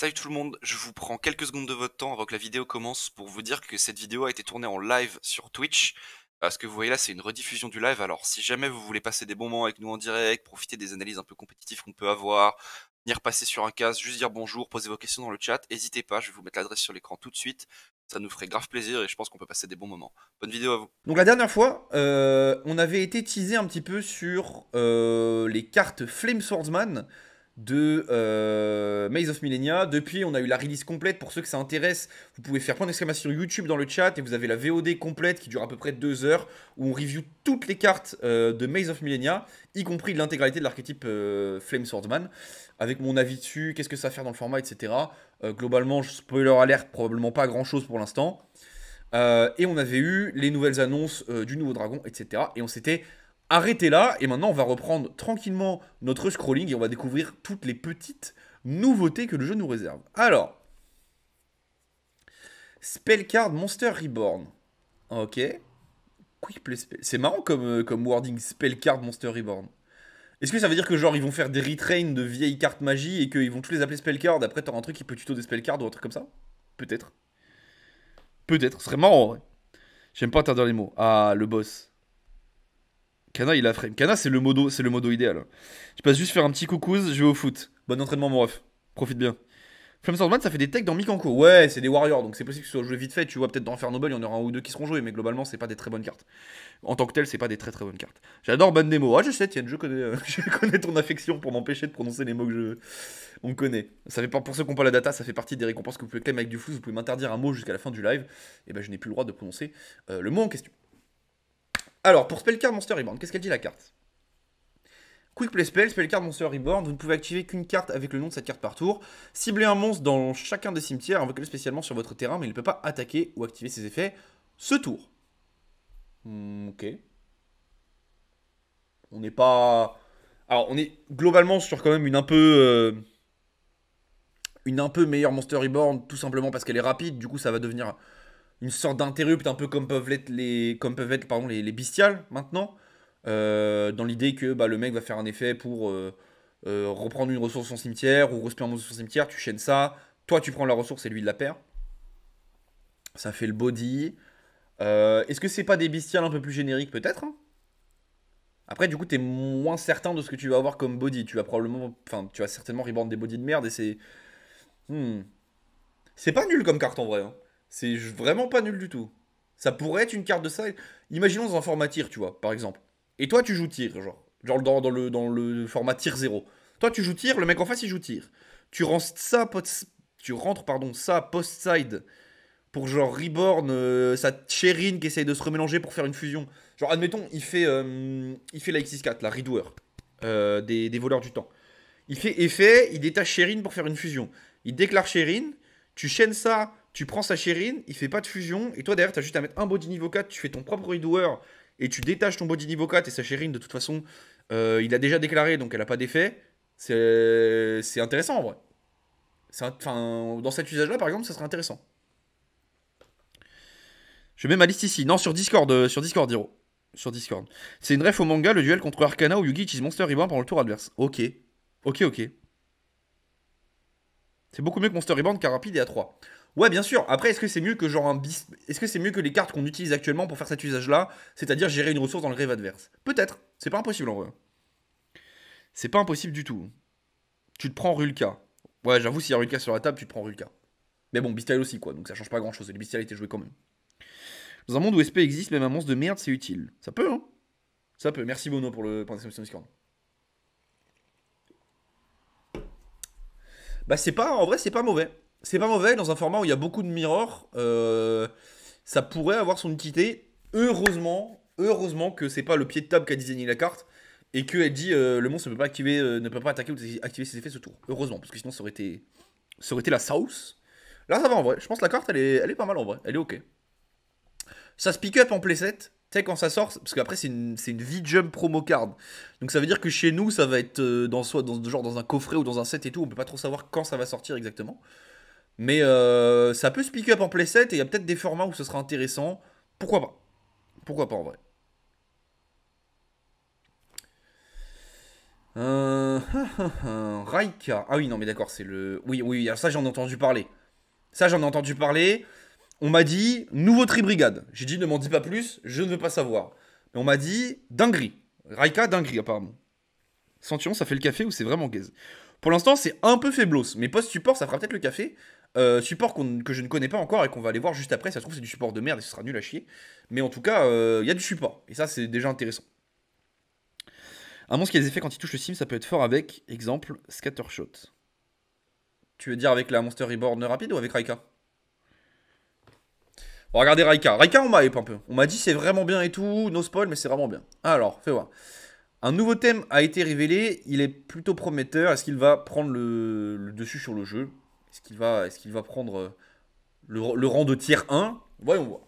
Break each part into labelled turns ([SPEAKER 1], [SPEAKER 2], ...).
[SPEAKER 1] Salut tout le monde, je vous prends quelques secondes de votre temps avant que la vidéo commence pour vous dire que cette vidéo a été tournée en live sur Twitch. Ce que vous voyez là, c'est une rediffusion du live. Alors, si jamais vous voulez passer des bons moments avec nous en direct, profiter des analyses un peu compétitives qu'on peut avoir, venir passer sur un casque, juste dire bonjour, poser vos questions dans le chat, n'hésitez pas, je vais vous mettre l'adresse sur l'écran tout de suite. Ça nous ferait grave plaisir et je pense qu'on peut passer des bons moments. Bonne vidéo à vous. Donc la dernière fois, euh, on avait été teasé un petit peu sur euh, les cartes Flame Swordsman de euh, Maze of Millenia. Depuis, on a eu la release complète. Pour ceux que ça intéresse, vous pouvez faire point d'exclamation YouTube dans le chat et vous avez la VOD complète qui dure à peu près deux heures où on review toutes les cartes euh, de Maze of Millenia, y compris l'intégralité de l'archétype euh, Flame Swordsman, avec mon avis dessus, qu'est-ce que ça va faire dans le format, etc. globalement, spoiler alerte, probablement pas grand-chose pour l'instant. et on avait eu les nouvelles annonces du nouveau dragon, etc. Et on s'était arrêtez là et maintenant on va reprendre tranquillement notre scrolling et on va découvrir toutes les petites nouveautés que le jeu nous réserve. Alors, Spellcard Monster Reborn. Ok. Quick Play Spell. C'est marrant comme, euh, comme wording, Spellcard Monster Reborn. Est-ce que ça veut dire que genre ils vont faire des retrains de vieilles cartes magie et qu'ils vont tous les appeler Spellcard après t'auras un truc qui peut tuto des Spellcards ou un truc comme ça Peut-être. Peut-être, ce serait marrant J'aime pas interdire les mots. Ah, le boss. Kana, il c'est le modo, c'est le modo idéal. Je passe juste faire un petit coucou, je vais au foot. Bon entraînement, mon ref. Profite bien. Flame Swordman, ça fait des techs dans Mikanko. Ouais, c'est des Warriors, donc c'est possible que ce soit jeu vite fait. Tu vois, peut-être dans Infernoble, il y en aura un ou deux qui seront joués, mais globalement, c'est pas des très bonnes cartes. En tant que tel, c'est pas des très très bonnes cartes. J'adore Bandemo. Ah, je sais, Tiens, je connais, euh, je connais ton affection pour m'empêcher de prononcer les mots que je. On me connaît. Ça pas, pour ceux qui n'ont pas la data, ça fait partie des récompenses que vous pouvez même avec du fou. Vous pouvez m'interdire un mot jusqu'à la fin du live. Et eh ben, je n'ai plus le droit de prononcer euh, le mot en question. Alors, pour Spellcard Monster Reborn, qu'est-ce qu'elle dit la carte Quick Play Spell, Spellcard Monster Reborn, vous ne pouvez activer qu'une carte avec le nom de cette carte par tour. Cibler un monstre dans chacun des cimetières, invoquez-le spécialement sur votre terrain, mais il ne peut pas attaquer ou activer ses effets ce tour. Hmm, ok. On n'est pas... Alors, on est globalement sur quand même une un peu... Euh, une un peu meilleure Monster Reborn, tout simplement parce qu'elle est rapide, du coup ça va devenir une sorte d'interrupte, un peu comme peuvent être les, comme peuvent pardon, les, bestiales maintenant, euh, dans l'idée que bah, le mec va faire un effet pour euh, euh, reprendre une ressource en cimetière ou respirer une ressource son cimetière, tu chaînes ça, toi tu prends la ressource et lui il la perd. Ça fait le body. Est-ce que c'est pas des bestiales un peu plus génériques peut-être hein après, du coup, tu es moins certain de ce que tu vas avoir comme body. Tu vas probablement, enfin, tu vas certainement rebondre des bodies de merde et c'est. Hmm. C'est pas nul comme carte en vrai. Hein. C'est vraiment pas nul du tout. Ça pourrait être une carte de ça. Imaginons un format tir, tu vois, par exemple. Et toi, tu joues tir, genre. Genre dans, le, dans le format tir 0. Toi, tu joues tir, le mec en face, il joue tir. Tu, ça, tu rentres pardon, ça post-side pour genre Reborn, euh, sa Chérine qui essaye de se remélanger pour faire une fusion. Genre, admettons, il fait, euh, il fait la X64, la Redoer, euh, des, voleurs du temps. Il fait effet, il détache Chérine pour faire une fusion. Il déclare Chérine, tu chaînes ça tu prends sa Chérine, il fait pas de fusion, et toi derrière, as juste à mettre un body niveau 4, tu fais ton propre redoer, et tu détaches ton body niveau 4, et sa Chérine, de toute façon, euh, il a déjà déclaré, donc elle a pas d'effet. C'est intéressant en vrai. Enfin, dans cet usage-là, par exemple, ça serait intéressant. Je mets ma liste ici. Non, sur Discord, euh, sur Discord, Hiro. Sur Discord. C'est une ref au manga, le duel contre Arcana où Yugi utilise Monster Reborn pendant le tour adverse. Ok. Ok, ok. C'est beaucoup mieux que Monster Reborn car rapide et à 3. Ouais, bien sûr. Après, est-ce que c'est mieux que genre un Est-ce que c'est mieux que les cartes qu'on utilise actuellement pour faire cet usage-là, c'est-à-dire gérer une ressource dans le rêve adverse Peut-être. C'est pas impossible en vrai. C'est pas impossible du tout. Tu te prends Rulka. Ouais, j'avoue, s'il y a Rulka sur la table, tu te prends Rulka. Mais bon, Bistial aussi, quoi. Donc ça change pas grand-chose. Les Bistial étaient joués quand même. Dans un monde où SP existe, même un monstre de merde, c'est utile. Ça peut, hein Ça peut. Merci Bono pour le point Discord. Bah c'est pas, en vrai c'est pas mauvais c'est pas mauvais dans un format où il y a beaucoup de mirrors. Euh, ça pourrait avoir son utilité. Heureusement, heureusement que c'est pas le pied de table qui a designé la carte et qu'elle dit euh, le monstre ne peut pas activer, euh, ne peut pas attaquer ou activer ses effets ce tour. Heureusement, parce que sinon ça aurait été, ça aurait été la sauce. Là ça va en vrai. Je pense que la carte elle est, elle est pas mal en vrai. Elle est ok. Ça se pick up en playset. Tu sais, quand ça sort, parce qu'après, c'est une, une V-Jump promo card. Donc, ça veut dire que chez nous, ça va être dans, soit, dans, genre dans un coffret ou dans un set et tout. On peut pas trop savoir quand ça va sortir exactement. Mais euh, ça peut se pick up en playset et il y a peut-être des formats où ce sera intéressant. Pourquoi pas Pourquoi pas en vrai euh, Raika. Ah oui, non, mais d'accord, c'est le. Oui, oui, ça, j'en ai entendu parler. Ça, j'en ai entendu parler. On m'a dit nouveau tri-brigade. J'ai dit ne m'en dis pas plus, je ne veux pas savoir. Mais on m'a dit dinguerie. Raika, dinguerie, apparemment. Sentions, ça fait le café ou c'est vraiment gaze Pour l'instant, c'est un peu faiblos, mais post-support, ça fera peut-être le café. Euh, support que je ne connais pas encore et qu'on va aller voir juste après. Ça se trouve, c'est du support de merde et ce sera nul à chier. Mais en tout cas, il euh, y a du support. Et ça, c'est déjà intéressant. Un monstre qui a des effets quand il touche le sim, ça peut être fort avec, exemple, Scattershot. Tu veux dire avec la Monster Reborn rapide ou avec Raika bon, Regardez Raika. Raika, on m'a hype un peu. On m'a dit c'est vraiment bien et tout, no spoil, mais c'est vraiment bien. Alors, fais voir. Un nouveau thème a été révélé, il est plutôt prometteur. Est-ce qu'il va prendre le dessus sur le jeu est-ce qu'il va, prendre euh, le, rang de tier 1 Voyons voir.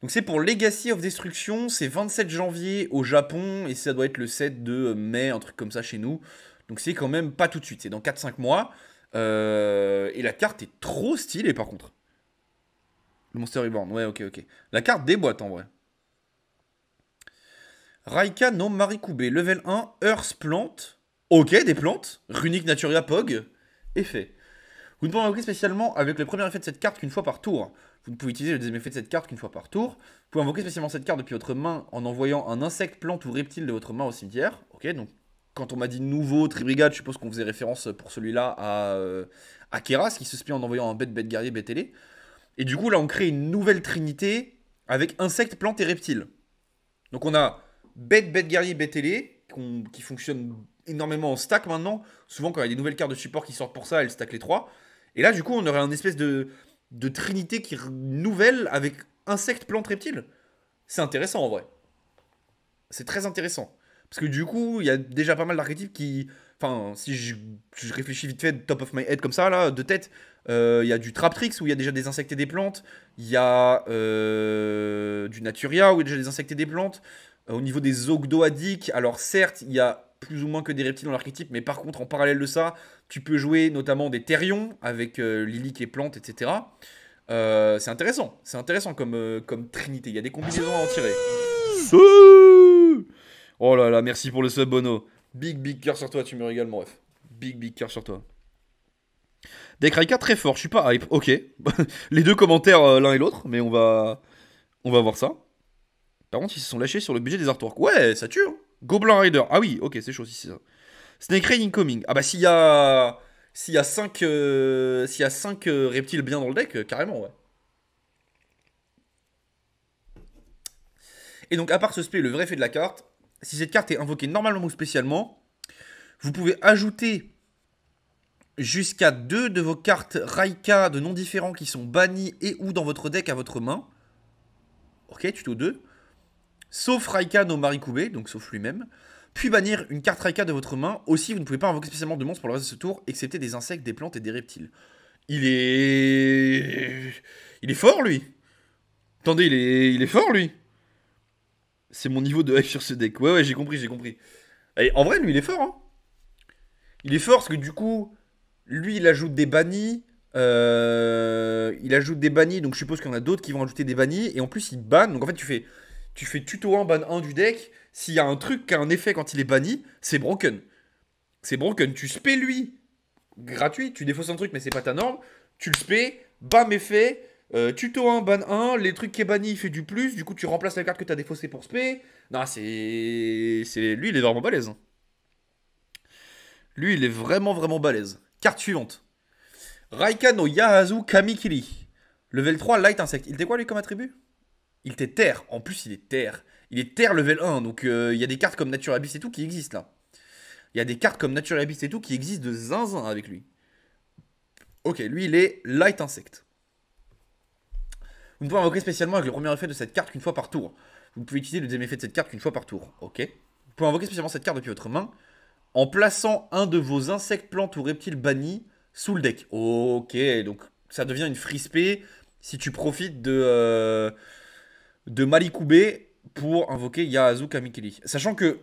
[SPEAKER 1] Donc c'est pour Legacy of Destruction, c'est 27 janvier au Japon et ça doit être le 7 de euh, mai, un truc comme ça chez nous. Donc c'est quand même pas tout de suite, c'est dans 4-5 mois. Euh, et la carte est trop stylée par contre. Le Monster Reborn, ouais ok ok. La carte déboîte en vrai. Raika no Marikube, level 1, Earth Plant. Ok, des plantes. Runic Naturia Pog. Effet. Vous ne pouvez invoquer spécialement avec le premier effet de cette carte qu'une fois par tour. Vous ne pouvez utiliser le deuxième effet de cette carte qu'une fois par tour. Vous pouvez invoquer spécialement cette carte depuis votre main en envoyant un insecte, plante ou reptile de votre main au cimetière. Ok, donc quand on m'a dit nouveau Tribrigade, je suppose qu'on faisait référence pour celui-là à, euh, à, Keras qui spie en envoyant un bête bête guerrier ailé. Et du coup, là, on crée une nouvelle trinité avec insecte, plante et reptile. Donc on a bête bête guerrier bête qu qui fonctionne énormément en stack maintenant. Souvent, quand il y a des nouvelles cartes de support qui sortent pour ça, elles stack les trois. Et là, du coup, on aurait une espèce de, trinité qui nouvelle avec insectes, plantes, reptiles. C'est intéressant en vrai. C'est très intéressant. Parce que du coup, il y a déjà pas mal d'archétypes qui. Enfin, si je, réfléchis vite fait, top of my head comme ça, là, de tête, euh, il y a du Traptrix où il y a déjà des insectes et des plantes. Il y a euh, du Naturia où il y a déjà des insectes et des plantes. Euh, au niveau des Ogdoadiques, alors certes, il y a plus ou moins que des reptiles dans l'archétype, mais par contre, en parallèle de ça, tu peux jouer notamment des terrions avec euh, Lilique et Plante, etc. Euh, c'est intéressant, c'est intéressant comme, euh, comme trinité. Il y a des combinaisons à en tirer. Oh là là, merci pour le sub, Bono. Big, big cœur sur toi, tu me également Bref, Big, big cœur sur toi. Deck Raika très fort, je suis pas hype. Ok. Les deux commentaires euh, l'un et l'autre, mais on va on va voir ça. Par contre, ils se sont lâchés sur le budget des artworks. Ouais, ça tue. Hein. Goblin Rider. Ah oui, ok, c'est chaud si c'est ça. Snake Rain Incoming. Ah bah s'il y a. S'il y a 5 cinq, euh, euh, reptiles bien dans le deck, euh, carrément, ouais. Et donc, à part ce spell, le vrai fait de la carte, si cette carte est invoquée normalement ou spécialement, vous pouvez ajouter jusqu'à deux de vos cartes Raika de noms différents qui sont bannis et ou dans votre deck à votre main. Ok, tuto 2 sauf Raika no Marikoube, donc sauf lui-même, puis bannir une carte Raika de votre main. Aussi, vous ne pouvez pas invoquer spécialement de monstres pour le reste de ce tour, excepté des insectes, des plantes et des reptiles. Il est. Il est fort, lui Attendez, il est, il est fort, lui C'est mon niveau de hype sur ce deck. Ouais, ouais, j'ai compris, j'ai compris. Et en vrai, lui, il est fort, hein Il est fort parce que du coup, lui, il ajoute des bannis. Euh, il ajoute des bannis, donc je suppose qu'il y en a d'autres qui vont ajouter des bannis. Et en plus, il banne. Donc en fait, tu fais tu fais tuto 1, ban 1 du deck. S'il y a un truc qui a un effet quand il est banni, c'est broken. C'est broken. Tu spé lui, gratuit, tu défausses un truc, mais c'est pas ta norme. Tu le spé, bam, effet. Euh, tuto 1, ban 1, les trucs qui est banni, il fait du plus, du coup tu remplaces la carte que t'as défaussée pour spé. Non, c'est. Lui, il est vraiment balèze. Hein. Lui, il est vraiment, vraiment balèze. Carte suivante Raikano Yahazu Kamikiri. Level 3, Light Insect. Il était quoi lui comme attribut il était terre. En plus, il est terre. Il est terre level 1. Donc, euh, il y a des cartes comme Nature Abyss et tout qui existent là. Il y a des cartes comme Nature Abyss et tout qui existent de zinzin avec lui. Ok, lui, il est Light Insect. Vous ne pouvez invoquer spécialement avec le premier effet de cette carte qu'une fois par tour. Vous pouvez utiliser le deuxième effet de cette carte qu'une fois par tour. Ok. Vous pouvez invoquer spécialement cette carte depuis votre main en plaçant un de vos insectes, plantes ou reptiles bannis sous le deck. Ok, donc ça devient une frispée si tu profites de, euh, de Malikoube pour invoquer Yahazu Kamikili. Sachant que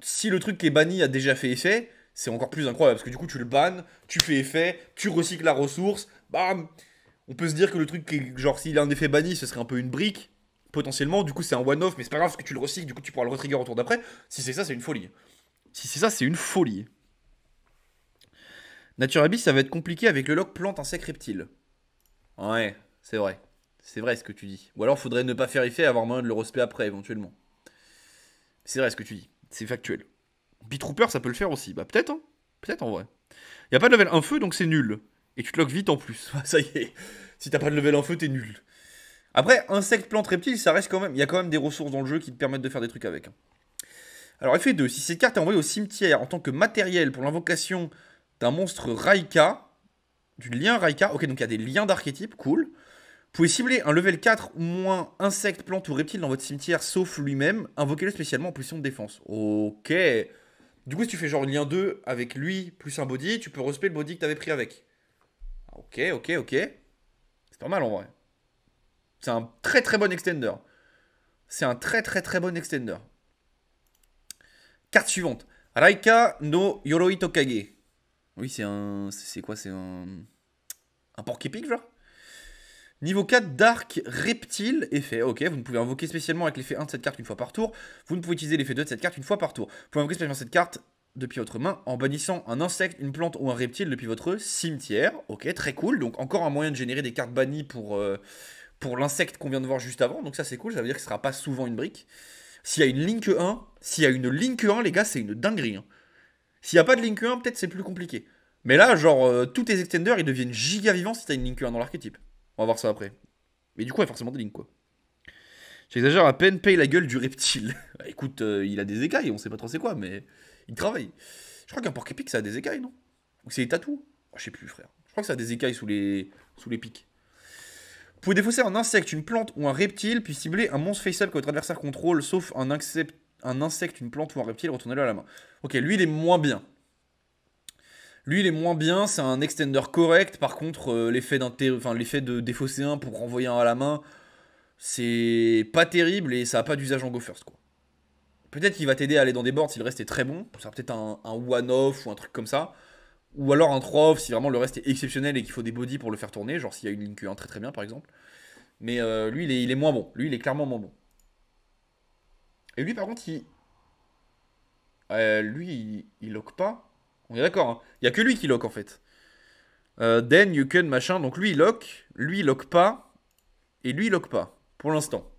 [SPEAKER 1] si le truc qui est banni a déjà fait effet, c'est encore plus incroyable parce que du coup tu le bannes, tu fais effet, tu recycles la ressource, bam On peut se dire que le truc, qui est, genre s'il a un effet banni, ce serait un peu une brique, potentiellement, du coup c'est un one-off, mais c'est pas grave parce que tu le recycles, du coup tu pourras le retrigger autour d'après. Si c'est ça, c'est une folie. Si c'est ça, c'est une folie. Nature ça va être compliqué avec le lock plante insecte reptile. Ouais, c'est vrai. C'est vrai ce que tu dis. Ou alors faudrait ne pas faire effet et avoir moins de le respect après éventuellement. C'est vrai ce que tu dis. C'est factuel. Bitrooper, ça peut le faire aussi. Bah peut-être, hein. Peut-être en vrai. Il a pas de level 1 feu, donc c'est nul. Et tu te loques vite en plus. ça y est. Si t'as pas de level 1 feu, t'es nul. Après, insectes, plantes, reptiles, ça reste quand même. Il y a quand même des ressources dans le jeu qui te permettent de faire des trucs avec. Hein. Alors, effet 2, si cette carte est envoyée au cimetière en tant que matériel pour l'invocation d'un monstre Raika, du lien Raika, ok, donc il y a des liens d'archétypes, cool. Vous pouvez cibler un level 4 ou moins insecte, plante ou reptile dans votre cimetière sauf lui-même, invoquez-le spécialement en position de défense. Ok. Du coup, si tu fais genre lien 2 avec lui plus un body, tu peux respecter le body que t'avais pris avec. Ah, ok, ok, ok. C'est pas mal en vrai. C'est un très très bon extender. C'est un très très très bon extender. Carte suivante. Raika no Yoroi Tokage. Oui, c'est un. C'est quoi C'est un. Un porc épic, genre Niveau 4, Dark Reptile, effet, ok, vous ne pouvez invoquer spécialement avec l'effet 1 de cette carte Une fois par tour, vous ne pouvez utiliser l'effet 2 de cette carte une fois par tour. Vous pouvez invoquer spécialement cette carte depuis votre main en bannissant un insecte, une plante ou un reptile depuis votre cimetière, ok, très cool, donc encore un moyen de générer des cartes bannies pour, euh, pour l'insecte qu'on vient de voir juste avant, donc ça c'est cool, ça veut dire que ce sera pas souvent une brique. S'il y a une Link 1, s'il y a une Link 1, les gars, c'est une dinguerie. Hein. S'il n'y a pas de Link 1, peut-être c'est plus compliqué. Mais là, genre, euh, tous tes extenders, ils deviennent giga vivants si t'as une Link 1 dans l'archétype. On va voir ça après. Mais du coup, il y a forcément des lignes, quoi. J'exagère à peine, paye la gueule du reptile. Bah, écoute, euh, il a des écailles, on sait pas trop c'est quoi, mais il travaille. Je crois qu'un porc épic, ça a des écailles, non Ou c'est des tatous oh, Je sais plus, frère. Je crois que ça a des écailles sous les, sous les pics. Vous pouvez défausser un insecte, une plante ou un reptile, puis cibler un monstre face-up que votre adversaire contrôle, sauf un, un insecte, une plante ou un reptile, retournez-le à la main. Ok, lui, il est moins bien. Lui, il est moins bien, c'est un extender correct. Par contre, euh, l'effet de défausser un pour renvoyer un à la main, c'est pas terrible et ça a pas d'usage en go first, quoi. Peut-être qu'il va t'aider à aller dans des boards si le reste est très bon. Ça peut-être un, one-off ou un truc comme ça. Ou alors un 3-off si vraiment le reste est exceptionnel et qu'il faut des bodies pour le faire tourner. Genre s'il y a une ligne 1 très très bien par exemple. Mais euh, lui, il est, moins bon. Lui, il est clairement moins bon. Et lui, par contre, il. Euh, lui, il, il lock pas. On est d'accord. Hein. Il n'y a que lui qui lock en fait. Euh, Den, Yuken, machin. Donc lui, il lock. Lui, il lock pas. Et lui, il lock pas. Pour l'instant.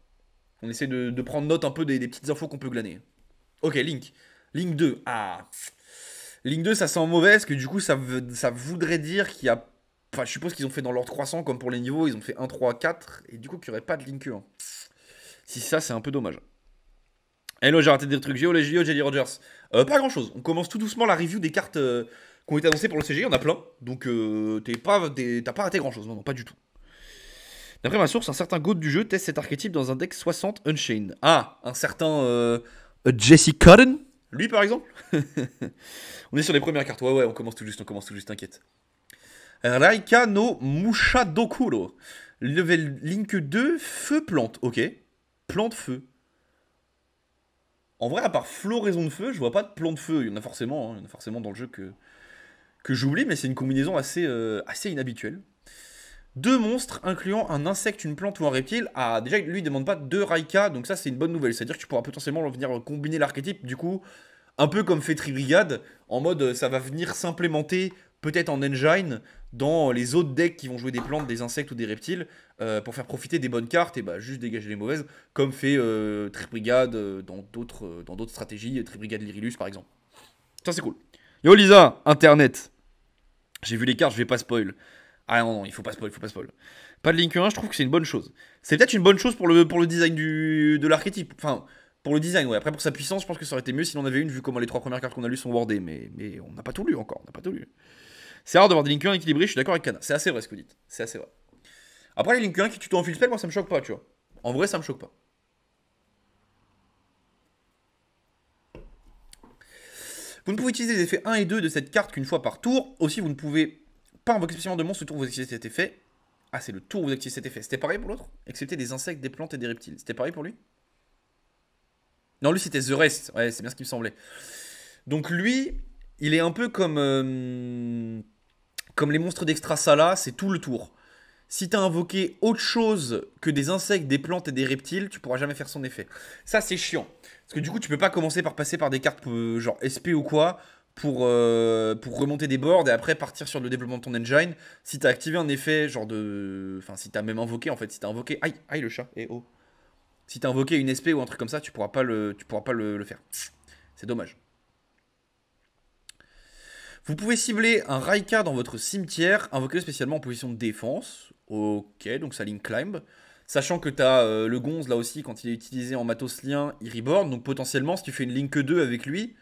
[SPEAKER 1] On essaie de, prendre note un peu des, petites infos qu'on peut glaner. Ok, Link. Link 2. Ah. Link 2, ça sent mauvais parce que du coup, ça, ça voudrait dire qu'il y a. Enfin, je suppose qu'ils ont fait dans l'ordre 300 comme pour les niveaux, ils ont fait 1, 3, 4, et du coup, qu'il n'y aurait pas de Link 1. Si ça, c'est un peu dommage. Hello, j'ai raté des trucs. Géo, les Jelly Rogers. Euh, pas grand chose. On commence tout doucement la review des cartes euh, qui ont été annoncées pour le CG. Il en a plein. Donc, euh, t'as pas, raté grand chose. Non, pas du tout. D'après ma source, un certain goat du jeu teste cet archétype dans un deck 60 Unchained. Ah, un certain Jesse Cotton Lui, par exemple On est sur les premières cartes. Ouais, ouais, on commence tout juste. On commence tout juste, t'inquiète. Raika no Mushadokuro. Level Link 2, feu plante. Ok. Plante feu. En vrai, à part floraison de Feu, je vois pas de plan de feu. Il y en a forcément, hein. forcément dans le jeu que, que j'oublie, mais c'est une combinaison assez, euh, assez inhabituelle. Deux monstres incluant un insecte, une plante ou un reptile. Ah, déjà, lui, il demande pas deux Raika, donc ça, c'est une bonne nouvelle. C'est-à-dire que tu pourras potentiellement venir euh, combiner l'archétype, du coup, un peu comme fait Brigade, en mode euh, ça va venir s'implémenter peut-être en engine, dans les autres decks qui vont jouer des plantes, des insectes ou des reptiles, euh, pour faire profiter des bonnes cartes et bah, juste dégager les mauvaises, comme fait euh, Tribrigade euh, dans d'autres euh, dans d'autres stratégies, Tribrigade Lyrillus par exemple. Ça c'est cool. Yo Lisa, Internet. J'ai vu les cartes, je vais pas spoil. Ah non, non, il faut pas spoil, il faut pas spoil. Pas de Link je trouve que c'est une bonne chose. C'est peut-être une bonne chose pour le, pour le design du, de l'archétype. Enfin, pour le design, ouais. Après, pour sa puissance, je pense que ça aurait été mieux si on avait une, vu comment les trois premières cartes qu'on a lues sont wardées. Mais, mais on n'a pas tout lu encore, on n'a pas tout lu. C'est rare d'avoir des Link 1 équilibrés, je suis d'accord avec Kana. C'est assez vrai ce que vous dites. C'est assez vrai. Après, les Link 1 qui tu en fil spell, moi ça me choque pas, tu vois. En vrai, ça me choque pas. Vous ne pouvez utiliser les effets 1 et 2 de cette carte qu'une fois par tour. Aussi, vous ne pouvez pas invoquer spécialement de monstres le tour où vous utilisez cet effet. Ah, c'est le tour où vous activez cet effet. C'était pareil pour l'autre Excepté des insectes, des plantes et des reptiles. C'était pareil pour lui Non, lui, c'était The Rest. Ouais, c'est bien ce qui me semblait. Donc lui, il est un peu comme... Euh, comme les monstres d'extra sala, c'est tout le tour. Si t'as invoqué autre chose que des insectes, des plantes et des reptiles, tu pourras jamais faire son effet. Ça, c'est chiant. Parce que du coup, tu peux pas commencer par passer par des cartes euh, genre SP ou quoi pour, euh, pour remonter des boards et après partir sur le développement de ton engine. Si t'as activé un effet genre de. Enfin, si t'as même invoqué en fait, si t'as invoqué. Aïe, aïe le chat, et eh oh. Si t'as invoqué une SP ou un truc comme ça, tu pourras pas le, tu pourras pas le faire. C'est dommage. Vous pouvez cibler un Raika dans votre cimetière, invoqué spécialement en position de défense. Ok, donc ça Link climb. Sachant que tu euh, le Gonze là aussi, quand il est utilisé en matos lien, il Donc potentiellement, si tu fais une Link 2 avec lui,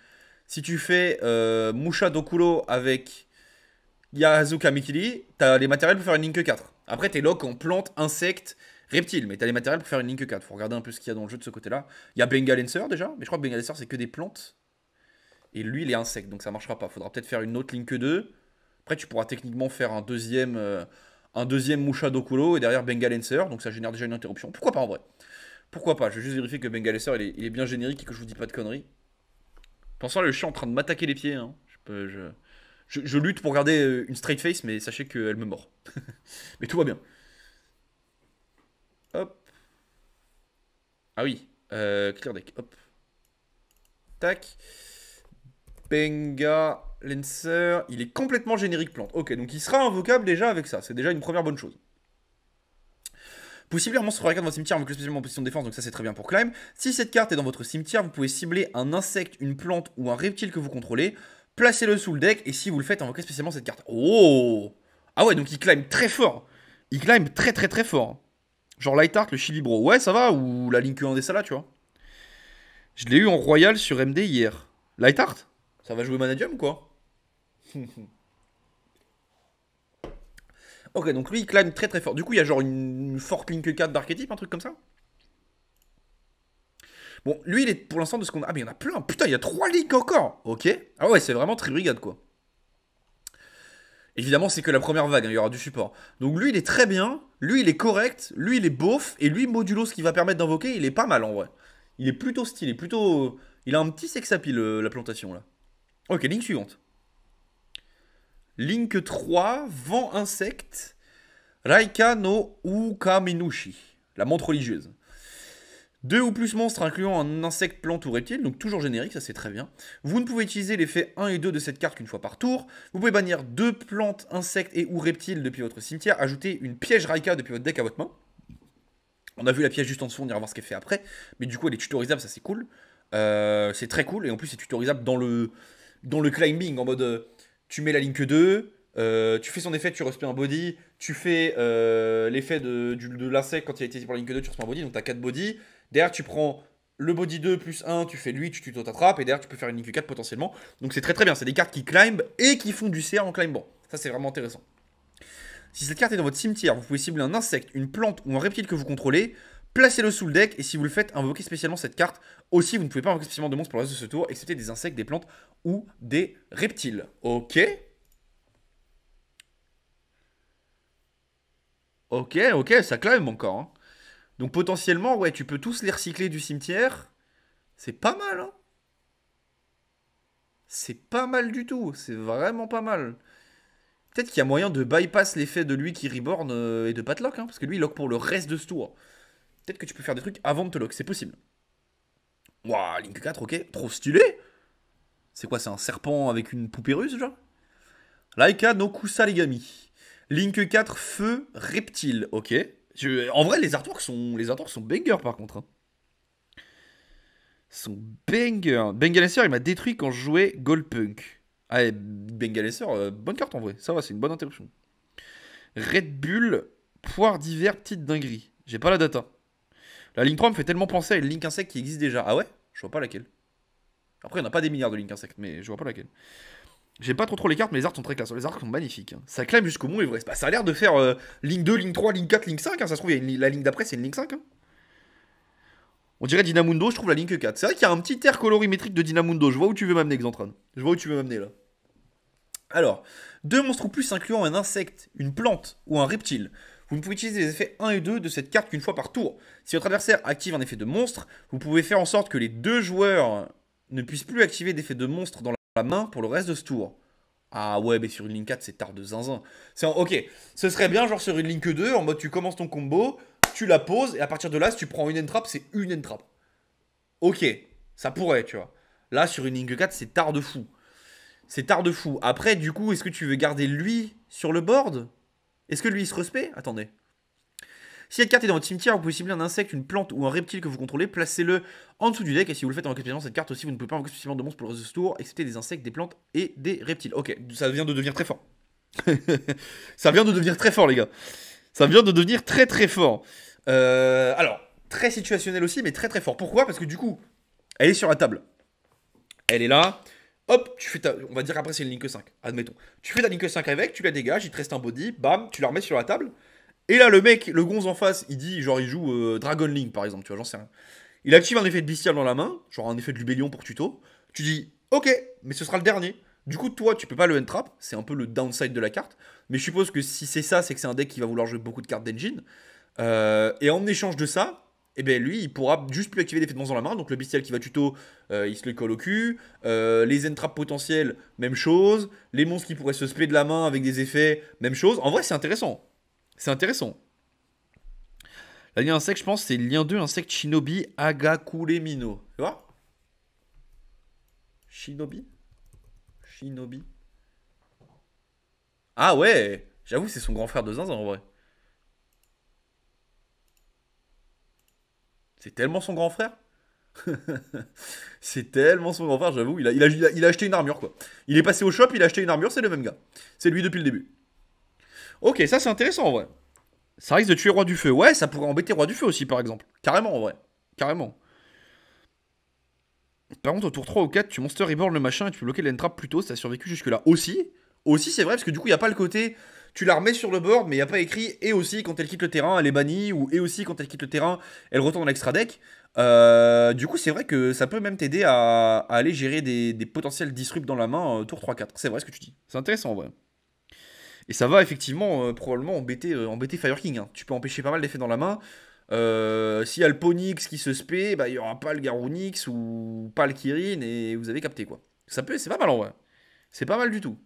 [SPEAKER 1] si tu fais euh, Musha Dokulo avec Yazuka Mikili, tu as les matériels pour faire une Link 4. Après, t'es lock en plantes, insectes, reptiles, mais t'as les matériels pour faire une Link 4. Faut regarder un peu ce qu'il y a dans le jeu de ce côté-là. Il y a Bengalenser déjà, mais je crois que Bengalenser c'est que des plantes. Et lui, il est insecte, donc ça marchera pas. Faudra peut-être faire une autre ligne que deux. Après, tu pourras techniquement faire un deuxième, euh, un deuxième Moucha Dokulo et derrière Bengalenser, donc ça génère déjà une interruption. Pourquoi pas en vrai Pourquoi pas Je vais juste vérifier que Bengalenser, il est, bien générique et que je vous dis pas de conneries. Pensant le chien en train de m'attaquer les pieds. Hein. Je, lutte pour garder euh, une straight face, mais sachez qu'elle me mord. mais tout va bien. Hop. Ah oui. Euh, clear deck. Hop. Tac. Benga Lenser, il est complètement générique plante. Ok, donc il sera invocable déjà avec ça, c'est déjà une première bonne chose. Possiblement sur carte dans votre cimetière avec spécialement en position de défense, donc ça c'est très bien pour climb. Si cette carte est dans votre cimetière, vous pouvez cibler un insecte, une plante ou un reptile que vous contrôlez, placez-le sous le deck, et si vous le faites, invoquez spécialement cette carte. Oh Ah ouais, donc il climb très fort Il climb très très très fort. Genre Light le Chili Bro, ouais ça va, ou la Link 1 des Salas, tu vois. Je l'ai eu en Royal sur MD hier. Light ça va jouer Manadium, quoi. ok, donc lui, il climb très très fort. Du coup, il y a genre une, forte Link 4 d'archétype, un truc comme ça Bon, lui, il est pour l'instant de ce qu'on a. Ah, mais il y en a plein Putain, il y a trois Link encore Ok. Ah ouais, c'est vraiment très brigade, quoi. Évidemment, c'est que la première vague, hein, il y aura du support. Donc lui, il est très bien, lui, il est correct, lui, il est beauf, et lui, modulo, ce qui va permettre d'invoquer, il est pas mal en vrai. Il est plutôt stylé, plutôt... Il a un petit sexapile, euh, la plantation, là. Ok, ligne suivante. Link 3, vent insecte, Raika no Ukaminushi, la montre religieuse. Deux ou plus monstres incluant un insecte, plante ou reptile, donc toujours générique, ça c'est très bien. Vous ne pouvez utiliser l'effet 1 et 2 de cette carte qu'une fois par tour. Vous pouvez bannir deux plantes, insectes et ou reptiles depuis votre cimetière, ajouter une piège Raika depuis votre deck à votre main. On a vu la piège juste en dessous, on ira voir ce qu'elle fait après. Mais du coup, elle est tutorisable, ça c'est cool. Euh, c'est très cool, et en plus c'est tutorisable dans le dans le climbing, en mode euh, tu mets la ligne 2, euh, tu fais son effet, tu respires un body, tu fais euh, l'effet de, de, l'insecte quand il a été par la ligne 2, tu respires un body, donc tu as 4 body. Derrière, tu prends le body 2 plus 1, tu fais lui, tu t'attrapes, et derrière, tu peux faire une ligne 4 potentiellement. Donc c'est très très bien, c'est des cartes qui climb et qui font du CR en climbant. Ça, c'est vraiment intéressant. Si cette carte est dans votre cimetière, vous pouvez cibler un insecte, une plante ou un reptile que vous contrôlez, placez-le sous le deck, et si vous le faites, invoquez spécialement cette carte aussi, vous ne pouvez pas invoquer de monstres pour le reste de ce tour, excepté des insectes, des plantes ou des reptiles. Ok Ok, ok, ça clame encore. Hein. Donc potentiellement, ouais, tu peux tous les recycler du cimetière. C'est pas mal, hein C'est pas mal du tout, c'est vraiment pas mal. Peut-être qu'il y a moyen de bypass l'effet de lui qui reborn euh, et de pas te lock, hein, parce que lui il lock pour le reste de ce tour. Peut-être que tu peux faire des trucs avant de te lock, c'est possible. Waouh, Link 4, ok, trop stylé C'est quoi, c'est un serpent avec une poupée russe, genre Laika no ligami Link 4, feu reptile, ok. En vrai, les artworks sont, les artworks sont banger, par contre. Hein. sont banger. Bengalesser, il m'a détruit quand je jouais Goldpunk. Ah, Bengalesser, euh, bonne carte en vrai. Ça va, c'est une bonne interruption. Red Bull, poire d'hiver, petite dinguerie. J'ai pas la data. La Link 3 me fait tellement penser à une Link Insect qui existe déjà. Ah ouais je vois pas laquelle. Après, il en a pas des milliards de Link insectes, mais je vois pas laquelle. J'ai pas trop trop les cartes, mais les arts sont très classe. Les arts sont magnifiques. Hein. Ça clame jusqu'au bout, et vrai. ça a l'air de faire euh, ligne 2, ligne 3, ligne 4, ligne 5. Hein. Ça se trouve, la ligne d'après, c'est une ligne 5. Hein. On dirait Dinamundo, je trouve la ligne 4. C'est vrai qu'il y a un petit air colorimétrique de Dinamundo. Je vois où tu veux m'amener, Xantran. Je vois où tu veux m'amener là. Alors, deux monstres ou plus incluant un insecte, une plante ou un reptile vous ne pouvez utiliser les effets 1 et 2 de cette carte qu'une fois par tour. Si votre adversaire active un effet de monstre, vous pouvez faire en sorte que les deux joueurs ne puissent plus activer d'effet de monstre dans la main pour le reste de ce tour. Ah ouais, mais sur une ligne 4, c'est tard de zinzin. C'est Ok, ce serait bien genre sur une ligne 2, en mode tu commences ton combo, tu la poses, et à partir de là, si tu prends une entrappe, c'est une entrappe. Ok, ça pourrait, tu vois. Là, sur une ligne 4, c'est tard de fou. C'est tard de fou. Après, du coup, est-ce que tu veux garder lui sur le board est-ce que lui, il se respecte Attendez. Si cette carte est dans votre cimetière, vous pouvez cibler un insecte, une plante ou un reptile que vous contrôlez, placez-le en dessous du deck. Et si vous le faites en récupérant cette carte aussi, vous ne pouvez pas invoquer suffisamment de monstres pour le reste de ce tour, excepté des insectes, des plantes et des reptiles. Ok, ça vient de devenir très fort. ça vient de devenir très fort, les gars. Ça vient de devenir très très fort. Euh, alors, très situationnel aussi, mais très très fort. Pourquoi Parce que du coup, elle est sur la table. Elle est là. Hop, tu fais On va dire après c'est une ligne 5, admettons. Tu fais ta link 5 avec, tu la dégages, il te reste un body, bam, tu la remets sur la table. Et là, le mec, le gonze en face, il dit, genre, il joue euh, Dragon Link, par exemple, tu vois, j'en sais rien. Il active un effet de bestial dans la main, genre un effet de l'ubélion pour tuto. Tu dis, ok, mais ce sera le dernier. Du coup, toi, tu peux pas le end c'est un peu le downside de la carte. Mais je suppose que si c'est ça, c'est que c'est un deck qui va vouloir jouer beaucoup de cartes d'engine. Euh, et en échange de ça, et eh bien lui, il pourra juste plus activer effets de dans la main. Donc le bestial qui va tuto, euh, il se le colle au cul. Euh, les entrappes potentielles, même chose. Les monstres qui pourraient se spé de la main avec des effets, même chose. En vrai, c'est intéressant. C'est intéressant. La lien insecte, je pense, c'est lien 2, insecte Shinobi Agakulemino. Tu vois Shinobi Shinobi. Ah ouais J'avoue, c'est son grand frère de Zinzin en vrai. c'est tellement son grand frère. c'est tellement son grand frère, j'avoue. Il a, acheté une armure, quoi. Il est passé au shop, il a acheté une armure, c'est le même gars. C'est lui depuis le début. Ok, ça c'est intéressant en vrai. Ça risque de tuer Roi du Feu. Ouais, ça pourrait embêter Roi du Feu aussi, par exemple. Carrément en vrai. Carrément. Par contre, au tour 3 ou 4, tu monster reborn le machin et tu bloquer l'entrap plus tôt, ça a survécu jusque-là. Aussi, aussi c'est vrai, parce que du coup, il n'y a pas le côté tu la remets sur le board, mais il n'y a pas écrit et aussi quand elle quitte le terrain, elle est bannie, ou et aussi quand elle quitte le terrain, elle retourne dans l'extra deck. Euh, du coup, c'est vrai que ça peut même t'aider à, aller gérer des, potentiels disrupts dans la main euh, tour 3-4. C'est vrai ce que tu dis. C'est intéressant en vrai. Et ça va effectivement euh, probablement embêter, embêter Fire King. Hein. Tu peux empêcher pas mal d'effets dans la main. S'il y a le Ponyx qui se spé, bah, il n'y aura pas le Garounix ou pas le Kirin et vous avez capté quoi. Ça peut, c'est pas mal en vrai. C'est pas mal du tout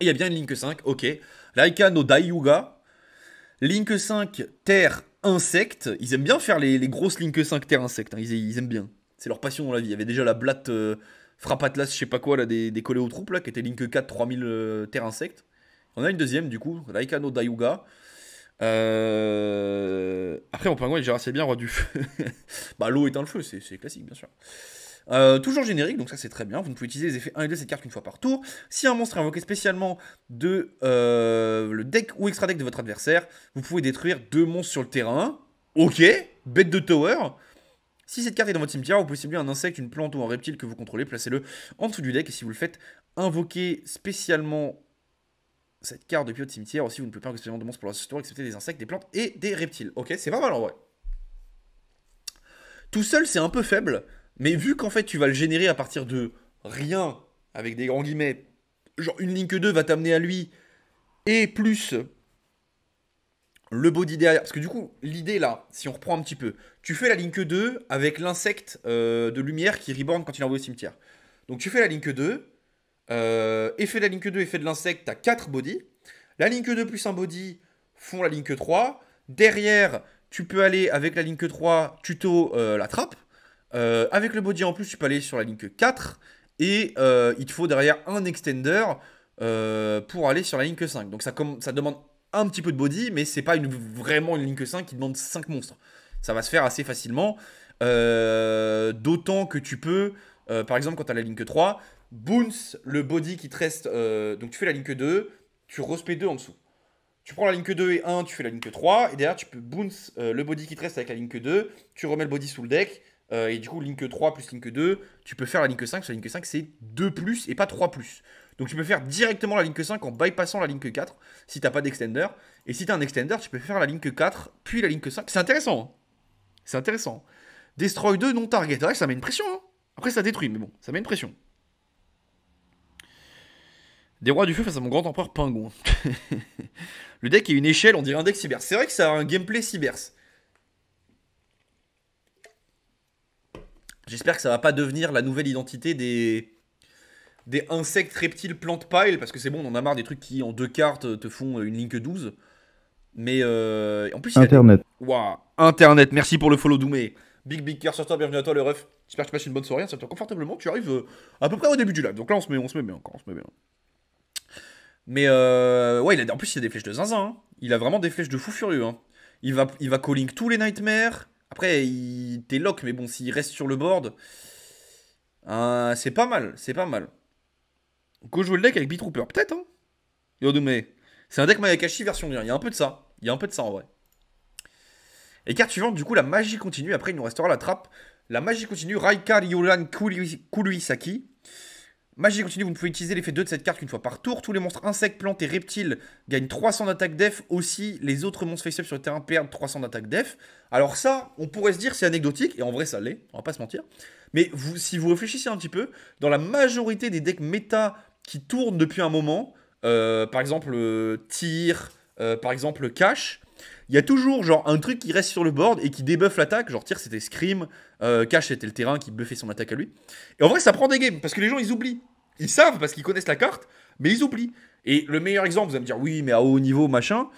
[SPEAKER 1] il y a bien une Link 5, ok. Laika no Daiyuga. Link 5, Terre, Insecte. Ils aiment bien faire les, les grosses Link 5, Terre, Insecte. Hein. Ils, aiment bien. C'est leur passion dans la vie. Il y avait déjà la blatte euh, Atlas, je sais pas quoi, là, des, des aux troupes, là, qui était Link 4, 3000 Terre, Insecte. On a une deuxième, du coup, Laika no Daiyuga. Euh, après, en pingouin, il gère assez bien Roi du Feu. bah, l'eau éteint le feu, c'est classique, bien sûr. Euh, toujours générique, donc ça c'est très bien. Vous ne pouvez utiliser les effets 1 et 2 de cette carte qu'une fois par tour. Si un monstre est invoqué spécialement de euh, le deck ou extra deck de votre adversaire, vous pouvez détruire deux monstres sur le terrain. Ok, bête de tower. Si cette carte est dans votre cimetière, vous pouvez cibler un insecte, une plante ou un reptile que vous contrôlez, placez-le en dessous du deck et si vous le faites invoquer spécialement cette carte depuis votre cimetière, aussi vous ne pouvez pas invoquer spécialement de monstres pour la tour, excepté des insectes, des plantes et des reptiles. Ok, c'est pas mal en vrai. Tout seul, c'est un peu faible. Mais vu qu'en fait, tu vas le générer à partir de rien, avec des grands guillemets, genre une ligne que 2 va t'amener à lui, et plus le body derrière. Parce que du coup, l'idée là, si on reprend un petit peu, tu fais la ligne que 2 avec l'insecte euh, de lumière qui reborn quand il est au cimetière. Donc tu fais la ligne que 2, euh, effet de la ligne que 2, effet de l'insecte, t'as quatre body. La ligne que 2 plus un body font la ligne que 3. Derrière, tu peux aller avec la ligne que 3, tuto euh, la trappe. Euh, avec le body en plus, tu peux aller sur la ligne 4. Et euh, il te faut derrière un extender euh, pour aller sur la ligne 5. Donc ça, ça, demande un petit peu de body, mais c'est pas vraiment une ligne 5 qui demande 5 monstres. Ça va se faire assez facilement. D'autant que tu peux, par exemple, quand tu as la ligne 3, Boons le body qui te reste. donc tu fais la ligne 2, tu respect 2 en dessous. Tu prends la ligne 2 et 1, tu fais la ligne 3, et derrière tu peux bounce le body qui te reste avec la ligne 2, tu remets le body sous le deck, euh, et du coup, Link 3 plus Link 2, tu peux faire la Link 5. Sur la Link 5, c'est 2 plus et pas 3 plus. Donc tu peux faire directement la Link 5 en bypassant la Link 4 si t'as pas d'extender. Et si t'as un extender, tu peux faire la Link 4 puis la Link 5. C'est intéressant. Hein. c'est intéressant. Destroy 2 non target. que ça met une pression. Hein Après, ça détruit, mais bon, ça met une pression. Des rois du feu face à mon grand empereur pingouin. le deck est une échelle, on dirait un deck cyber. C'est vrai que ça a un gameplay cyber. J'espère que ça va pas devenir la nouvelle identité des, des insectes, reptiles, plantes, pile parce que c'est bon, on en a marre des trucs qui, en deux cartes, te font une ligne 12. Mais euh, en plus, Internet. A... Internet, merci pour le follow Doumé. Big Big Cœur sur toi, bienvenue à toi le ref. J'espère que tu passes une bonne soirée, hein, ça te confortablement. Tu arrives euh, à peu près au début du live. Donc là, on se met, on se met bien encore, on se met bien. Mais euh, ouais, a... en plus, il a des flèches de zinzin. Hein. Il a vraiment des flèches de fou furieux. Hein. Il, va, il va calling tous les nightmares. Après, il... t'es lock, mais bon, s'il reste sur le board, euh, c'est pas mal, c'est pas mal. Go jouer le deck avec b peut-être, hein c'est un deck Mayakashi version 1, il y a un peu de ça, il y a un peu de ça en vrai. Et carte suivante, du coup, la magie continue, après il nous restera la trappe. La magie continue, Raikar Yoran Kuruisaki. Magie continue, vous ne pouvez utiliser l'effet 2 de cette carte qu'une fois par tour. Tous les monstres insectes, plantes et reptiles gagnent 300 d'attaque def. Aussi, les autres monstres face sur le terrain perdent 300 d'attaque def. Alors ça, on pourrait se dire c'est anecdotique, et en vrai ça l'est, on va pas se mentir. Mais si vous réfléchissez un petit peu, dans la majorité des decks méta qui tournent depuis un moment, euh, par exemple euh, tir, euh, par exemple Cash, il y a toujours genre un truc qui reste sur le board et qui débuffe l'attaque. Genre tire, c'était Scream, cache, euh, Cash c'était le terrain qui buffait son attaque à lui. Et en vrai ça prend des games parce que les gens ils oublient. Ils savent parce qu'ils connaissent la carte, mais ils oublient. Et le meilleur exemple, vous allez me dire oui mais à haut niveau machin.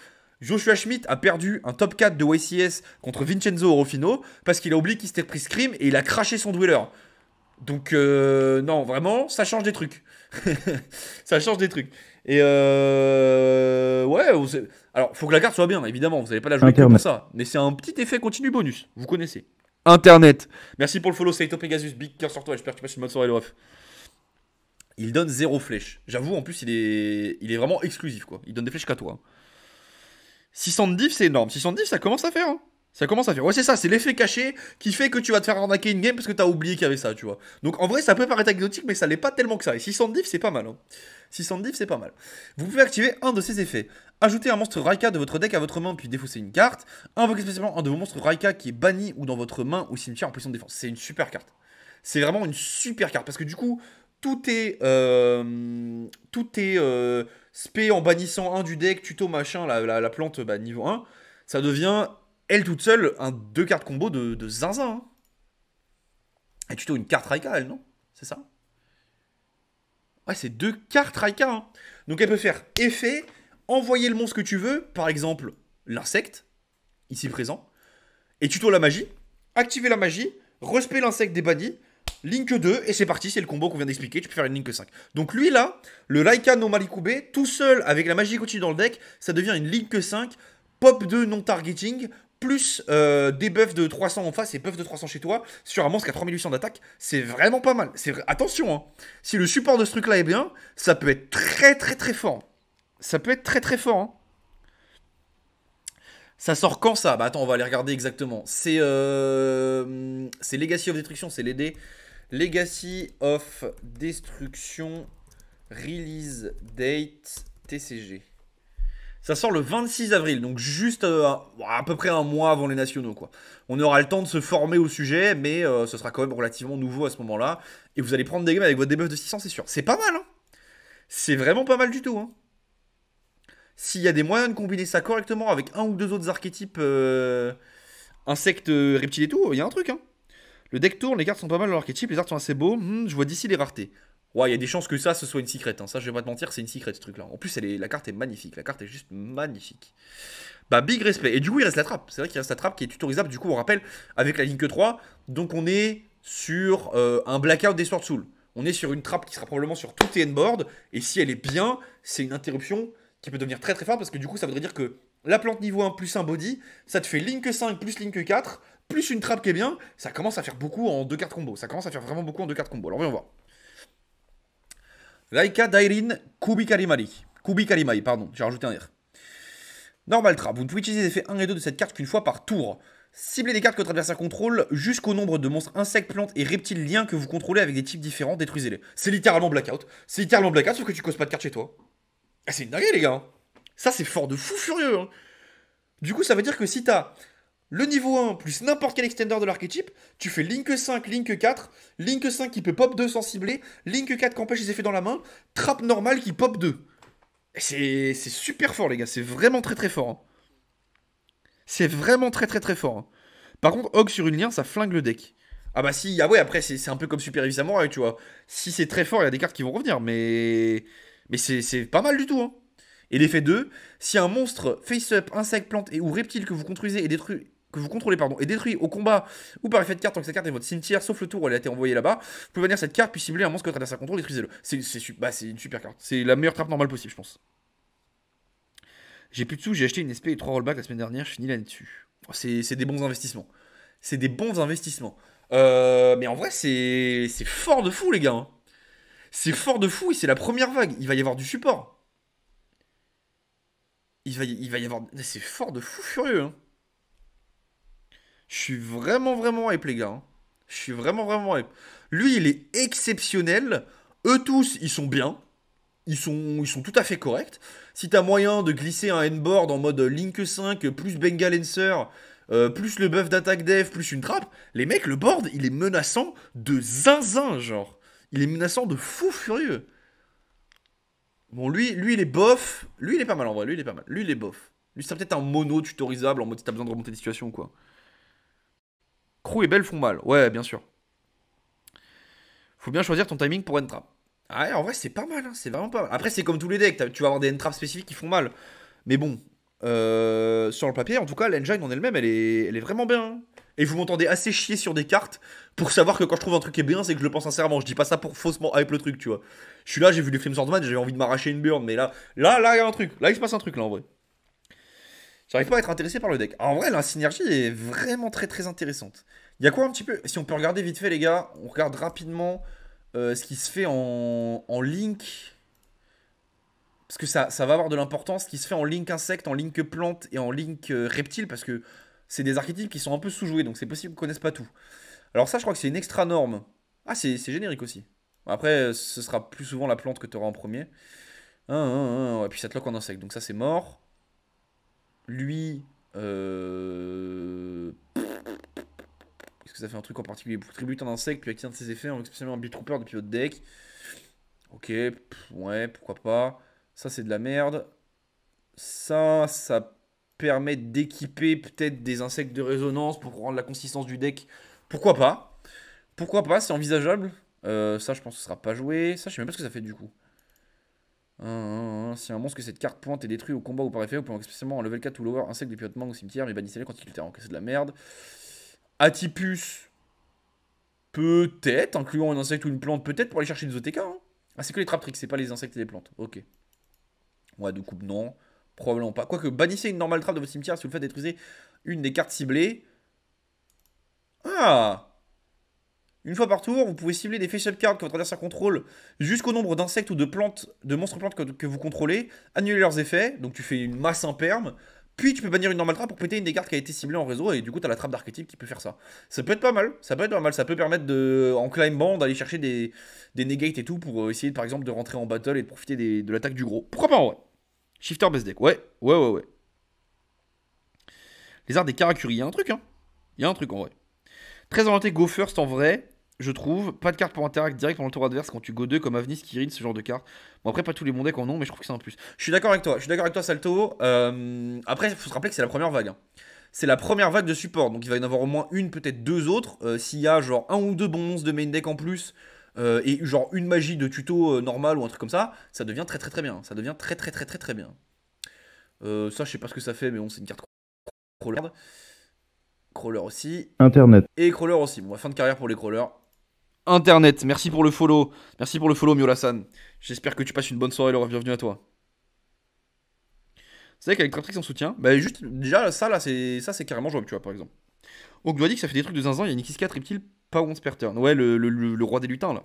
[SPEAKER 1] Joshua Schmidt a perdu un top 4 de YCS contre Vincenzo Orofino parce qu'il a oublié qu'il s'était pris Scream et il a craché son dweller. Donc euh, non vraiment ça change des trucs. ça change des trucs. Et euh, ouais, alors, faut que la carte soit bien, évidemment, vous n'allez pas la jouer comme ça. Mais c'est un petit effet continu bonus, vous connaissez.
[SPEAKER 2] Internet.
[SPEAKER 1] Merci pour le follow, Saito Pegasus, big cœur sur toi, j'espère que tu passes une bonne soirée, le ref. Il donne zéro flèche. J'avoue, en plus, il est, il est vraiment exclusif, quoi. Il donne des flèches qu'à toi. 610, hein. c'est énorme. 610 ça commence à faire. Hein. Ça commence à faire. Ouais, c'est ça, c'est l'effet caché qui fait que tu vas te faire arnaquer une game parce que t'as oublié qu'il y avait ça, tu vois. Donc en vrai, ça peut paraître exotique, mais ça l'est pas tellement que ça. Et 600 diff, c'est pas mal. Hein. 600 diff, c'est pas mal. Vous pouvez activer un de ces effets. Ajoutez un monstre Raika de votre deck à votre main puis défausser une carte. Invoquez spécialement un de vos monstres Raika qui est banni ou dans votre main ou cimetière en position de défense. C'est une super carte. C'est vraiment une super carte parce que du coup, tout est. Euh, tout est. Euh, spé en bannissant un du deck, tuto machin, la, plante bah, niveau 1. Ça devient elle toute seule, un deux cartes combo de, zinzin. Elle hein. tuto une carte Raika, elle, non C'est ça Ouais, c'est deux cartes Raika. Hein. Donc elle peut faire effet, envoyer le monstre que tu veux, par exemple l'insecte, ici présent, et tuto la magie, activer la magie, respect l'insecte des Badis. Link 2, et c'est parti, c'est le combo qu'on vient d'expliquer, tu peux faire une Link 5. Donc lui là, le Raika no Malikube, tout seul avec la magie continue dans le deck, ça devient une Link 5, pop 2 non targeting, plus euh, des buffs de 300 en face et buffs de 300 chez toi, sur un monstre qui a 3800 d'attaque, c'est vraiment pas mal. C'est Attention, hein. si le support de ce truc-là est bien, ça peut être très très très fort. Ça peut être très très fort. Hein. Ça sort quand ça Bah attends, on va aller regarder exactement. C'est euh, c'est Legacy of Destruction, c'est les Legacy of Destruction Release Date TCG. Ça sort le 26 avril, donc juste euh, à, peu près un mois avant les nationaux. Quoi. On aura le temps de se former au sujet, mais euh, ce sera quand même relativement nouveau à ce moment-là. Et vous allez prendre des games avec votre debuff de 600, c'est sûr. C'est pas mal, hein C'est vraiment pas mal du tout, hein S'il y a des moyens de combiner ça correctement avec un ou deux autres archétypes euh, insectes, reptiles et tout, il y a un truc, hein le deck tourne, les cartes sont pas mal dans l'archétype, les arts sont assez beaux. Hmm, je vois d'ici les raretés. Ouais, il y a des chances que ça, ce soit une secrète. Hein. Ça, je vais pas te mentir, c'est une secrète, ce truc-là. En plus, la carte est magnifique. La carte est juste magnifique. Bah, big respect. Et du coup, il reste la trappe. C'est vrai qu'il reste la trappe qui est tutorisable. Du coup, on rappelle, avec la ligne 3, donc on est sur euh, un blackout des Sword Soul. On est sur une trappe qui sera probablement sur tout TN board. Et si elle est bien, c'est une interruption qui peut devenir très très forte parce que du coup, ça voudrait dire que la plante niveau 1 plus un body, ça te fait link 5 plus link 4 plus une trappe qui est bien. Ça commence à faire beaucoup en deux cartes combo. Ça commence à faire vraiment beaucoup en deux cartes combo. Alors, viens voir. Laika Dairin Kubi Kubikarimai, pardon, j'ai rajouté un R. Normal trap, vous ne pouvez utiliser les effets 1 et 2 de cette carte qu'une fois par tour. Ciblez des cartes que votre adversaire contrôle jusqu'au nombre de monstres, insectes, plantes et reptiles liens que vous contrôlez avec des types différents, détruisez-les. C'est littéralement blackout. C'est littéralement blackout, sauf que tu causes pas de cartes chez toi. Ah, c'est une dinguerie, les gars. Hein. Ça, c'est fort de fou furieux. Hein. Du coup, ça veut dire que si t'as le niveau 1 plus n'importe quel extender de l'archétype, tu fais Link 5, Link 4, Link 5 qui peut pop 2 sans cibler, Link 4 qui empêche les effets dans la main, Trap normal qui pop 2. C'est super fort les gars, c'est vraiment très très fort. Hein. C'est vraiment très très très fort. Hein. Par contre, Hog sur une lien, ça flingue le deck. Ah bah si, ah ouais, après c'est un peu comme Super Heavy tu vois. Si c'est très fort, il y a des cartes qui vont revenir, mais... Mais c'est pas mal du tout, hein. Et l'effet 2, si un monstre, face-up, insecte, plante ou reptile que vous construisez est détruit que vous contrôlez pardon, et détruit au combat ou par effet de carte tant que cette carte est votre cimetière, sauf le tour où elle a été envoyée là-bas, vous pouvez venir cette carte puis cibler un monstre que à sa contrôle, détruisez-le. Bah, c'est une super carte. C'est la meilleure trappe normale possible, je pense. J'ai plus de sous, j'ai acheté une SP et 3 rollback la semaine dernière, je finis là-dessus. C'est des bons investissements. C'est des bons investissements. Euh, mais en vrai, c'est fort de fou, les gars. Hein. C'est fort de fou et c'est la première vague. Il va y avoir du support. Il va il va y avoir. C'est fort de fou furieux. Hein. Je suis vraiment, vraiment hype, les gars. Hein. Je suis vraiment, vraiment hype. Lui, il est exceptionnel. Eux tous, ils sont bien. Ils sont, ils sont tout à fait corrects. Si t'as moyen de glisser un N-board en mode Link 5, plus Bengal euh, plus le buff d'attaque dev, plus une trappe, les mecs, le board, il est menaçant de zinzin, genre. Il est menaçant de fou furieux. Bon, lui, lui, il est bof. Lui, il est pas mal en vrai. Lui, il est pas mal. Lui, il est bof. Lui, c'est peut-être un mono tutorisable en mode si t'as besoin de remonter des situations, ou quoi. Crew et Belle font mal. Ouais, bien sûr. Faut bien choisir ton timing pour entrap. Ah Ouais, en vrai, c'est pas mal. Hein, c'est vraiment pas mal. Après, c'est comme tous les decks. Tu vas avoir des entraps spécifiques qui font mal. Mais bon, euh, sur le papier, en tout cas, l'engine en elle-même, elle est, elle est vraiment bien. Hein. Et vous m'entendez assez chier sur des cartes pour savoir que quand je trouve un truc est bien, c'est que je le pense sincèrement. Je dis pas ça pour faussement hype le truc, tu vois. Je suis là, j'ai vu les film Swordsman, j'avais envie de m'arracher une burn, mais là, là, là, il y a un truc. Là, il se passe un truc, là, en vrai. J'arrive pas à être intéressé par le deck. En vrai, la synergie est vraiment très très intéressante. Il y a quoi un petit peu Si on peut regarder vite fait, les gars, on regarde rapidement euh, ce qui se fait en, link. Parce que ça, ça va avoir de l'importance, ce qui se fait en link insecte, en link plante et en link euh, reptile, parce que c'est des archétypes qui sont un peu sous-joués, donc c'est possible qu'on connaisse pas tout. Alors ça, je crois que c'est une extra norme. Ah, c'est générique aussi. Après, ce sera plus souvent la plante que tu auras en premier. Hein, hein, hein, ah, Et puis ça te lock en insecte, donc ça c'est mort lui. Euh... Est-ce que ça fait un truc en particulier Pour tribute un insecte, puis active un de ses effets en spécialement un Bill Trooper depuis votre deck. Ok, ouais, pourquoi pas. Ça, c'est de la merde. Ça, ça permet d'équiper peut-être des insectes de résonance pour rendre la consistance du deck. Pourquoi pas Pourquoi pas C'est envisageable. Euh, ça, je pense que ce sera pas joué. Ça, je sais même pas ce que ça fait du coup. Hein, hein, hein, si un monstre que cette carte pointe est détruit au combat ou par effet, pour pouvez spécialement en level 4 ou lower insecte depuis votre au cimetière, mais bannissez-les quand il est encaissé de la merde. Atypus. peut-être, incluant un insecte ou une plante, peut-être pour aller chercher des OTK. Hein. Ah, c'est que les trap tricks, c'est pas les insectes et les plantes. Ok. Ouais, de coupe, non. Probablement pas. Quoique, bannissez une normale trappe de votre cimetière si vous le faites détruire une des cartes ciblées. Ah une fois par tour, vous pouvez cibler des face-up cards que votre adversaire contrôle jusqu'au nombre d'insectes ou de plantes, de monstres plantes que, vous contrôlez, annuler leurs effets, donc tu fais une masse imperme, puis tu peux bannir une normale trappe pour péter une des cartes qui a été ciblée en réseau, et du coup t'as la trappe d'archétype qui peut faire ça. Ça peut être pas mal, ça peut être pas mal, ça peut permettre de, en climb band, d'aller chercher des, des negates et tout pour euh, essayer par exemple de rentrer en battle et de profiter de l'attaque du gros. Pourquoi pas en vrai Shifter best deck, ouais, ouais, ouais, ouais. Les arts des Karakuri, y a un truc hein, y a un truc en vrai. Très orienté go first en vrai, je trouve. Pas de carte pour interact direct pendant le tour adverse quand tu go 2 comme Avnis, Kirin, ce genre de carte. Bon, après, pas tous les bons decks en ont, mais je trouve que c'est un plus. Je suis d'accord avec toi, je suis d'accord avec toi, Salto. Euh, après, il faut se rappeler que c'est la première vague. Hein. C'est la première vague de support, donc il va y en avoir au moins une, peut-être deux autres. Euh, s'il y a genre un ou deux bons de main deck en plus, euh, et genre une magie de tuto normal ou un truc comme ça, ça devient très très très bien. Ça devient très très très très très bien. ça, je sais pas ce que ça fait, mais bon, c'est une carte crawler. Crawler aussi. Internet. Et crawler aussi. Bon, bah, fin de carrière pour les crawlers. Internet. Merci pour le follow. Merci pour le follow, MioLasan. J'espère que tu passes une bonne soirée, Laura. Bienvenue à toi. C'est vrai qu'avec en soutien, bah juste, déjà, ça, là, c'est ça c'est carrément jouable, tu vois, par exemple. On doit que ça fait des trucs de zinzin. Il y a Nikis 4 Reptile, pas once per turn. Ouais, le, roi des lutins, là.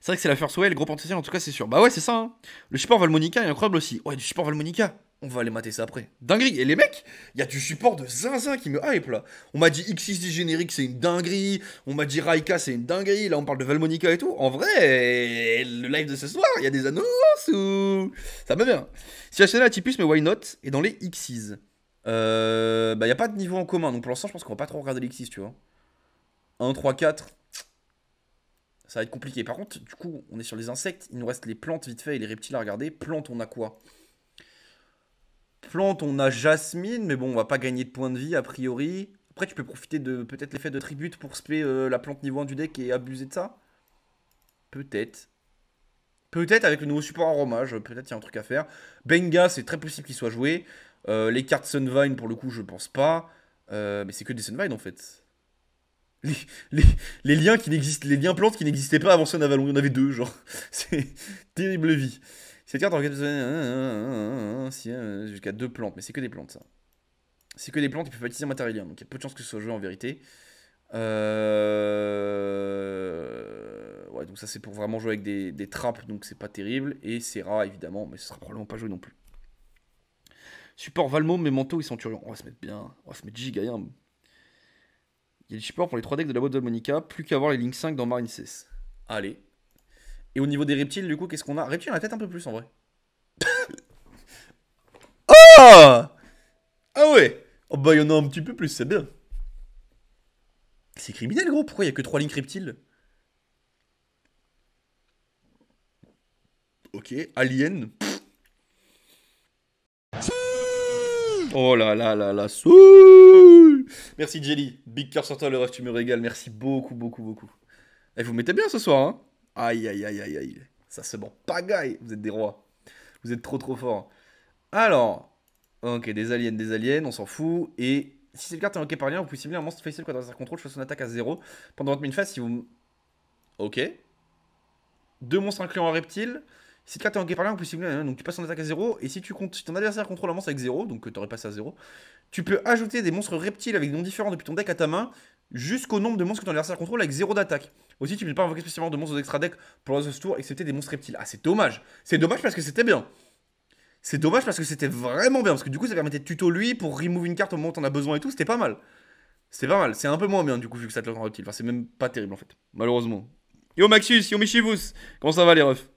[SPEAKER 1] C'est vrai que c'est la first way, le gros potentiel, en tout cas, c'est sûr. Bah ouais, c'est ça. Hein. Le support Valmonica est incroyable aussi. Ouais, du support Valmonica on va aller mater ça après. Dinguerie. Et les mecs, il y a du support de zinzin qui me hype là. On m'a dit X6 générique, c'est une dinguerie. On m'a dit Raika, c'est une dinguerie. Là, on parle de Valmonica et tout. En vrai, le live de ce soir, il y a des annonces Ça me bien. Si est à typus mais why not Et dans les X6 il n'y a pas de niveau en commun. Donc pour l'instant, je pense qu'on va pas trop regarder les X6, tu vois. 1, 3, 4. Ça va être compliqué. Par contre, du coup, on est sur les insectes. Il nous reste les plantes vite fait et les reptiles à regarder. Plantes, on a quoi Plante, on a Jasmine, mais bon, on va pas gagner de points de vie a priori. Après, tu peux profiter de peut-être l'effet de tribute pour spé euh, la plante niveau 1 du deck et abuser de ça. Peut-être. Peut-être avec le nouveau support en hommage, peut-être il y a un truc à faire. Benga, c'est très possible qu'il soit joué. Euh, les cartes Sunvine, pour le coup, je pense pas. Euh, mais c'est que des Sunvine en fait. Les, liens qui n'existent, les liens plantes qui n'existaient pas avant Sun on avait, avait deux, genre. C'est terrible vie. Cette carte organise jusqu'à deux plantes, mais c'est que des plantes ça. C'est que des plantes, il peut pas utiliser matériel, donc il y a peu de chances que ce soit joué en vérité. Euh, ouais, donc ça c'est pour vraiment jouer avec des, trappes, donc c'est pas terrible. Et rare évidemment, mais ce sera probablement pas joué non plus. Support Valmo, mais Manteau et Centurion. On va se mettre bien, on va se mettre giga. Il y a des support pour les 3 decks de la boîte de Monica, plus qu'avoir les Link 5 dans Marine Allez, et au niveau des reptiles, du coup, qu'est-ce qu'on a Reptiles, on a peut-être un peu plus en vrai. oh Ah ouais Oh bah, il y en a un petit peu plus, c'est bien. C'est criminel, gros. Pourquoi il y a que 3 lignes reptiles Ok, Alien. Oh là là là là, Merci Jelly, Big Cœur sur toi, le rêve tu me régales, merci beaucoup beaucoup beaucoup. Et eh, vous mettez bien ce soir, hein Aïe, aïe, aïe, aïe, aïe. Ça se pas Pagaille, vous êtes des rois. Vous êtes trop, trop forts. Alors, ok, des aliens, des aliens, on s'en fout. Et si cette carte est invoquée par lien, vous pouvez cibler un monstre facile un contrôle, fais son attaque à 0. Pendant votre face, si vous. Ok. Deux monstres incluant un reptile. Si cette carte est invoquée par lien, vous pouvez cibler un. Hein. Donc tu passes son attaque à 0. Et si, tu comptes, si ton adversaire contrôle un monstre avec 0, donc euh, tu aurais passé à 0, tu peux ajouter des monstres reptiles avec des noms différents depuis ton deck à ta main jusqu'au nombre de monstres que ton adversaire contrôle avec zéro d'attaque. Aussi, tu ne peux pas invoquer spécialement de monstres aux extra deck pour ce tour, excepté des monstres reptiles. Ah, c'est dommage. C'est dommage parce que c'était bien. C'est dommage parce que c'était vraiment bien. Parce que du coup, ça permettait de tuto lui pour remove une carte au moment où t'en as besoin et tout. C'était pas mal. c'est pas mal. C'est un peu moins bien du coup, vu que ça te lance en reptile, Enfin, c'est même pas terrible en fait. Malheureusement. Yo Maxus, yo Michivus. Comment ça va les refs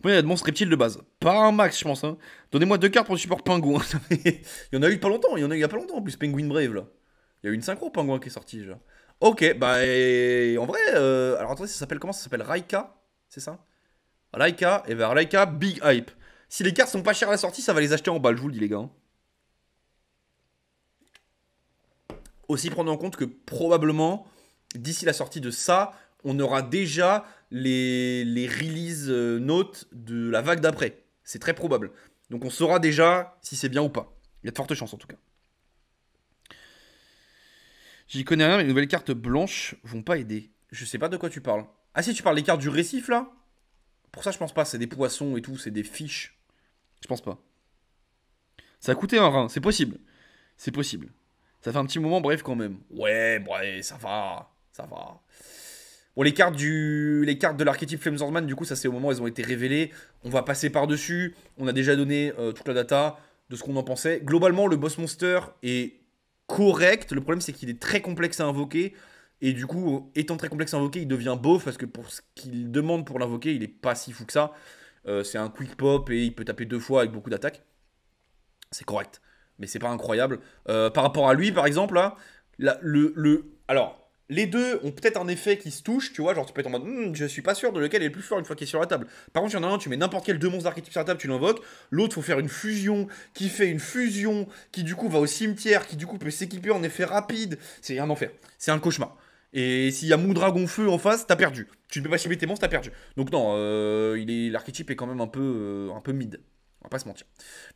[SPEAKER 1] Combien il y a de monstres reptiles de base Pas un max, je pense. Hein. Donnez-moi deux cartes pour le support pingouin. il y en a eu pas longtemps. Il y en a eu pas longtemps en plus. Penguin Brave là. Il y a eu une synchro pingouin qui est sortie déjà. Ok, bah en vrai, euh, alors attendez, ça s'appelle comment Ça s'appelle Raika, c'est ça Raika, et vers ben, Raika, big hype. Si les cartes sont pas chères à la sortie, ça va les acheter en bas, je vous le dis les gars. Hein. Aussi prendre en compte que probablement, d'ici la sortie de ça, on aura déjà les, les release euh, notes de la vague d'après. C'est très probable. Donc on saura déjà si c'est bien ou pas. Il y a de fortes chances en tout cas. J'y connais rien, mais les nouvelles cartes blanches vont pas aider. Je sais pas de quoi tu parles. Ah si, tu parles des cartes du récif là Pour ça, je pense pas. C'est des poissons et tout, c'est des fiches. Je pense pas. Ça a coûté un rein, c'est possible. C'est possible. Ça fait un petit moment, bref, quand même. Ouais, bref, ça va. Ça va. Bon, les cartes, du... les cartes de l'archétype Flamesordman, du coup, ça c'est au moment où elles ont été révélées. On va passer par-dessus. On a déjà donné euh, toute la data de ce qu'on en pensait. Globalement, le boss monster est correct. Le problème, c'est qu'il est très complexe à invoquer. Et du coup, étant très complexe à invoquer, il devient beauf parce que pour ce qu'il demande pour l'invoquer, il est pas si fou que ça. Euh, c'est un quick pop et il peut taper deux fois avec beaucoup d'attaques. C'est correct, mais c'est pas incroyable. Euh, par rapport à lui, par exemple, là, le, le, alors les deux ont peut-être un effet qui se touche, tu vois, genre tu peux être en mode hmm, je suis pas sûr de lequel est le plus fort une fois qu'il est sur la table. Par contre, il y en a un, tu mets n'importe quel deux monstres d'archétype sur la table, tu l'invoques, l'autre faut faire une fusion qui fait une fusion qui du coup va au cimetière, qui du coup peut s'équiper en effet rapide, c'est un enfer, c'est un cauchemar. Et s'il y a Mou Dragon Feu en face, t'as perdu. Tu ne peux pas cibler tes monstres, t'as perdu. Donc non, euh, est l'archétype est, quand même un peu, euh, un peu mid va pas se mentir.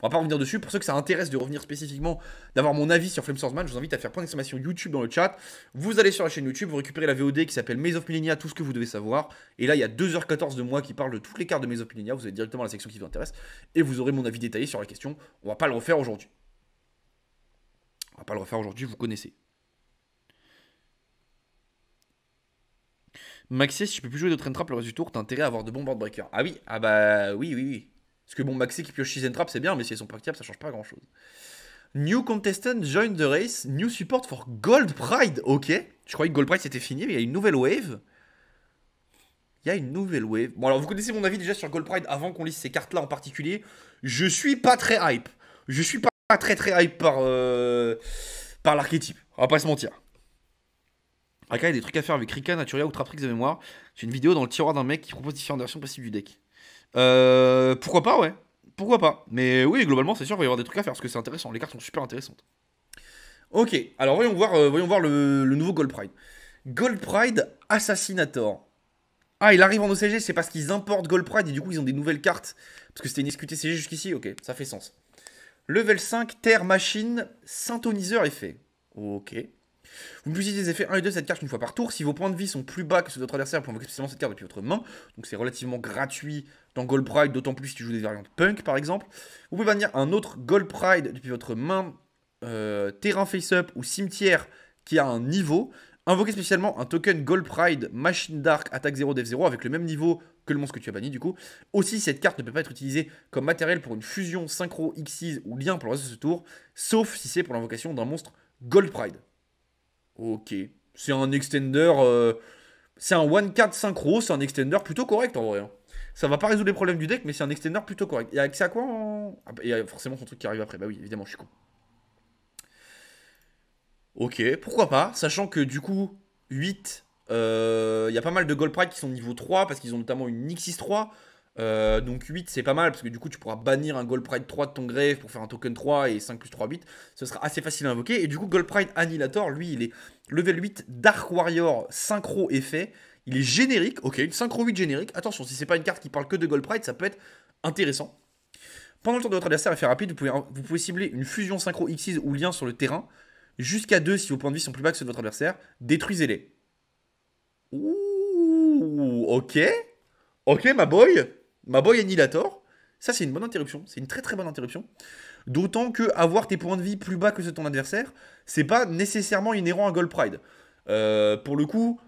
[SPEAKER 1] On va pas revenir dessus. Pour ceux que ça intéresse de revenir spécifiquement, d'avoir mon avis sur Flame Man, je vous invite à faire point d'exclamation YouTube dans le chat. Vous allez sur la chaîne YouTube, vous récupérez la VOD qui s'appelle Maze of Millenia, tout ce que vous devez savoir. Et là, il y a 2h14 de moi qui parle de toutes les cartes de Maze of Millenia. Vous allez directement à la section qui vous intéresse. Et vous aurez mon avis détaillé sur la question. On va pas le refaire aujourd'hui. On va pas le refaire aujourd'hui, vous connaissez. Maxis, si je peux plus jouer de train trap le reste du tour, t'as intérêt à avoir de bons breakers Ah oui, ah bah oui, oui, oui. Parce que bon, Maxi qui pioche Shizen Trap, c'est bien, mais si ils sont pas ça change pas grand chose. New contestant join the race, new support for Gold Pride. Ok, je croyais que Gold Pride c'était fini, mais il y a une nouvelle wave. Il y a une nouvelle wave. Bon, alors vous connaissez mon avis déjà sur Gold Pride avant qu'on lise ces cartes-là en particulier. Je suis pas très hype. Je suis pas très très hype par, euh, par l'archétype. On va pas se mentir. Raka, il y a des trucs à faire avec Rika, Naturia ou Traprix de mémoire. J'ai une vidéo dans le tiroir d'un mec qui propose différentes versions possibles du deck. Euh, pourquoi pas, ouais. Pourquoi pas. Mais oui, globalement, c'est sûr il va y avoir des trucs à faire parce que c'est intéressant. Les cartes sont super intéressantes. Ok, alors voyons voir, euh, voyons voir le, nouveau Gold Pride. Gold Pride Assassinator. Ah, il arrive en OCG, c'est parce qu'ils importent Gold Pride et du coup ils ont des nouvelles cartes. Parce que c'était une SQTCG jusqu'ici, ok, ça fait sens. Level 5, Terre Machine, Synthoniseur effet. Ok. Vous pouvez utiliser les effets 1 et 2 de cette carte une fois par tour. Si vos points de vie sont plus bas que ceux de votre adversaire, vous pouvez spécialement cette carte depuis votre main. Donc c'est relativement gratuit dans Gold Pride, d'autant plus si tu joues des variantes punk par exemple. Vous pouvez bannir un autre Gold Pride depuis votre main, euh, terrain face-up ou cimetière qui a un niveau. Invoquer spécialement un token Gold Pride Machine Dark Attaque 0 dev 0 avec le même niveau que le monstre que tu as banni du coup. Aussi, cette carte ne peut pas être utilisée comme matériel pour une fusion, synchro, xyz ou lien pour le reste de ce tour, sauf si c'est pour l'invocation d'un monstre Gold Pride. Ok. C'est un extender. Euh, c'est un 1-4 synchro, c'est un extender plutôt correct en vrai. Hein. Ça va pas résoudre les problèmes du deck, mais c'est un extender plutôt correct. Il y a accès à quoi ah, bah, Il y a forcément son truc qui arrive après. Bah oui, évidemment, je suis con. Ok, pourquoi pas Sachant que du coup, 8, euh, il y a pas mal de Gold Pride qui sont niveau 3 parce qu'ils ont notamment une Nixis 3. Euh, donc 8 c'est pas mal parce que du coup tu pourras bannir un Gold Pride 3 de ton grève pour faire un token 3 et 5 plus 3 8 ce sera assez facile à invoquer et du coup Gold Pride Annihilator lui il est level 8 Dark Warrior synchro effet il est générique ok une synchro 8 générique attention si c'est pas une carte qui parle que de Gold Pride ça peut être intéressant pendant le tour de votre adversaire effet rapide vous pouvez, cibler une fusion synchro x6 ou lien sur le terrain jusqu'à 2 si vos points de vie sont plus bas que ceux de votre adversaire détruisez-les ouh ok ok ma boy Ma boy Annihilator, ça c'est une bonne interruption, c'est une très très bonne interruption. D'autant que avoir tes points de vie plus bas que ceux de ton adversaire, c'est pas nécessairement inhérent à Gold Pride. Euh, pour le coup,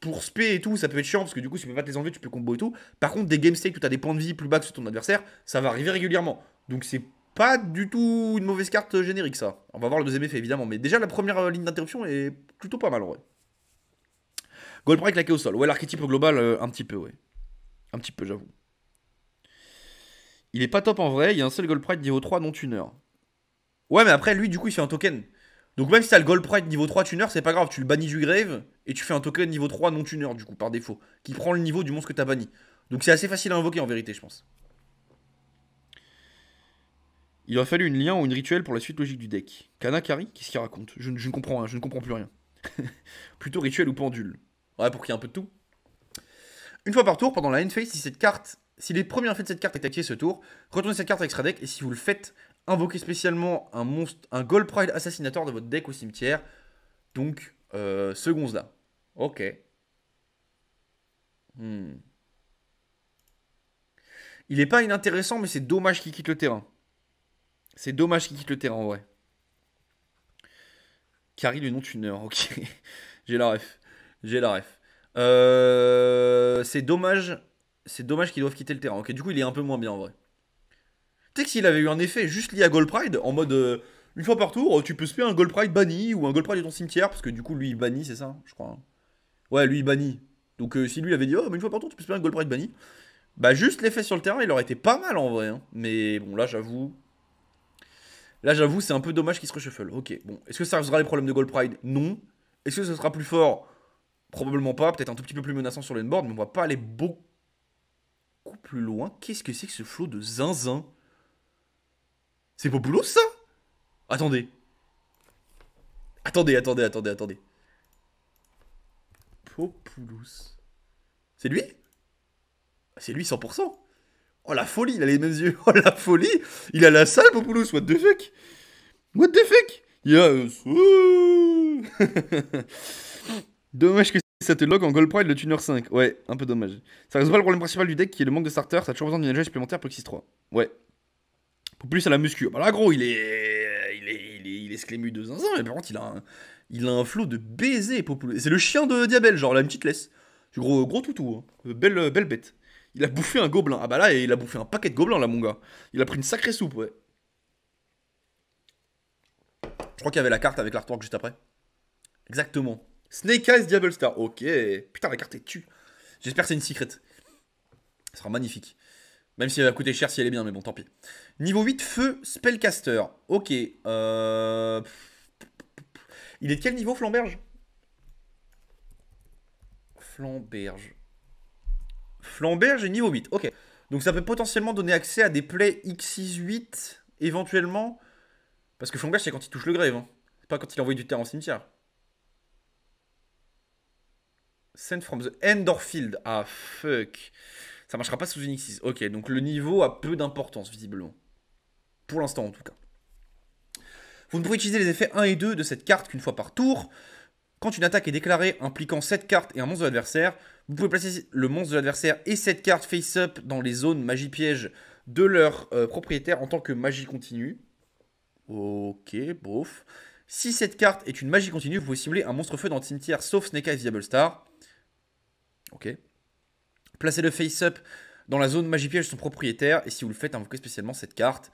[SPEAKER 1] pour SP et tout, ça peut être chiant parce que du coup, si tu peux pas te les enlever, tu peux combo et tout. Par contre, des game stakes où tu as des points de vie plus bas que ceux de ton adversaire, ça va arriver régulièrement. Donc c'est pas du tout une mauvaise carte euh, générique ça. On va voir le deuxième effet évidemment, mais déjà la première euh, ligne d'interruption est plutôt pas mal ouais. Gold Pride claqué au sol. Ouais, l'archétype global un petit peu, ouais. Un petit peu, j'avoue. Il est pas top en vrai, il y a un seul Gold Pride niveau 3 non tuner. Ouais, mais après, lui, du coup, il fait un token. Donc même si t'as le Gold Pride niveau 3 tuner, c'est pas grave, tu le bannis du grave et tu fais un token niveau 3 non tuner, du coup, par défaut, qui prend le niveau du monstre que t'as banni. Donc c'est assez facile à invoquer en vérité, je pense. Il aurait fallu une lien ou une rituelle pour la suite logique du deck. Kanakari Qu'est-ce qu'il raconte je, ne comprends rien, je ne comprends plus rien. Plutôt rituel ou pendule. Ouais, pour qu'il y ait un peu de tout. Une fois par tour, pendant la end phase, si cette carte, si les premiers effets de cette carte est activé ce tour, retournez cette carte à extra deck et si vous le faites, invoquez spécialement un monstre, un Gold Pride Assassinator de votre deck au cimetière. Donc, euh, ce là Ok. Hmm. Il n'est pas inintéressant, mais c'est dommage qu'il quitte le terrain. C'est dommage qu'il quitte le terrain en vrai. Carrie le nom tuneur, ok. J'ai la ref. J'ai la ref. Euh, c'est dommage. C'est dommage qu'ils doivent quitter le terrain. Ok, du coup, il est un peu moins bien en vrai. Tu sais que s'il avait eu un effet juste lié à Gold Pride, en mode euh, une fois par tour, tu peux se un Gold Pride banni ou un Gold Pride de ton cimetière, parce que du coup, lui, il bannit, c'est ça, je crois. Hein. Ouais, lui, il bannit. Donc euh, si lui avait dit, oh, une fois par tour, tu peux se un Gold Pride banni, bah juste l'effet sur le terrain, il aurait été pas mal en vrai. Hein. Mais bon, là, j'avoue. Là, j'avoue, c'est un peu dommage qu'il se reshuffle. Ok, bon. Est-ce que ça résoudra les problèmes de Gold Pride Non. Est-ce que ce sera plus fort Probablement pas, peut-être un tout petit peu plus menaçant sur l'endboard, mais on va pas aller beaucoup plus loin. Qu'est-ce que c'est que ce flot de zinzin C'est Populus ça Attendez. Attendez, attendez, attendez, attendez. Populous. C'est lui ah, C'est lui 100%. Oh la folie, il a les mêmes yeux. Oh la folie Il a la salle Populous, what the fuck What the fuck Yeah. Dommage que ça te log en Gold Pride le tuner 5. Ouais, un peu dommage. Ça résout pas le problème principal du deck qui est le manque de starter. ça a toujours besoin d'une énergie supplémentaire pour x 3. Ouais. Pour plus à la muscu. Ah bah là, gros, il est. Il est, il est, il sclému de zinzin, mais par contre, il a un, il a un flot de baisers. C'est le chien de Diabel, genre, la petite laisse. Du gros, gros toutou. Hein. Euh, belle, euh, belle bête. Il a bouffé un gobelin. Ah bah là, il a bouffé un paquet de gobelins, là, mon gars. Il a pris une sacrée soupe, ouais. Je crois qu'il y avait la carte avec l'artwork juste après. Exactement. Snake Eyes Diable Star. Ok. Putain, la carte est tue. J'espère que c'est une secrète. Ça sera magnifique. Même si elle va coûter cher si elle est bien, mais bon, tant pis. Niveau 8, Feu Spellcaster. Ok. Euh, il est de quel niveau, Flamberge Flamberge. Flamberge est niveau 8. Ok. Donc ça peut potentiellement donner accès à des plays X6-8, éventuellement. Parce que Flamberge, c'est quand il touche le grève. Hein. pas quand il envoie du terre en cimetière. Send from the Endorfield, Ah, fuck. Ça marchera pas sous Unix. Ok, donc le niveau a peu d'importance, visiblement. Pour l'instant, en tout cas. Vous ne pourrez utiliser les effets 1 et 2 de cette carte qu'une fois par tour. Quand une attaque est déclarée impliquant cette carte et un monstre de l'adversaire, vous pouvez placer le monstre de l'adversaire et cette carte face-up dans les zones magie piège de leur euh, propriétaire en tant que magie continue. Ok, bof. Si cette carte est une magie continue, vous pouvez cibler un monstre feu dans le cimetière sauf Snake Eyes Star. Ok Placez le face-up dans la zone magie piège de son propriétaire et si vous le faites, invoquez spécialement cette carte.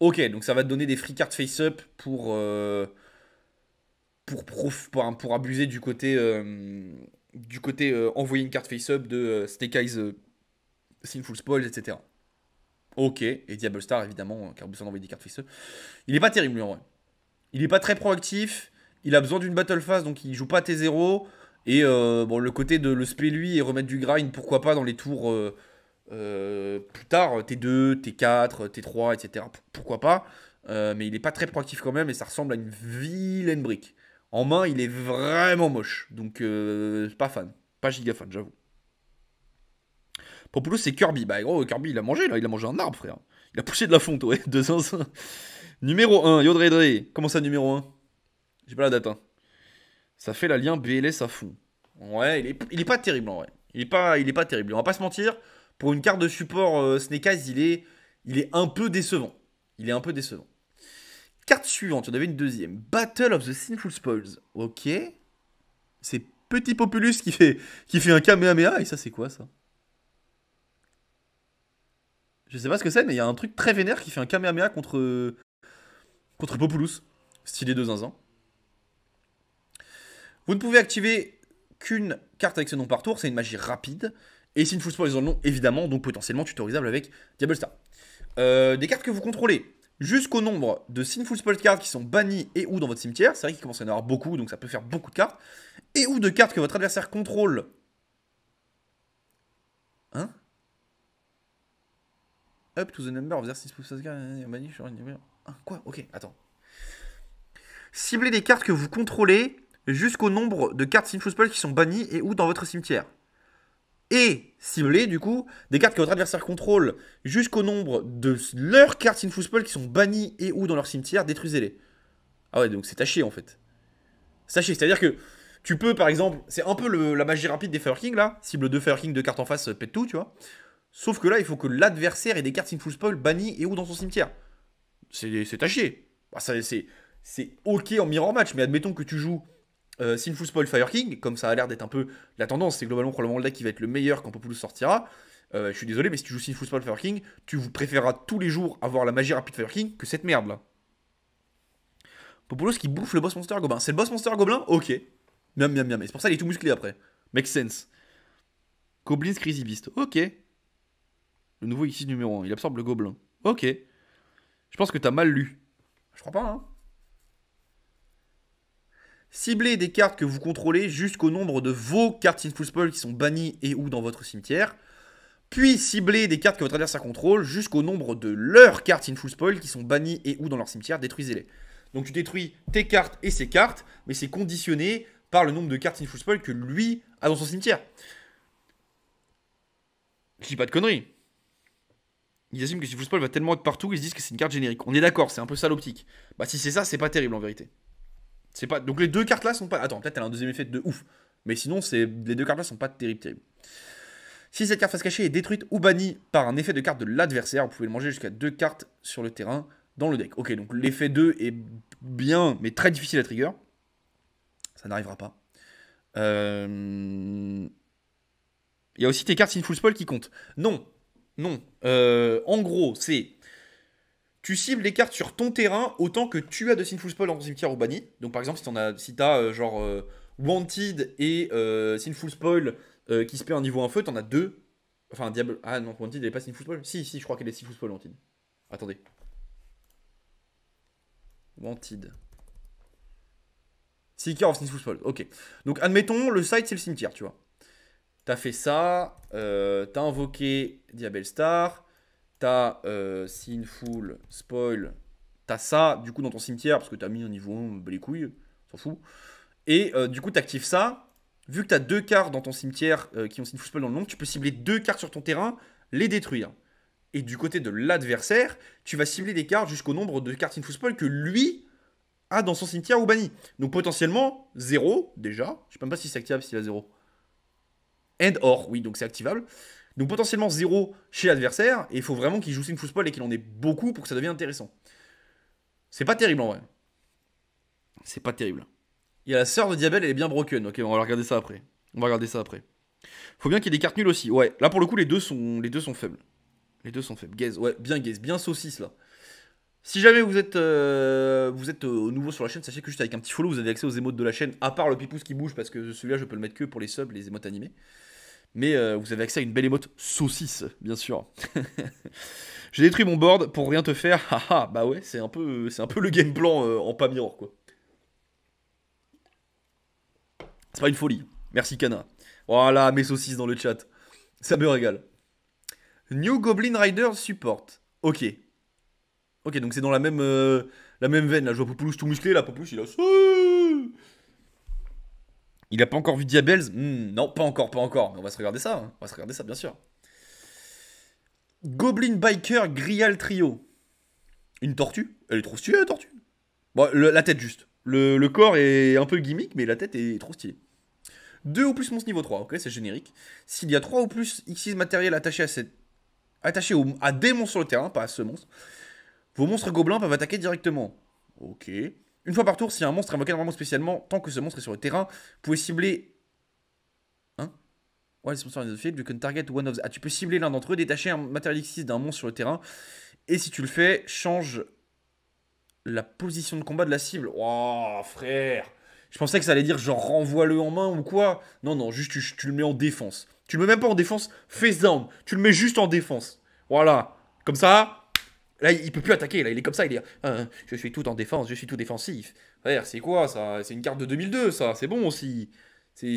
[SPEAKER 1] Ok, donc ça va te donner des free cards face-up pour, euh, pour, prof, pour, abuser du côté, euh, du côté euh, envoyer une carte face-up de Snake Eyes, Sinful Spoils, etc. Ok, et Diable Star évidemment, car besoin d'envoyer des cartes face-up. Il est pas terrible lui en vrai. Il est pas très proactif, il a besoin d'une battle phase donc il joue pas à T0. Et euh, bon, le côté de le spé lui et remettre du grind, pourquoi pas dans les tours euh, euh, plus tard, T2, T4, T3, etc. pourquoi pas Mais il est pas très proactif quand même et ça ressemble à une vilaine brique. En main, il est vraiment moche. Donc, pas fan. Pas giga fan, j'avoue. Populous, c'est Kirby. Bah, gros, Kirby, il a mangé, là. Il a mangé un arbre, frère. Il a poussé de la fonte, ouais. ans. Numéro 1, Yodredre. Comment ça, numéro 1 J'ai pas la date, hein. Ça fait la lien BLS à fond. Ouais, il est, pas terrible en vrai. Il est pas, il est pas terrible. On va pas se mentir, pour une carte de support ce euh, il est, il est un peu décevant. Il est un peu décevant. Carte suivante, on avait une deuxième. Battle of the Sinful Spoils. Ok. C'est Petit Populus qui fait, qui fait un Kamehameha. Et ça, c'est quoi ça Je sais pas ce que c'est, mais il y a un truc très vénère qui fait un Kamehameha contre, contre Populus. Stylé de zinzin. Vous ne pouvez activer qu'une carte avec ce nom par tour, c'est une magie rapide. Et Sinful une full ont le nom, évidemment, donc potentiellement tutorisable avec Diablestar. Star. Euh, des cartes que vous contrôlez, jusqu'au nombre de Sinful spoil cartes qui sont bannies et ou dans votre cimetière. C'est vrai qu'il commence à y en avoir beaucoup, donc ça peut faire beaucoup de cartes. Et ou de cartes que votre adversaire contrôle. Hein Up to the number of their Sinful cards banni quoi Ok, attends. Ciblez des cartes que vous contrôlez jusqu'au nombre de cartes Sinful Football qui sont bannies et ou dans votre cimetière. Et cibler, du coup, des cartes que votre adversaire contrôle jusqu'au nombre de leurs cartes in Football qui sont bannies et ou dans leur cimetière, détruisez-les. Ah ouais, donc c'est taché en fait. Sachez, c'est-à-dire que tu peux, par exemple, c'est un peu la magie rapide des Fire King là, cible 2 Fire King, 2 cartes en face, euh, pète tout, tu vois. Sauf que là, il faut que l'adversaire ait des cartes in football bannies et ou dans son cimetière. C'est taché. Bah, ça c'est ok en mirror match, mais admettons que tu joues euh, Sinful Spoil Fire King, comme ça a l'air d'être un peu la tendance, c'est globalement probablement le deck qui va être le meilleur quand Populous sortira. Euh, je suis désolé, mais si tu joues Sinful Spoil Fire King, tu préféreras tous les jours avoir la magie rapide Fire King que cette merde là. Populous qui bouffe le boss monster gobelin. C'est le boss monster gobelin Ok. Miam miam miam. mais c'est pour ça qu'il est tout musclé après. Makes sense. Goblin's Crazy Beast. Ok. Le nouveau ici numéro 1. Il absorbe le gobelin. Ok. Je pense que t'as mal lu. Je crois pas, hein. Ciblez des cartes que vous contrôlez jusqu'au nombre de vos cartes in full qui sont bannies et ou dans votre cimetière. Puis ciblez des cartes que votre adversaire contrôle jusqu'au nombre de leurs cartes in full qui sont bannies et ou dans leur cimetière, détruisez-les. Donc tu détruis tes cartes et ses cartes, mais c'est conditionné par le nombre de cartes in full que lui a dans son cimetière. Je dis pas de conneries. Ils assument que si full spoil va tellement être partout, ils se disent que c'est une carte générique. On est d'accord, c'est un peu ça l'optique. Bah si c'est ça, c'est pas terrible en vérité pas... Donc les deux cartes là sont pas... Attends, peut-être elle a un deuxième effet de ouf. Mais sinon, c'est... les deux cartes là sont pas terribles, Si cette carte face cachée est détruite ou bannie par un effet de carte de l'adversaire, vous pouvez le manger jusqu'à deux cartes sur le terrain dans le deck. Ok, donc l'effet 2 est bien, mais très difficile à trigger. Ça n'arrivera pas. Euh, il y a aussi tes cartes in full Spoil qui comptent. Non, non. Euh, en gros, c'est tu cibles les cartes sur ton terrain autant que tu as de Sinful Spoil dans ton cimetière ou banni. Donc par exemple, si tu as, si euh, genre euh, Wanted et euh, Sinful Spoil qui se paient en niveau 1 feu, t'en as deux. Enfin, Diable. Ah non, Wanted, elle pas Sinful Spoil Si, si, je crois qu'elle est Sinful Spoil, Wanted. Attendez. Wanted. Seeker of Sinful Spoil, ok. Donc admettons, le site c'est le cimetière, tu vois. T'as fait ça, t'as invoqué Diabelle Star. T'as euh, Sinful, Spoil, t'as ça, du coup, dans ton cimetière, parce que t'as mis un niveau bah, 1, les couilles, s'en fout. Et euh, du coup, t'actives ça. Vu que t'as deux cartes dans ton cimetière euh, qui ont Sinful, Spoil dans le nom, tu peux cibler deux cartes sur ton terrain, les détruire. Et du côté de l'adversaire, tu vas cibler des cartes jusqu'au nombre de cartes Sinful, Spoil que lui a dans son cimetière ou banni. Donc potentiellement, 0 déjà. Je sais même pas si c'est activable s'il a 0. And or, oui, donc c'est activable. Donc potentiellement zéro chez l'adversaire, et il faut vraiment qu'il joue une football et qu'il en ait beaucoup pour que ça devienne intéressant. C'est pas terrible en vrai. C'est pas terrible. Il y a la sœur de Diabelle, elle est bien broken. Ok, on va regarder ça après. On va regarder ça après. Faut bien qu'il y ait des cartes nulles aussi. Ouais, là pour le coup, les deux sont, les deux sont faibles. Les deux sont faibles. Gaze, ouais, bien gaze, bien saucisse là. Si jamais vous êtes, euh, vous êtes euh, nouveau sur la chaîne, sachez que juste avec un petit follow, vous avez accès aux émotes de la chaîne, à part le pipouce qui bouge, parce que celui-là, je peux le mettre que pour les subs, les émotes animées. Mais euh, vous avez accès à une belle émote saucisse, bien sûr. J'ai détruit mon board pour rien te faire. Ah, ah bah ouais, c'est un peu, c'est un peu le game plan euh, en pas mirror, quoi. C'est pas une folie. Merci, Cana. Voilà, mes saucisses dans le chat. Ça me régale. New Goblin Rider support. Ok. Ok, donc c'est dans la même, euh, la même veine. Là, je vois Populous tout musclé. Là, il a... Il a pas encore vu Diabels hmm, Non, pas encore, pas encore. on va se regarder ça. Hein. On va se regarder ça, bien sûr. Goblin Biker Grial Trio. Une tortue Elle est trop stylée, la tortue. Bon, la tête juste. Le, corps est un peu gimmick, mais la tête est trop stylée. Deux ou plus monstres niveau 3, ok, c'est générique. S'il y a 3 ou plus X6 matériel attaché à cette... Attaché à des monstres sur le terrain, pas à ce monstre, vos monstres gobelins peuvent attaquer directement. Ok. Une fois par tour, si un monstre invoqué normalement spécialement, tant que ce monstre est sur le terrain, vous pouvez cibler. Hein Ouais, les du target one of. Ah, tu peux cibler l'un d'entre eux, détacher un matériel x d'un monstre sur le terrain. Et si tu le fais, change la position de combat de la cible. Oh, frère Je pensais que ça allait dire genre renvoie-le en main ou quoi. Non, non, juste tu, tu, le mets en défense. Tu le mets même pas en défense, face down. Tu le mets juste en défense. Voilà. Comme ça, Là, il peut plus attaquer, là, il est comme ça, il est hein, je suis tout en défense, je suis tout défensif. Frère, c'est quoi ça C'est une carte de 2002, ça, c'est bon aussi. Il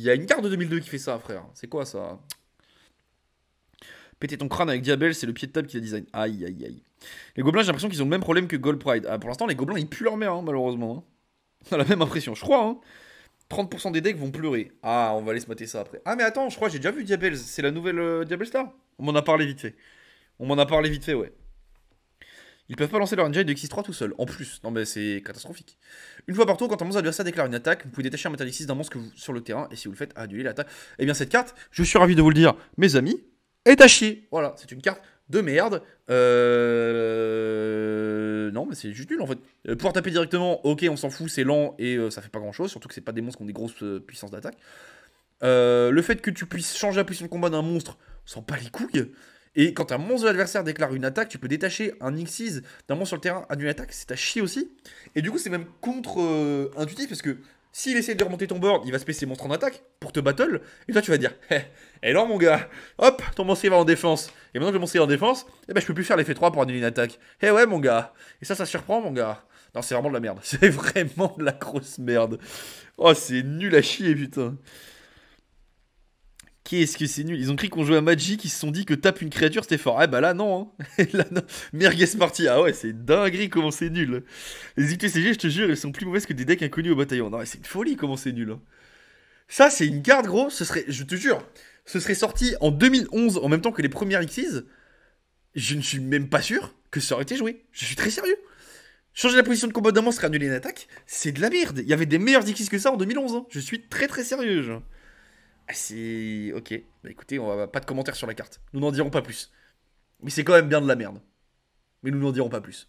[SPEAKER 1] y a une carte de 2002 qui fait ça, frère. C'est quoi ça Péter ton crâne avec Diabel, c'est le pied de table qui a design. Aïe, aïe, aïe. Les gobelins, j'ai l'impression qu'ils ont le même problème que Gold Pride. Ah, pour l'instant, les gobelins, ils puent leur mère, hein, malheureusement. Hein. On a la même impression, je crois. Hein. 30% des decks vont pleurer. Ah, on va aller se mater ça après. Ah, mais attends, je crois j'ai déjà vu diabel C'est la nouvelle euh, Star On m'en a parlé vite fait. On m'en a parlé vite fait, ouais. Ils peuvent pas lancer leur engine de X3 tout seul, en plus. Non mais c'est catastrophique. Une fois par tour, quand un monstre adversaire déclare une attaque, vous pouvez détacher un metalixis d'un monstre sur le terrain, et si vous le faites, annuler l'attaque. Eh bien cette carte, je suis ravi de vous le dire, mes amis, est à chier. Voilà, c'est une carte de merde. Euh... Non, mais c'est juste nul en fait. Euh, pouvoir taper directement, ok, on s'en fout, c'est lent et euh, ça fait pas grand chose, surtout que c'est pas des monstres qui ont des grosses euh, puissances d'attaque. le fait que tu puisses changer la position de combat d'un monstre, sans pas les couilles. Et quand un monstre de l'adversaire déclare une attaque, tu peux détacher un Xyz d'un monstre sur le terrain à une attaque, c'est à chier aussi. Et du coup, c'est même contre-intuitif parce que s'il essaie de remonter ton board, il va se passer monstre en attaque pour te battle. Et toi, tu vas dire hé, eh, hé eh, alors mon gars, hop, ton monstre va en défense. Et maintenant que le monstre est en défense, eh ben, je peux plus faire l'effet 3 pour annuler une attaque. Eh ouais, mon gars. Et ça, ça surprend, mon gars. Non, c'est vraiment de la merde. C'est vraiment de la grosse merde. Oh, c'est nul à chier, putain. Qu'est-ce que c'est nul Ils ont crié qu'on jouait à Magic, ils se sont dit que tape une créature, c'était fort. Eh bah là non, hein. là, Merguez ah ouais, c'est dinguerie comment c'est nul. Les XTCG, je te jure, ils sont plus mauvaises que des decks inconnus au bataillon. Non, c'est une folie comment c'est nul. Hein. Ça, c'est une carte, gros, ce serait, je te jure, ce serait sorti en 2011, en même temps que les premières Xyz. Je ne suis même pas sûr que ça aurait été joué. Je suis très sérieux. Changer la position de combat d'un monstre et annuler une attaque, c'est de la merde. Il y avait des meilleurs Xyz que ça en 2011. Hein. Je suis très très sérieux. Ah, c'est. Ok. Bah écoutez, on va pas de commentaires sur la carte. Nous n'en dirons pas plus. Mais c'est quand même bien de la merde. Mais nous n'en dirons pas plus.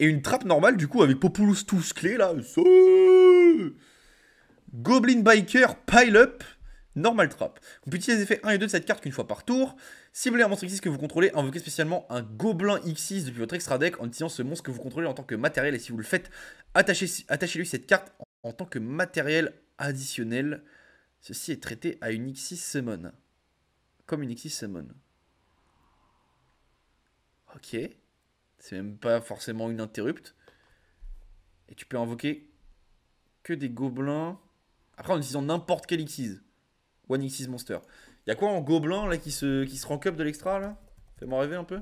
[SPEAKER 1] Et une trappe normale, du coup, avec Populous tous clés, là. Goblin Biker, Pile Up, Normal Trap. Vous utiliser les effets 1 et 2 de cette carte qu'une fois par tour. voulez un monstre X6 que vous contrôlez, invoquez spécialement un Gobelin X6 depuis votre extra deck en utilisant ce monstre que vous contrôlez en tant que matériel. Et si vous le faites, attachez-lui cette carte en tant que matériel additionnel. Ceci est traité à une X6 summon. Comme une X6 summon. Ok. C'est même pas forcément une interrupte Et tu peux invoquer que des gobelins. Après, en utilisant n'importe quel 6 One 6 Monster. Y a quoi en gobelin là qui se, qui se rank de l'extra là Fais-moi rêver un peu.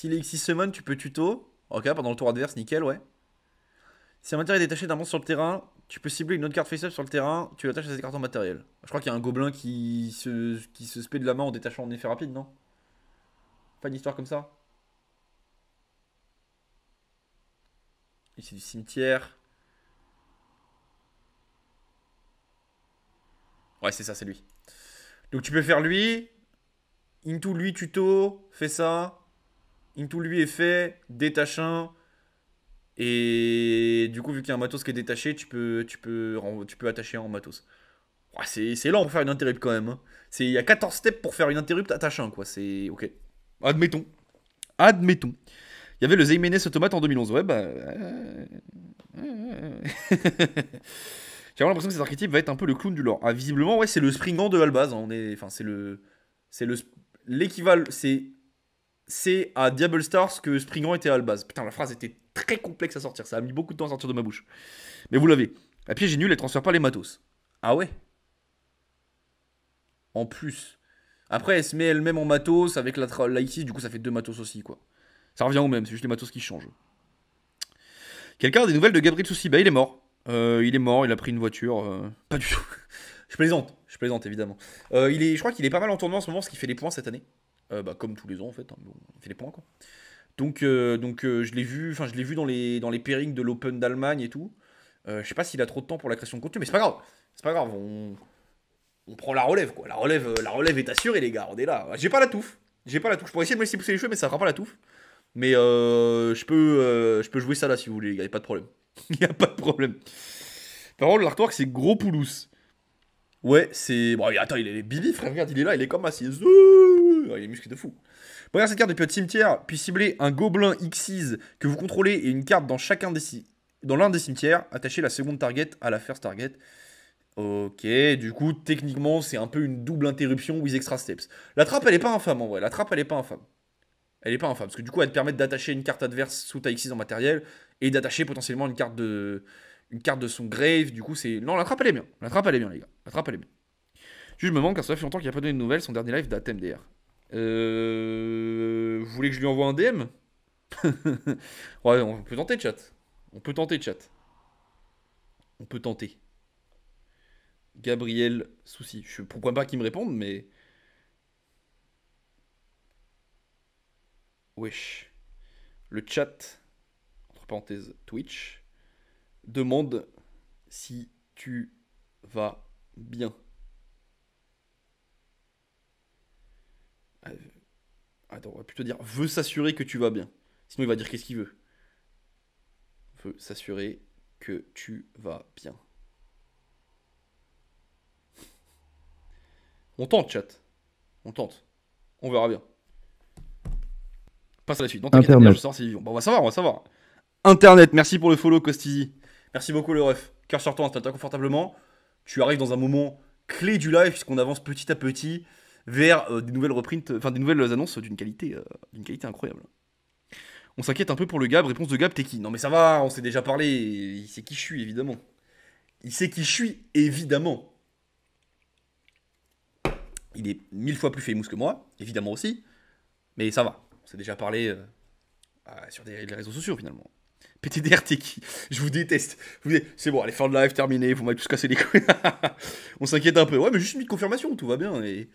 [SPEAKER 1] Si est X6 summon, tu peux tuto. Ok, pendant le tour adverse, nickel, ouais. Si un matériel est détaché d'un monstre sur le terrain, tu peux cibler une autre carte face-up sur le terrain, tu l'attaches à cette carte en matériel. Je crois qu'il y a un gobelin qui se, qui se spé de la main en détachant en effet rapide, non Pas une histoire comme ça Ici du cimetière. Ouais, c'est ça, c'est lui. Donc tu peux faire lui, into lui tuto, fais ça, Into lui est fait, un, Et du coup, vu qu'il y a un matos qui est détaché, tu peux, tu peux, tu peux attacher en matos. C'est lent pour faire une interrupt quand même. Hein. c'est Il y a 14 steps pour faire une interrupt attachant, quoi. C'est ok. Admettons. Admettons. Il y avait le Zeymenes Automate en 2011. Ouais, bah. Euh, euh, euh. J'ai vraiment l'impression que cet archétype va être un peu le clown du lore. Ah, visiblement, ouais, c'est le springant de Albaz. Hein. On est... Enfin, c'est le. C'est le. L'équivalent. C'est c'est à Diable Stars que springant était à la base. Putain, la phrase était très complexe à sortir. Ça a mis beaucoup de temps à sortir de ma bouche. Mais vous l'avez. La piège est nulle, elle transfère pas les matos. Ah ouais En plus. Après, elle se met elle-même en matos avec la, la ici, du coup, ça fait deux matos aussi, quoi. Ça revient au même, c'est juste les matos qui changent. Quelqu'un a des nouvelles de Gabriel Soussi Bah, il est mort. Euh, il est mort, il a pris une voiture. Euh, pas du tout. je plaisante, je plaisante, évidemment. Euh, il est, je crois qu'il est pas mal en tournoi en ce moment, ce qui fait les points cette année. Euh, bah, comme tous les ans en fait, hein. on fait les points quoi. Donc, euh, donc euh, je l'ai vu, enfin je l'ai vu dans les, dans les pairings de l'Open d'Allemagne et tout. je sais pas s'il a trop de temps pour la création de contenu, mais c'est pas grave, c'est pas grave, on, on, prend la relève quoi. La relève, la relève est assurée les gars, on est là. J'ai pas la touffe, j'ai pas la touffe. Je pourrais essayer de me laisser pousser les cheveux, mais ça fera pas la touffe. Mais je peux, je peux jouer ça là si vous voulez les gars, y a pas de problème. y a pas de problème. Par contre l'artwork c'est gros poulousse. Ouais, c'est. Bon, attends, il est bibi frère, regarde, il est là, il est comme assis. Euh, il est de fou. Première cette carte depuis votre cimetière, puis ciblez un gobelin Xyz que vous contrôlez et une carte dans chacun des l'un des cimetières, attachez la seconde target à la first target. Ok, du coup, techniquement, c'est un peu une double interruption with extra steps. La trappe, elle est pas infâme en vrai. La trappe, elle est pas infâme. Elle est pas infâme, parce que du coup, elle te permet d'attacher une carte adverse sous ta x en matériel et d'attacher potentiellement une carte de une carte de son grave. Du coup, c'est. Non, la trappe, elle est bien. La trappe, elle est bien, les gars. La trappe, elle est bien. Juste, me manque, ça fait longtemps qu'il n'y a pas donné de nouvelles. Son dernier live date MDR. Euh... Vous voulez que je lui envoie un DM ouais, on peut tenter, chat. On peut tenter, chat. On peut tenter. Gabriel Souci. Je ne comprends pas qu'il me réponde, mais. Wesh. Le chat, entre parenthèses, Twitch, demande si tu vas bien. Euh, attends, on va plutôt dire veut s'assurer que tu vas bien. Sinon, il va dire qu'est-ce qu'il veut. Veut s'assurer que tu vas bien. On tente, chat. On tente. On verra bien. Passe à la suite. Internet. bon, on bah, va savoir, on va savoir. Internet, merci pour le follow, Costizi. Merci beaucoup, le ref. Cœur sur toi, installe-toi confortablement. Tu arrives dans un moment clé du live, puisqu'on avance petit à petit vers euh, des nouvelles reprints, enfin des nouvelles annonces d'une qualité, euh, d'une qualité incroyable. On s'inquiète un peu pour le Gab. Réponse de Gab, t'es qui Non mais ça va, on s'est déjà parlé. Il sait qui je suis évidemment. Il sait qui je suis évidemment. Il est mille fois plus famous que moi, évidemment aussi. Mais ça va, on s'est déjà parlé euh, ah, sur les réseaux sociaux finalement. PTDR, t'es qui Je vous déteste. C'est bon, allez, fin de live, terminé, vous m'avez tous cassé les couilles. on s'inquiète un peu. Ouais, mais juste une confirmation, tout va bien. Et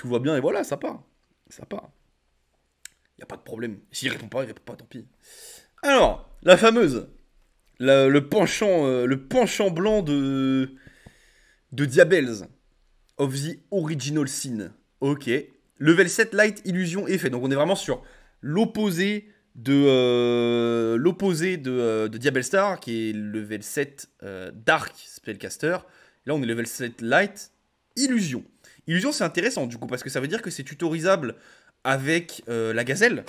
[SPEAKER 1] tout va bien et voilà, ça part. Ça part. Il n'y a pas de problème. S'il répond pas, il répond pas, tant pis. Alors, la fameuse. le, penchant, euh, le penchant blanc de, de Diabels. Of the Original Sin. Ok. Level 7 Light, Illusion, Effet. Donc on est vraiment sur l'opposé de euh, l'opposé euh, de, Diabel Star qui est level 7 Dark Spellcaster. Là on est level 7 Light Illusion. Illusion, c'est intéressant du coup, parce que ça veut dire que c'est tutorisable avec euh, la gazelle.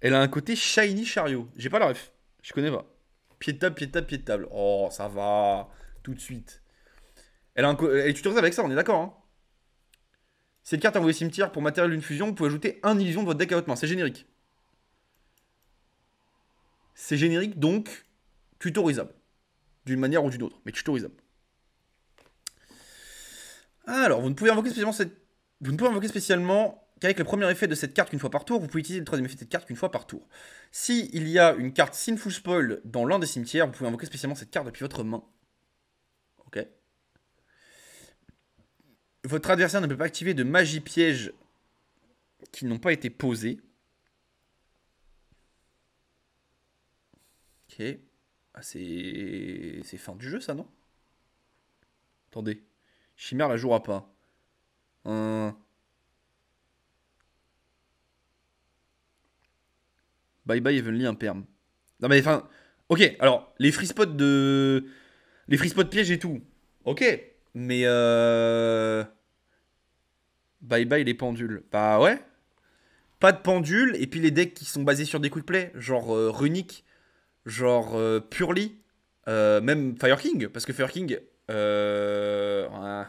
[SPEAKER 1] Elle a un côté shiny chariot. J'ai pas la ref. Je connais pas. Pied de table, pied de table, pied de table. Oh, ça va. Tout de suite. Elle, est tutorisable avec ça, on est d'accord. Hein. Cette carte envoyée cimetière pour matériel d'une fusion, vous pouvez ajouter un illusion de votre deck à votre main. C'est générique. C'est générique donc tutorisable. D'une manière ou d'une autre, mais tutorisable. Alors, vous ne pouvez invoquer spécialement cette... Vous ne pouvez invoquer spécialement qu'avec le premier effet de cette carte qu'une fois par tour, vous pouvez utiliser le troisième effet de cette carte qu'une fois par tour. Si il y a une carte Sinful Spoil dans l'un des cimetières, vous pouvez invoquer spécialement cette carte depuis votre main. Ok. Votre adversaire ne peut pas activer de magie piège qui n'ont pas été posés. Ok. Ah, C'est fin du jeu, ça, non Attendez. Chimère la jouera pas. Euh. Bye bye Evenly imperme. Non mais enfin. Ok, alors, les free spots de. Les free spots pièges et tout. Ok. Mais euh... Bye bye les pendules. Bah ouais. Pas de pendules. Et puis les decks qui sont basés sur des quick play. Genre runique euh, Runic. Genre euh, Purely. même Fire King. Parce que Fire King, euh...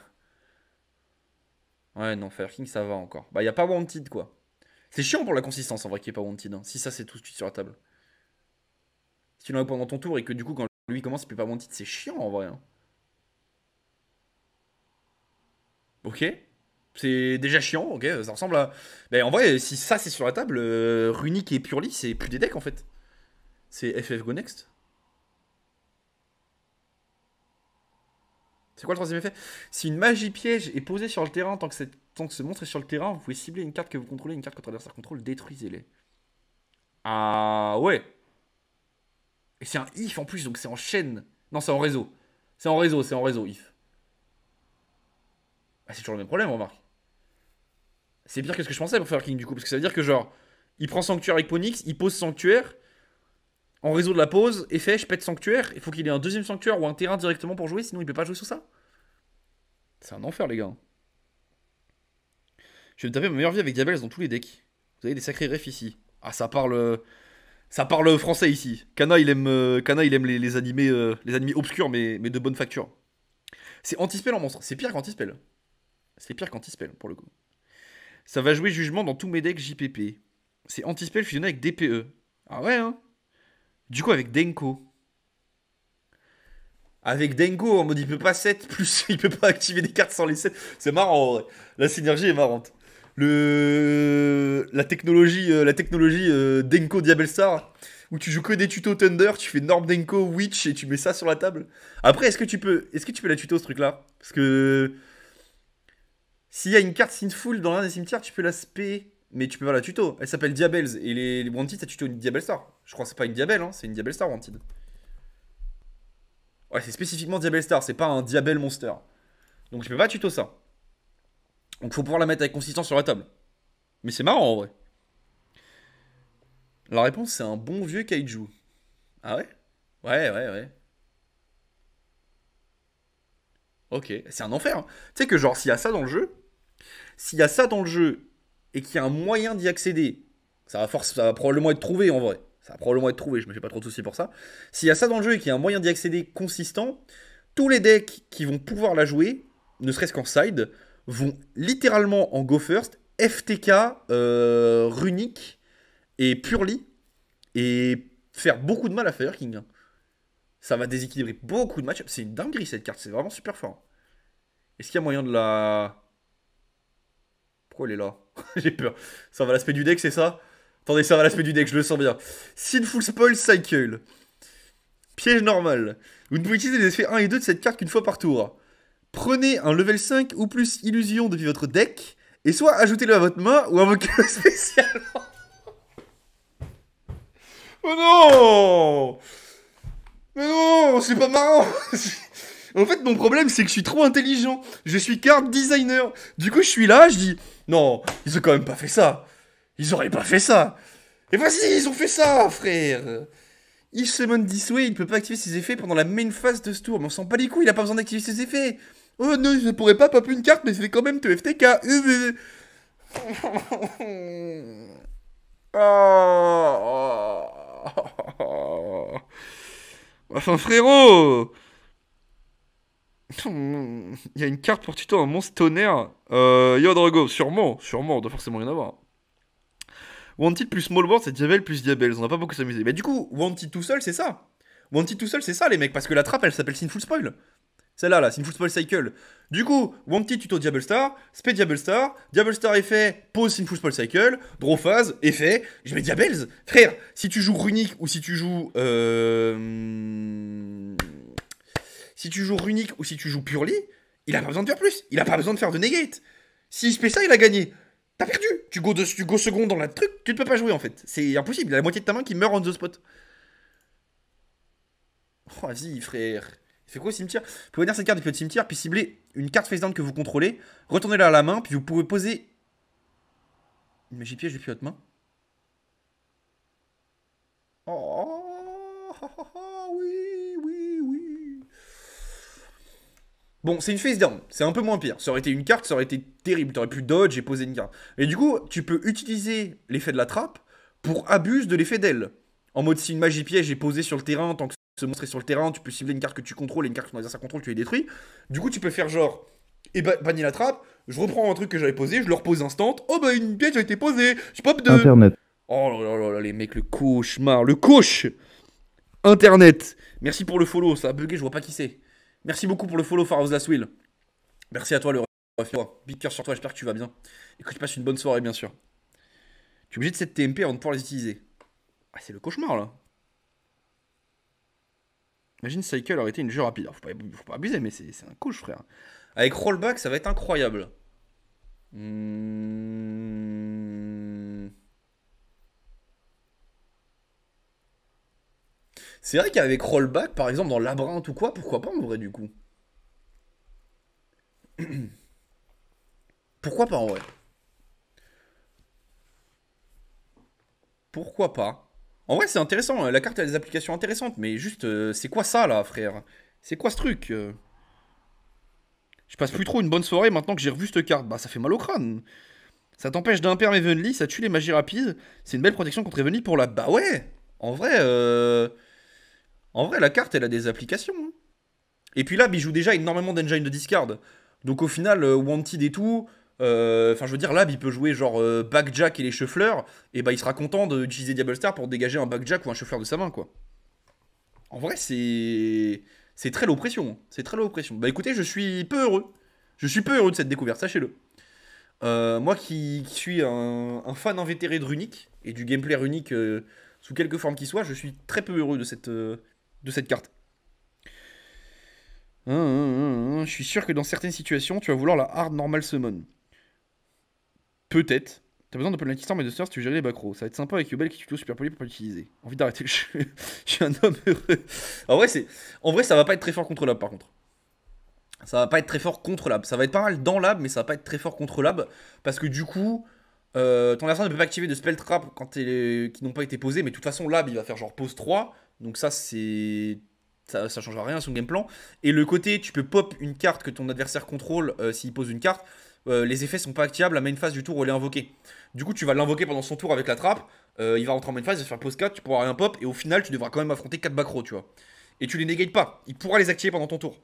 [SPEAKER 1] Ouais. non, Fire King, ça va encore. Bah, il a pas Wanted, quoi. C'est chiant pour la consistance, en vrai, qu'il est ait pas Wanted. Hein. Si ça, c'est tout de suite sur la table. Si tu l'as pendant ton tour et que du coup, quand lui commence, il peut pas Wanted, c'est chiant, en vrai. Hein. Ok c'est déjà chiant, ok, ça ressemble à... Mais en vrai, si ça c'est sur la table, Runique euh, Runic et Purly, c'est plus des decks en fait. C'est FF Go Next. C'est quoi le troisième effet Si une magie piège est posée sur le terrain tant que, cette... tant que ce monstre est sur le terrain, vous pouvez cibler une carte que vous contrôlez, une carte que votre adversaire contrôle, détruisez-les. Ah ouais Et c'est un if en plus, donc c'est en chaîne. Non, c'est en réseau. C'est en réseau, c'est en réseau, if. Ah, c'est toujours le même problème, remarque. C'est pire que ce que je pensais pour faire King du coup, parce que ça veut dire que genre, il prend Sanctuaire avec Ponix, il pose Sanctuaire, en réseau de la pause, effet, je pète sanctuaire. Il faut qu'il ait un deuxième sanctuaire ou un terrain directement pour jouer, sinon il peut pas jouer sur ça. C'est un enfer, les gars. Je vais me taper ma meilleure vie avec Diabels dans tous les decks. Vous avez des sacrés refs ici. Ah, ça parle. Euh, ça parle français ici. Kana, il aime, euh, il aime les, animés, euh, les animés obscurs, mais, mais de bonne facture. C'est anti-spell en monstre. C'est pire qu'anti-spell. C'est pire qu'anti-spell, pour le coup. Ça va jouer jugement dans tous mes decks JPP. C'est anti-spell fusionné avec DPE. Ah ouais, hein du coup, avec Denko. Avec Denko, en mode il peut pas 7, plus il peut pas activer des cartes sans les 7. C'est marrant en vrai. La synergie est marrante. Le... La technologie, euh, la technologie euh, Denko Diablestar, où tu joues que des tutos Thunder, tu fais Norm Denko, Witch et tu mets ça sur la table. Après, est-ce que tu peux, est-ce que tu peux la tuto ce truc là Parce que. S'il y a une carte Sinful dans l'un des cimetières, tu peux la spé mais tu peux voir la tuto. Elle s'appelle Diabels. Et les, Wanted, tuto une Diabel Star. Je crois que c'est pas une Diabel, hein, c'est une Diabel Star Wanted. Ouais, c'est spécifiquement Diabel Star, c'est pas un Diabel Monster. Donc je peux pas tuto ça. Donc faut pouvoir la mettre avec consistance sur la table. Mais c'est marrant en vrai. La réponse, c'est un bon vieux kaiju. Ah ouais Ouais, ouais, ouais. Ok, c'est un enfer. Hein. Tu sais que genre, s'il y a ça dans le jeu, s'il y a ça dans le jeu et qu'il y a un moyen d'y accéder, ça va, force, probablement être trouvé en vrai. Ça va probablement être trouvé, je me fais pas trop de soucis pour ça. S'il y a ça dans le jeu et qu'il y a un moyen d'y accéder consistant, tous les decks qui vont pouvoir la jouer, ne serait-ce qu'en side, vont littéralement en go first, FTK, euh, Runique Runic et Purely, et faire beaucoup de mal à Fire King. Hein. Ça va déséquilibrer beaucoup de matchs. C'est une dinguerie cette carte, c'est vraiment super fort. Est-ce qu'il y a moyen de la. Oh, il est là J'ai peur. Ça va l'aspect du deck, c'est ça Attendez, ça va l'aspect du deck, je le sens bien. Sinful Spoil Cycle. Piège normal. Vous ne pouvez utiliser les effets 1 et 2 de cette carte qu'une fois par tour. Prenez un level 5 ou plus illusion depuis votre deck, et soit ajoutez-le à votre main ou invoquez-le spécialement. oh non Mais non, c'est pas marrant En fait, mon problème, c'est que je suis trop intelligent. Je suis card designer. Du coup, je suis là, je dis Non, ils ont quand même pas fait ça. Ils auraient pas fait ça. Et eh voici, ben, ils ont fait ça, frère. Il summon this il ne peut pas activer ses effets pendant la main phase de ce tour. Mais on sent pas les coups, il a pas besoin d'activer ses effets. Oh non, je ne pourrais pas pop une carte, mais c'est quand même TFTK. oh. Euh, euh, euh. ah. Enfin frérot Il y a une carte pour tuto, un monstre tonnerre. Euh, Drago, sûrement, sûrement, on doit forcément rien en avoir. Wanted plus Small World c'est Diabelle plus diables On n'a pas beaucoup s'amuser. Mais du coup, Wanted tout seul, c'est ça. Wanted tout seul, c'est ça, les mecs, parce que la trappe, elle s'appelle Sinful Spoil. Celle-là, là, Sinful Spoil Cycle. Du coup, Wanted tuto diable Star, spé diable Star, diable Star effet, pose Sinful Spoil Cycle, Draw phase, effet. Je mets Diabels. Frère, si tu joues Runic ou si tu joues. Euh si tu joues runique ou si tu joues purely, il a pas besoin de faire plus. Il a pas besoin de faire de negate. S'il se fait ça, il a gagné. T'as perdu. Tu go, de, tu go second dans la truc, tu ne peux pas jouer en fait. C'est impossible. Il a la moitié de ta main qui meurt en the spot. Oh, vas-y, frère. Il fait quoi au cimetière Vous pouvez venir cette carte depuis votre cimetière, puis cibler une carte face down que vous contrôlez, retournez-la à la main, puis vous pouvez poser une magie piège depuis votre main. Oh Bon, c'est une face down, c'est un peu moins pire. Ça aurait été une carte, ça aurait été terrible. T'aurais pu dodge et poser une carte. Et du coup, tu peux utiliser l'effet de la trappe pour abuse de l'effet d'elle. En mode, si une magie piège est posée sur le terrain, tant que se montrer sur le terrain, tu peux cibler une carte que tu contrôles et une carte que ton adversaire contrôle, tu les détruis. Du coup, tu peux faire genre, et eh ben, bah, la trappe, je reprends un truc que j'avais posé, je le repose instant. Oh bah, une piège a été posée, je pop de. Internet. Oh là là là, les mecs, le cauchemar, le cauche Internet Merci pour le follow, ça a bugué, je vois pas qui c'est. Merci beaucoup pour le follow, the will Merci à toi, le ref. Big cœur sur toi, j'espère que tu vas bien. Et que tu passes une bonne soirée, bien sûr. Tu es obligé de cette TMP avant de pouvoir les utiliser. Ah, c'est le cauchemar, là. Imagine Cycle aurait été une jeu rapide. faut, pas, abuser, mais c'est un couche frère. Avec rollback, ça va être incroyable. Hmm. C'est vrai qu'avec rollback, par exemple, dans Labyrinthe ou quoi, pourquoi pas en vrai du coup Pourquoi pas en vrai Pourquoi pas En vrai, c'est intéressant. Hein, la carte a des applications intéressantes, mais juste, euh, c'est quoi ça là, frère C'est quoi ce truc euh Je passe plus trop une bonne soirée maintenant que j'ai revu cette carte. Bah, ça fait mal au crâne. Ça t'empêche mes Evenly, ça tue les magies rapides. C'est une belle protection contre Evenly pour la. Bah ouais En vrai, euh. En vrai, la carte, elle a des applications. Hein. Et puis là, il joue déjà énormément d'engine de discard. Donc au final, euh, Wanted et tout. Euh, enfin, je veux dire, Lab, il peut jouer genre euh, Backjack et les cheffleurs, Et bah, il sera content d'utiliser Diablo Star pour dégager un Backjack ou un chauffeur de sa main, quoi. En vrai, c'est. C'est très low pression. Hein. C'est très low pression. Bah écoutez, je suis peu heureux. Je suis peu heureux de cette découverte, sachez-le. moi qui, suis un, un, fan invétéré de Runic et du gameplay Runic sous quelque forme qu'il soit, je suis très peu heureux de cette de cette carte. Hein, hein, hein, je suis sûr que dans certaines situations, tu vas vouloir la hard normal summon. Peut-être. T'as besoin de Storm mais de Star si tu gères les bacros Ça va être sympa avec yobel qui tuto super poli pour pas l'utiliser. Envie d'arrêter le jeu. je suis un homme heureux. En vrai, c'est... en vrai, ça va pas être très fort contre l'ab par contre. Ça va pas être très fort contre l'ab. Ça va être pas mal dans l'ab, mais ça va pas être très fort contre l'ab. Parce que du coup, euh, ton adversaire ne peut pas activer de spell trap quand qui n'ont pas été posés. Mais de toute façon, l'ab il va faire genre pose 3. Donc ça, c'est ça, ne changera rien à son game plan. Et le côté, tu peux pop une carte que ton adversaire contrôle euh, s'il pose une carte. Euh, les effets sont pas activables à main phase du tour où elle est invoquée. Du coup, tu vas l'invoquer pendant son tour avec la trappe. Euh, il va rentrer en main phase, il va faire pose 4, tu pourras rien pop. Et au final, tu devras quand même affronter 4 bacros, tu vois. Et tu les négates pas. Il pourra les activer pendant ton tour.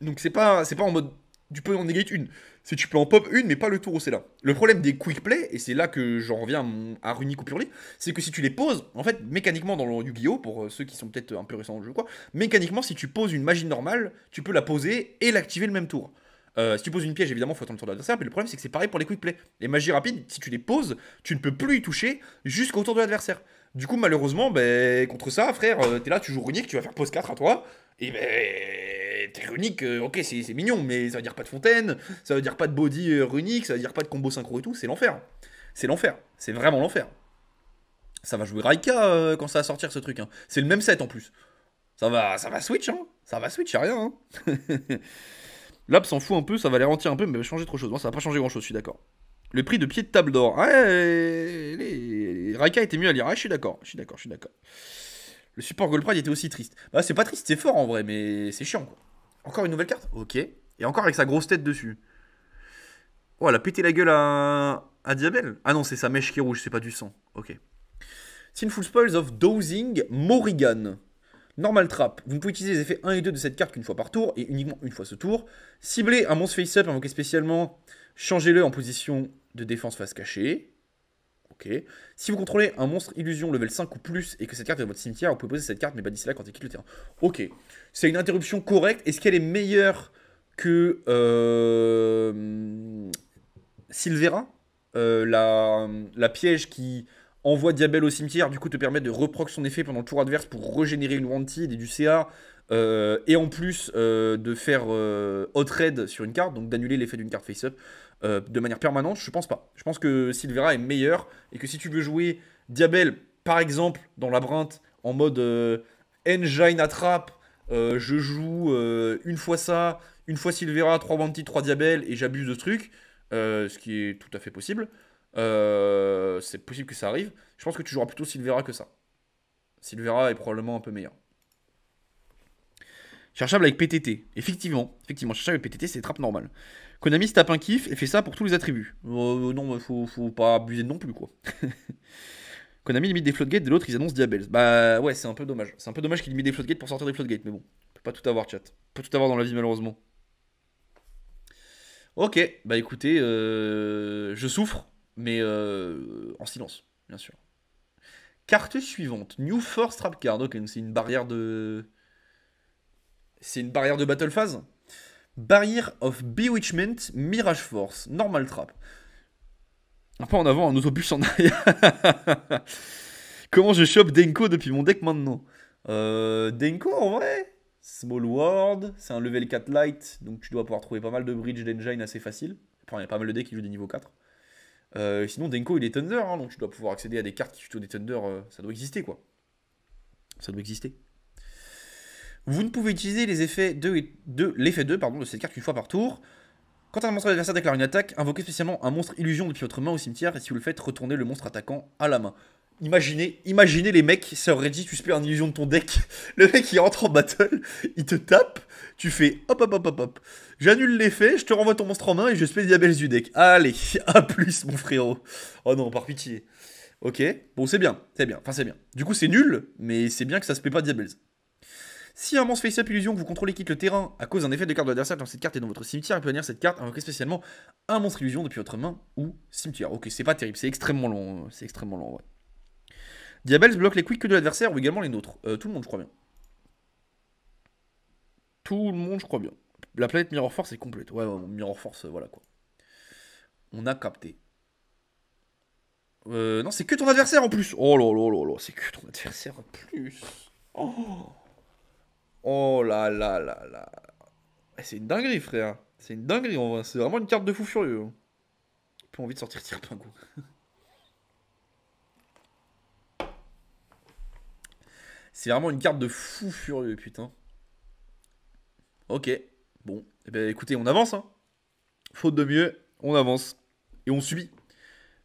[SPEAKER 1] Donc c'est pas, c'est pas en mode tu peux en negate une. si tu peux en pop une, mais pas le tour où c'est là. Le problème des quick play, et c'est là que j'en reviens à, Runic ou Purly, c'est que si tu les poses, en fait, mécaniquement dans le Yu-Gi-Oh! pour euh, ceux qui sont peut-être un peu récents dans le jeu, quoi, mécaniquement, si tu poses une magie normale, tu peux la poser et l'activer le même tour. Euh, si tu poses une piège, évidemment, faut attendre le tour de l'adversaire, mais le problème, c'est que c'est pareil pour les quick play. Les magies rapides, si tu les poses, tu ne peux plus y toucher jusqu'au tour de l'adversaire. Du coup, malheureusement, ben, contre ça, frère, euh, t'es là, tu joues runique, tu vas faire pause 4 à toi. Et ben, t'es runique, euh, ok, c'est mignon, mais ça veut dire pas de fontaine, ça veut dire pas de body euh, runique, ça veut dire pas de combo synchro et tout, c'est l'enfer. C'est l'enfer, c'est vraiment l'enfer. Ça va jouer Raika quand ça va sortir ce truc. Hein. C'est le même set en plus. Ça va, ça va switch, hein. Ça va switch, y'a rien. Hein. s'en fout un peu, ça va les rentir un peu, mais changer trop de choses, Moi, ça va pas changer grand chose, je suis d'accord. Le prix de pied de table d'or. Ah, Raika était mieux à lire. Ah, je suis d'accord, je suis d'accord, je suis d'accord. Le support Gold Pride était aussi triste. Bah, c'est pas triste, c'est fort en vrai, mais c'est chiant Encore une nouvelle carte Ok. Et encore avec sa grosse tête dessus. Oh, elle a pété la gueule à, à Diabel Ah non, c'est sa mèche qui est rouge, c'est pas du sang. Ok. Sinful Spoils of Dozing Morrigan. Normal Trap. Vous ne pouvez utiliser les effets 1 et 2 de cette carte qu'une fois par tour et uniquement une fois ce tour. Cibler un monstre face-up invoqué spécialement. Changez-le en position de défense face cachée. Ok. Si vous contrôlez un monstre illusion level 5 ou plus et que cette carte est dans votre cimetière, vous pouvez poser cette carte mais bannissez là quand elle quitte le terrain. Ok. C'est une interruption correcte. Est-ce qu'elle est meilleure que euh, Silvera euh, la, la, piège qui envoie Diabelle au cimetière, du coup te permet de reproc son effet pendant le tour adverse pour régénérer une wanted et du CA euh, et en plus euh, de faire euh, hot raid sur une carte, donc d'annuler l'effet d'une carte face-up de manière permanente, je pense pas. Je pense que Silvera est meilleur et que si tu veux jouer Diabelle, par exemple, dans Labyrinthe, en mode engine attrape, je joue une fois ça, une fois Silvera, 3 banti, 3 Diabelle et j'abuse de ce truc, ce qui est tout à fait possible. c'est possible que ça arrive. Je pense que tu joueras plutôt Silvera que ça. Silvera est probablement un peu meilleur. Cherchable avec PTT. Effectivement, effectivement, cherchable avec PTT, c'est trap normal. Konami se tape un kiff et fait ça pour tous les attributs. Euh, non, faut, faut pas abuser non plus, quoi. Konami limite des floodgates, de l'autre, ils annoncent Diabels. Bah ouais, c'est un peu dommage. C'est un peu dommage qu'ils limitent des floodgates pour sortir des floodgates, mais bon, on peut pas tout avoir, chat. On peut tout avoir dans la vie, malheureusement. Ok, bah écoutez, euh, je souffre, mais euh, en silence, bien sûr. Carte suivante, New Force Trap Card. Ok, c'est une barrière de. C'est une barrière de battle phase Barrier of Bewitchment, Mirage Force, Normal Trap. Un pas en avant, un autobus en arrière. Comment je chope Denko depuis mon deck maintenant euh, Denko en vrai Small World, c'est un level 4 light, donc tu dois pouvoir trouver pas mal de bridge d'engine assez facile. Enfin, il y a pas mal de decks qui jouent des niveaux 4. Euh, sinon, Denko il est Thunder, hein, donc tu dois pouvoir accéder à des cartes qui sont des Thunder, euh, ça doit exister quoi. Ça doit exister. Vous ne pouvez utiliser les effets 2 l'effet 2 pardon, de cette carte une fois par tour. Quand un monstre adversaire déclare une attaque, invoquez spécialement un monstre illusion depuis votre main au cimetière et si vous le faites, retournez le monstre attaquant à la main. Imaginez, imaginez les mecs, ça aurait dit tu spé un illusion de ton deck. Le mec il rentre en battle, il te tape, tu fais hop hop hop hop hop. J'annule l'effet, je te renvoie ton monstre en main et je spé diables du deck. Allez, à plus mon frérot. Oh non, par pitié. Ok, bon c'est bien, c'est bien, enfin c'est bien. Du coup c'est nul, mais c'est bien que ça se paie pas Diabels. Si un monstre Face up illusion que vous contrôlez quitte le terrain à cause d'un effet de carte de l'adversaire dans cette carte et dans votre cimetière, il peut venir cette carte invoquer spécialement un monstre illusion depuis votre main ou cimetière. Ok, c'est pas terrible, c'est extrêmement long, euh, c'est extrêmement long, ouais. Diabels bloque les quicks de l'adversaire ou également les nôtres. Euh, tout le monde, je crois bien. Tout le monde, je crois bien. La planète Mirror Force est complète. Ouais, ouais Mirror Force, euh, voilà quoi. On a capté. Euh, non, c'est que ton adversaire en plus. Oh là là là là, c'est que ton adversaire en plus. Oh Oh là là là là. Eh, c'est une dinguerie, frère. C'est une dinguerie, en vrai. C'est vraiment une carte de fou furieux. J'ai plus envie de sortir coup C'est vraiment une carte de fou furieux, putain. Ok, bon. Eh bien écoutez, on avance. Hein. Faute de mieux, on avance. Et on subit.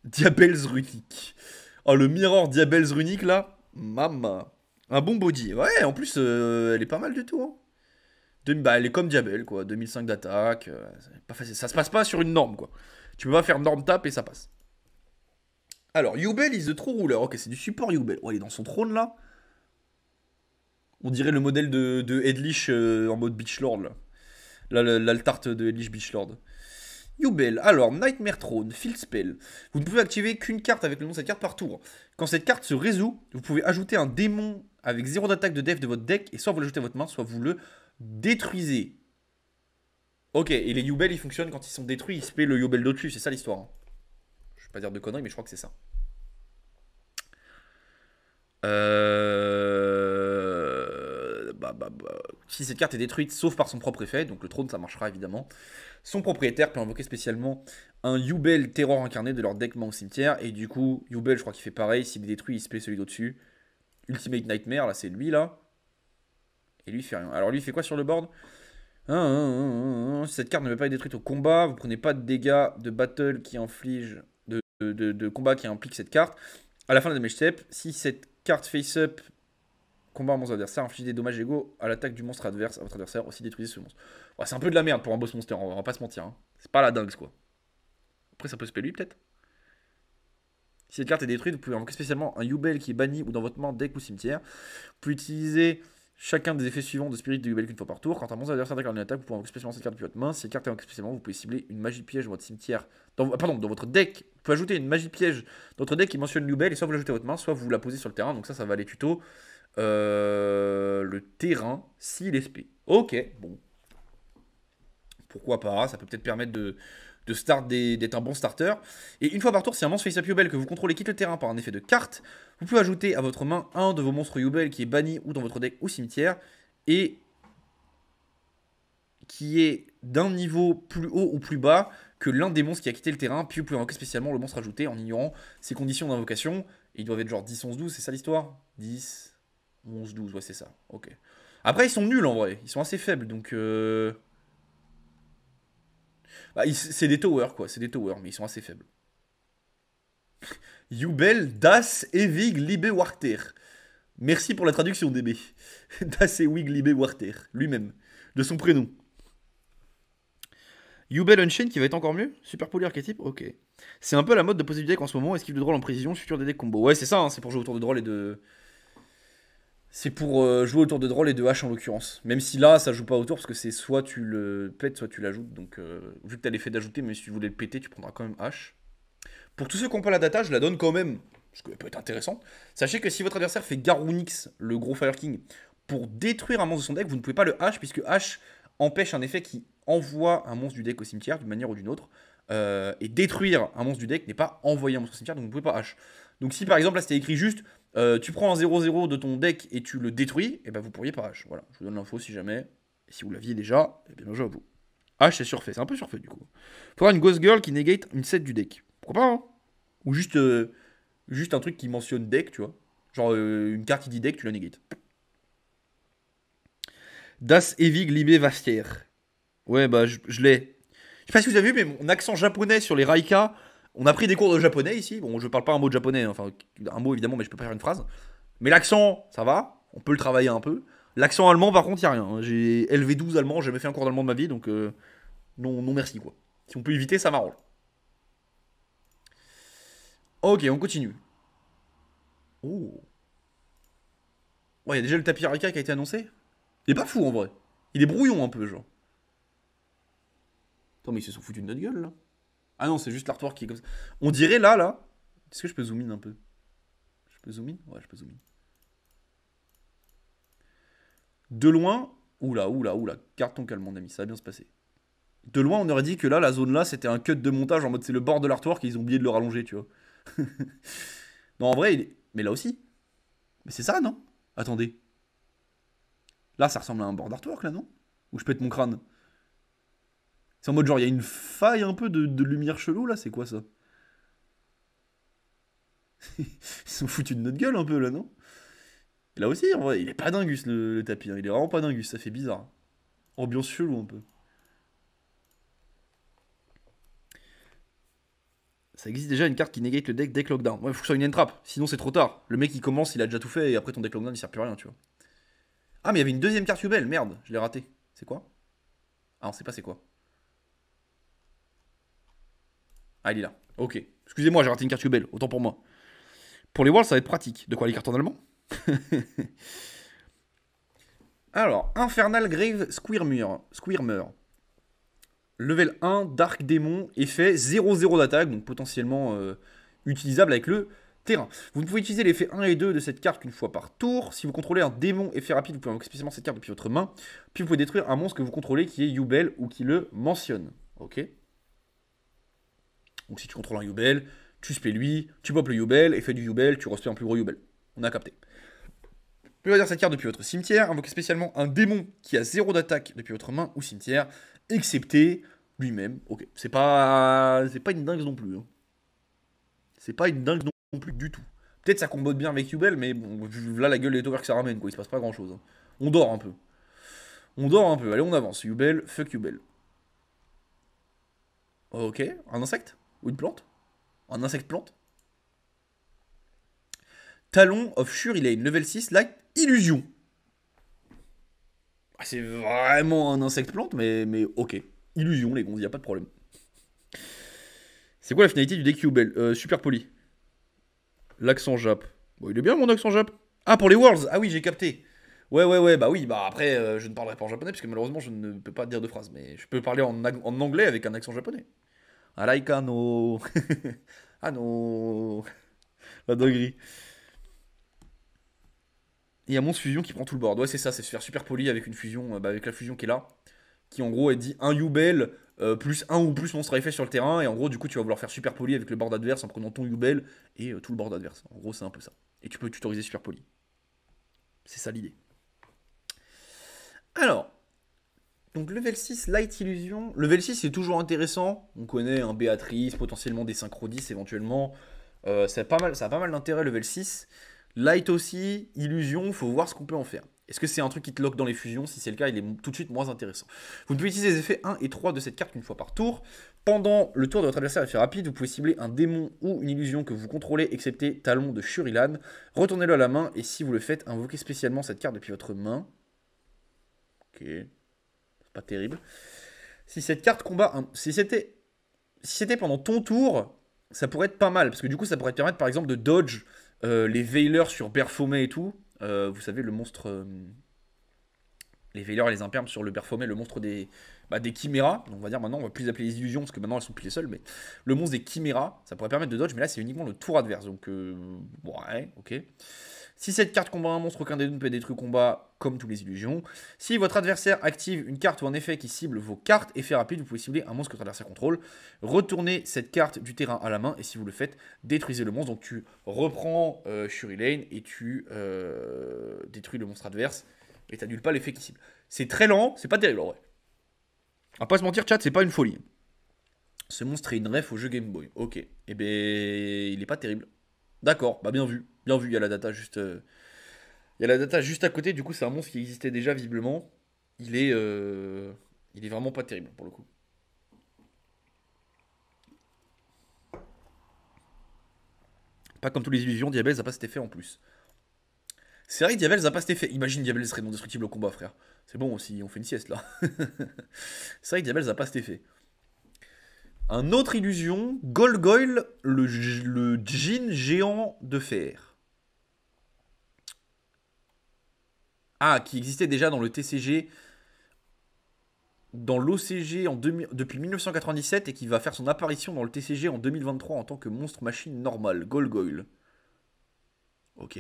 [SPEAKER 1] Diabels Runic Oh, le mirror Diabels runique, là. Mama. Un bon body. Ouais, en plus, euh, elle est pas mal du tout. Hein. Bah, elle est comme Diabelle, quoi. 2005 d'attaque. Euh, pas facile. Ça se passe pas sur une norme, quoi. Tu peux pas faire norme tap et ça passe. Alors, Yubel is the true ruler. Ok, c'est du support Yubel. Ouais, il est dans son trône, là. On dirait le modèle de, de euh, en mode Lord, là. L'altarte de Beach Lord. Yubel, alors Nightmare Throne, Field Spell. Vous ne pouvez activer qu'une carte avec le nom de cette carte par tour. Quand cette carte se résout, vous pouvez ajouter un démon avec 0 d'attaque de death de votre deck, et soit vous jetez à votre main, soit vous le détruisez. Ok, et les Yubel, ils fonctionnent quand ils sont détruits, ils se le Yubel dau dessus, c'est ça l'histoire. Hein. Je vais pas dire de conneries, mais je crois que c'est ça. Euh, bah, bah, bah, si cette carte est détruite, sauf par son propre effet, donc le trône, ça marchera évidemment. Son propriétaire peut invoquer spécialement un Yubel Terror incarné de leur deck main au cimetière, et du coup, Yubel, je crois qu'il fait pareil, s'il est détruit, il se celui d'au-dessus. Ultimate Nightmare, là, c'est lui, là. Et lui, il fait rien. Alors, lui, il fait quoi sur le board ah, ah, ah, Cette carte ne peut pas être détruite au combat. Vous prenez pas de dégâts de battle qui inflige. de, de, combat qui implique cette carte. À la fin de la damage step, si cette carte face-up combat à mon adversaire, inflige des dommages égaux à l'attaque du monstre adverse à votre adversaire, aussi détruisez ce monstre. c'est un peu de la merde pour un boss monster, on va pas se mentir. Hein. C'est pas la dingue, quoi. Après, ça peut se payer lui, peut-être si cette carte est détruite, vous pouvez invoquer spécialement un Yubel qui est banni ou dans votre main deck ou cimetière. Vous pouvez utiliser chacun des effets suivants de Spirit de Yubel qu'une fois par tour. Quand un monstre adversaire déclare une attaque, vous pouvez invoquer spécialement cette carte depuis votre main. Si cette carte est invoquée spécialement, vous pouvez cibler une magie piège dans votre cimetière. Ah, dans votre deck. Vous pouvez ajouter une magie piège dans votre deck qui mentionne Yubel et soit vous l'ajoutez à votre main, soit vous la posez sur le terrain. Donc ça, ça va aller tuto. Euh, le terrain, si l'SP. Ok, bon. Pourquoi pas, ça peut peut-être permettre de, de start d'être un bon starter. Et une fois par tour, si un monstre face à que vous contrôlez quitte le terrain par un effet de carte, vous pouvez ajouter à votre main un de vos monstres Yubel qui est banni ou dans votre deck ou cimetière et qui est d'un niveau plus haut ou plus bas que l'un des monstres qui a quitté le terrain, puis vous pouvez invoquer spécialement le monstre ajouté en ignorant ses conditions d'invocation. ils doivent être genre 10, 11, 12, c'est ça l'histoire 10, 11, 12, ouais c'est ça, ok. Après ils sont nuls en vrai, ils sont assez faibles, donc... Euh... Bah, c'est des towers, quoi. C'est des towers, mais ils sont assez faibles. Jubel, das, Evig, Libé, warter. Merci pour la traduction, DB. das, Evig, liebe, warter. Lui-même. De son prénom. Jubel Unchained qui va être encore mieux Super polyarchétype, Ok. C'est un peu la mode de poser du deck en ce moment. Esquive de drôle en précision, futur des decks combo. Ouais, c'est ça, hein, c'est pour jouer autour de drôle et de, c'est pour euh, jouer autour de drôle et de hache en l'occurrence. Même si là, ça joue pas autour parce que c'est soit tu le pètes, soit tu l'ajoutes. Donc, euh, vu que tu as l'effet d'ajouter, mais si tu voulais le péter, tu prendras quand même hache. Pour tous ceux qui n'ont pas la data, je la donne quand même, parce qu'elle peut être intéressante. Sachez que si votre adversaire fait Garounix, le gros Fire King, pour détruire un monstre de son deck, vous ne pouvez pas le hache, puisque hache empêche un effet qui envoie un monstre du deck au cimetière d'une manière ou d'une autre. Euh, et détruire un monstre du deck n'est pas envoyer un monstre au cimetière, donc vous ne pouvez pas hache. Donc si par exemple là c'était écrit juste euh, tu prends un 0-0 de ton deck et tu le détruis, et eh ben vous pourriez pas H. Voilà, je vous donne l'info si jamais. Et si vous l'aviez déjà, et eh bien je joué à vous. H c'est surfait, c'est un peu surfait du coup. Faudra une Ghost Girl qui negate une set du deck. Pourquoi pas, hein Ou juste, euh, juste un truc qui mentionne deck, tu vois. Genre euh, une carte qui dit deck, tu la negates. Das Evig Libé Vastier. Ouais, bah je, l'ai. Je sais pas si vous avez vu, mais mon accent japonais sur les Raika, on a pris des cours de japonais ici. Bon, je parle pas un mot de japonais, enfin un mot évidemment, mais je peux pas faire une phrase. Mais l'accent, ça va, on peut le travailler un peu. L'accent allemand, par contre, y a rien. J'ai élevé 12 allemand, j'ai jamais fait un cours d'allemand de ma vie, donc euh, non, merci quoi. Si on peut éviter, ça m'arrange. Ok, on continue. Oh. Ouais, y a déjà le tapis Raka qui a été annoncé. Il est pas fou en vrai. Il est brouillon un peu, genre. Attends, mais ils se sont foutus de notre gueule là. Ah non, c'est juste l'artwork qui est comme ça. On dirait là, là. Est-ce que je peux zoom un peu Je peux zoom Ouais, je peux zoom De loin. Oula, oula, oula. Garde ton calme, mon ami. Ça va bien se passer. De loin, on aurait dit que là, la zone là, c'était un cut de montage en mode c'est le bord de l'artwork et ils ont oublié de le rallonger, tu vois. non, en vrai, mais là aussi. Mais c'est ça, non Attendez. Là, ça ressemble à un bord d'artwork, là, non Ou je pète mon crâne c'est en mode genre, il y a une faille un peu de, lumière chelou là, c'est quoi ça Ils sont foutus de notre gueule un peu là, non Là aussi, il est pas dingus le, tapis, hein. il est vraiment pas dingus, ça fait bizarre. Ambiance chelou un peu. Ça existe déjà une carte qui négate le deck deck lockdown. Ouais, faut que ça soit une end sinon c'est trop tard. Le mec il commence, il a déjà tout fait et après ton deck lockdown il sert plus à rien, tu vois. Ah, mais il y avait une deuxième carte belle, merde, je l'ai raté. C'est quoi Ah, on sait pas c'est quoi. Ah, là. Ok. Excusez-moi, j'ai raté une carte belle, autant pour moi. Pour les Worlds, ça va être pratique. De quoi les cartes en allemand. Alors, Infernal Grave Squirmur. Squirmur. Level 1, Dark Démon, effet 0-0 d'attaque, donc potentiellement euh, utilisable avec le terrain. Vous ne pouvez utiliser l'effet 1 et 2 de cette carte qu'une fois par tour. Si vous contrôlez un démon effet rapide, vous pouvez invoquer cette carte depuis votre main. Puis vous pouvez détruire un monstre que vous contrôlez qui est Yubel ou qui le mentionne. Ok donc si tu contrôles un Yubel, tu spé lui, tu popes le Yubel, et fais du Yubel, tu respectes un plus gros Yubel. On a capté. Puis dire cette carte depuis votre cimetière, invoquez spécialement un démon qui a zéro d'attaque depuis votre main ou cimetière, excepté lui-même. Ok, c'est pas, c'est pas une dingue non plus. Hein. C'est pas une dingue non plus du tout. Peut-être ça combote bien avec Yubel, mais bon, là la gueule est ouverte que ça ramène, quoi. Il se passe pas grand chose. Hein. On dort un peu. On dort un peu. Allez, on avance. Yubel, fuck Yubel. Ok, un insecte ou une plante Un insecte plante Talon of Sure, il a une level 6, la illusion. Ah, c'est vraiment un insecte plante, mais, mais ok. Illusion, les gonds, il a pas de problème. C'est quoi la finalité du deck Bell? Euh, super poli. L'accent Jap. Bon, il est bien mon accent Jap. Ah, pour les Worlds Ah oui, j'ai capté. Ouais, ouais, ouais, bah oui, bah après, euh, je ne parlerai pas en japonais, parce que malheureusement, je ne peux pas dire de phrases. mais je peux parler en anglais avec un accent japonais. La dinguerie. il y a mon Fusion qui prend tout le board. Ouais, c'est ça, c'est se faire super poli avec une fusion, euh, bah, avec la fusion qui est là. Qui en gros, elle dit un Yubel euh, plus un ou plus monstre à effet sur le terrain. Et en gros, du coup, tu vas vouloir faire super poli avec le board adverse en prenant ton Yubel et euh, tout le board adverse. En gros, c'est un peu ça. Et tu peux tutoriser super poli. C'est ça l'idée. Alors, donc level 6, Light Illusion. Level 6 est toujours intéressant. On connaît un hein, Béatrice, potentiellement des Synchrodis éventuellement. Euh, ça a pas mal, ça mal d'intérêt level 6. Light aussi, Illusion, faut voir ce qu'on peut en faire. Est-ce que c'est un truc qui te lock dans les fusions Si c'est le cas, il est tout de suite moins intéressant. Vous ne pouvez utiliser les effets 1 et 3 de cette carte une fois par tour. Pendant le tour de votre adversaire effet rapide, vous pouvez cibler un démon ou une illusion que vous contrôlez, excepté Talon de Shurilan. Retournez-le à la main et si vous le faites, invoquez spécialement cette carte depuis votre main. Ok. Pas terrible. Si cette carte combat, si c'était c'était pendant ton tour, ça pourrait être pas mal. Parce que du coup, ça pourrait permettre, par exemple, de dodge euh, les Veilers sur Berfomé et tout. Euh, vous savez, le monstre. Euh, les Veilers et les Impermes sur le Berfomet, le monstre des, bah, des Chiméras. on va dire maintenant, on va plus appeler les illusions parce que maintenant elles sont plus les seules. Mais le monstre des Chiméras, ça pourrait permettre de dodge. Mais là, c'est uniquement le tour adverse. Donc, ouais, ok. Si cette carte combat un monstre, aucun des deux ne peut détruire combat comme tous les illusions. Si votre adversaire active une carte ou un effet qui cible vos cartes, effet rapide, vous pouvez cibler un monstre que votre adversaire contrôle. Retournez cette carte du terrain à la main et si vous le faites, détruisez le monstre. Donc tu reprends euh, Shuri Lane et tu euh, détruis le monstre adverse et tu n'annules pas l'effet qui cible. C'est très lent, c'est pas terrible en vrai. pas se mentir, chat, c'est pas une folie. Ce monstre est une ref au jeu Game Boy. Ok. Eh bien il est pas terrible. D'accord, bah bien vu. Bien vu, il y a la data juste. Euh, il y a la data juste à côté, du coup c'est un monstre qui existait déjà visiblement. Il est, euh, il est vraiment pas terrible pour le coup. Pas comme tous les illusions, Diabels n'a pas cet effet en plus. C'est vrai que a pas cet effet. Imagine Diabels serait non destructible au combat, frère. C'est bon si on fait une sieste là. c'est vrai que Diabels n'a pas cet effet. Un autre illusion, Golgoil, le, le djinn géant de fer. Ah, qui existait déjà dans le TCG, dans l'OCG en depuis 1997 et qui va faire son apparition dans le TCG en 2023 en tant que monstre machine normal, Golgoyle. Ok.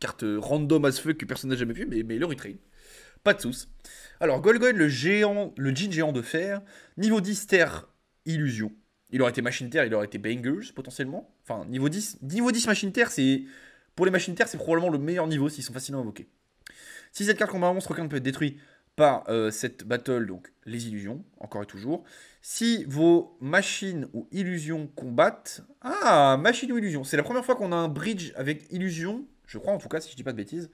[SPEAKER 1] carte random as fuck que personne n'a jamais vu, mais, mais le retrain. Pas de soucis. Alors, Golgoyle, le géant, le jean géant de fer, niveau 10 terre, illusion. Il aurait été machine terre, il aurait été bangers potentiellement. Enfin, niveau 10, niveau 10 machine terre, c'est pour les machines terre, c'est probablement le meilleur niveau s'ils sont facilement invoqués. Si cette carte combat un monstre, ne peut être détruit par euh, cette battle, donc les illusions, encore et toujours. Si vos machines ou illusions combattent... Ah, machine ou illusion. C'est la première fois qu'on a un bridge avec illusion, je crois en tout cas, si je ne dis pas de bêtises,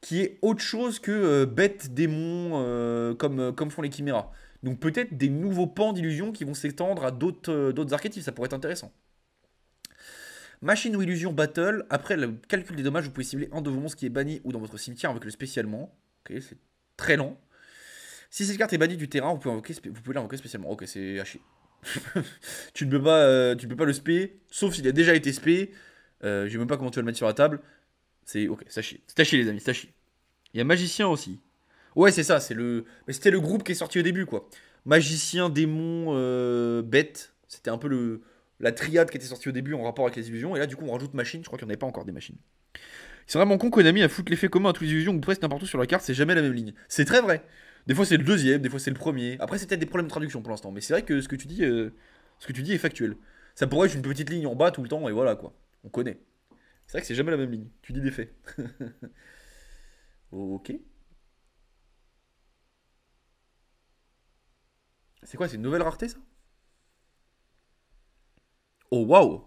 [SPEAKER 1] qui est autre chose que euh, bêtes, démons euh, comme, comme font les chiméras. Donc peut-être des nouveaux pans d'Illusions qui vont s'étendre à d'autres archétypes, ça pourrait être intéressant. Machine ou illusion battle, après le calcul des dommages, vous pouvez cibler un de vos monstres qui est banni ou dans votre cimetière, invoquez-le spécialement. Ok, c'est très lent. Si cette carte est bannie du terrain, vous pouvez, l'invoquer spécialement. Ok, c'est haché. tu, ne peux pas, euh, tu peux pas le spé, sauf s'il a déjà été spé. Je euh, je sais même pas comment tu vas le mettre sur la table. C'est ok, sachez. haché les amis, sachez. Il y a magicien aussi. Ouais, c'est ça, c'est le. c'était le groupe qui est sorti au début, quoi. Magicien, démon, euh, bête. C'était un peu le la triade qui était sortie au début en rapport avec les illusions, et là du coup on rajoute machine, je crois qu'il n'y en avait pas encore des machines. C'est vraiment con qu'on a foutre l'effet commun à toutes les illusions ou presque n'importe où sur la carte, c'est jamais la même ligne. C'est très vrai. Des fois c'est le deuxième, des fois c'est le premier. Après c'est peut-être des problèmes de traduction pour l'instant, mais c'est vrai que ce que tu dis, euh, ce que tu dis est factuel. Ça pourrait être une petite ligne en bas tout le temps et voilà quoi. On connaît. C'est vrai que c'est jamais la même ligne. Tu dis des faits. ok. C'est quoi, c'est une nouvelle rareté ça Oh, waouh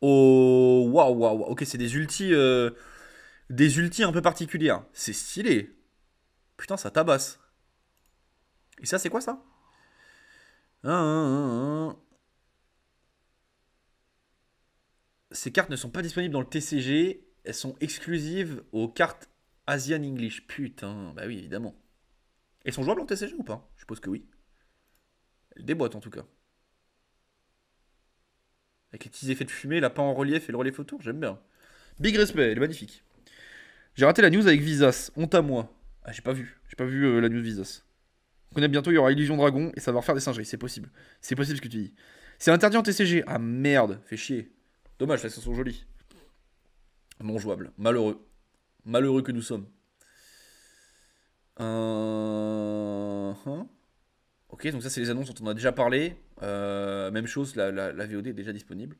[SPEAKER 1] Oh, waouh, waouh, ok, c'est des ultis, euh, des ultis un peu particuliers. Hein. C'est stylé. Putain, ça tabasse. Et ça, c'est quoi ça Ces cartes ne sont pas disponibles dans le TCG. Elles sont exclusives aux cartes Asian English. Putain, bah oui, évidemment. Elles sont jouables en TCG ou pas Je suppose que oui. Elles déboîtent en tout cas. Avec les petits effets de fumée, la peint en relief et le relief autour, j'aime bien. Big respect, elle est magnifique. J'ai raté la news avec Visas, honte à moi. Ah, j'ai pas vu, j'ai pas vu euh, la news Visas. On connaît bientôt, il y aura Illusion Dragon et ça va refaire des singeries, c'est possible. C'est possible ce que tu dis. C'est interdit en TCG. Ah merde, fait chier. Dommage, ça sont jolis. Non jouable, malheureux. Malheureux que nous sommes. Euh, hein. ok, donc ça c'est les annonces dont on a déjà parlé. Euh, même chose, la, VOD est déjà disponible.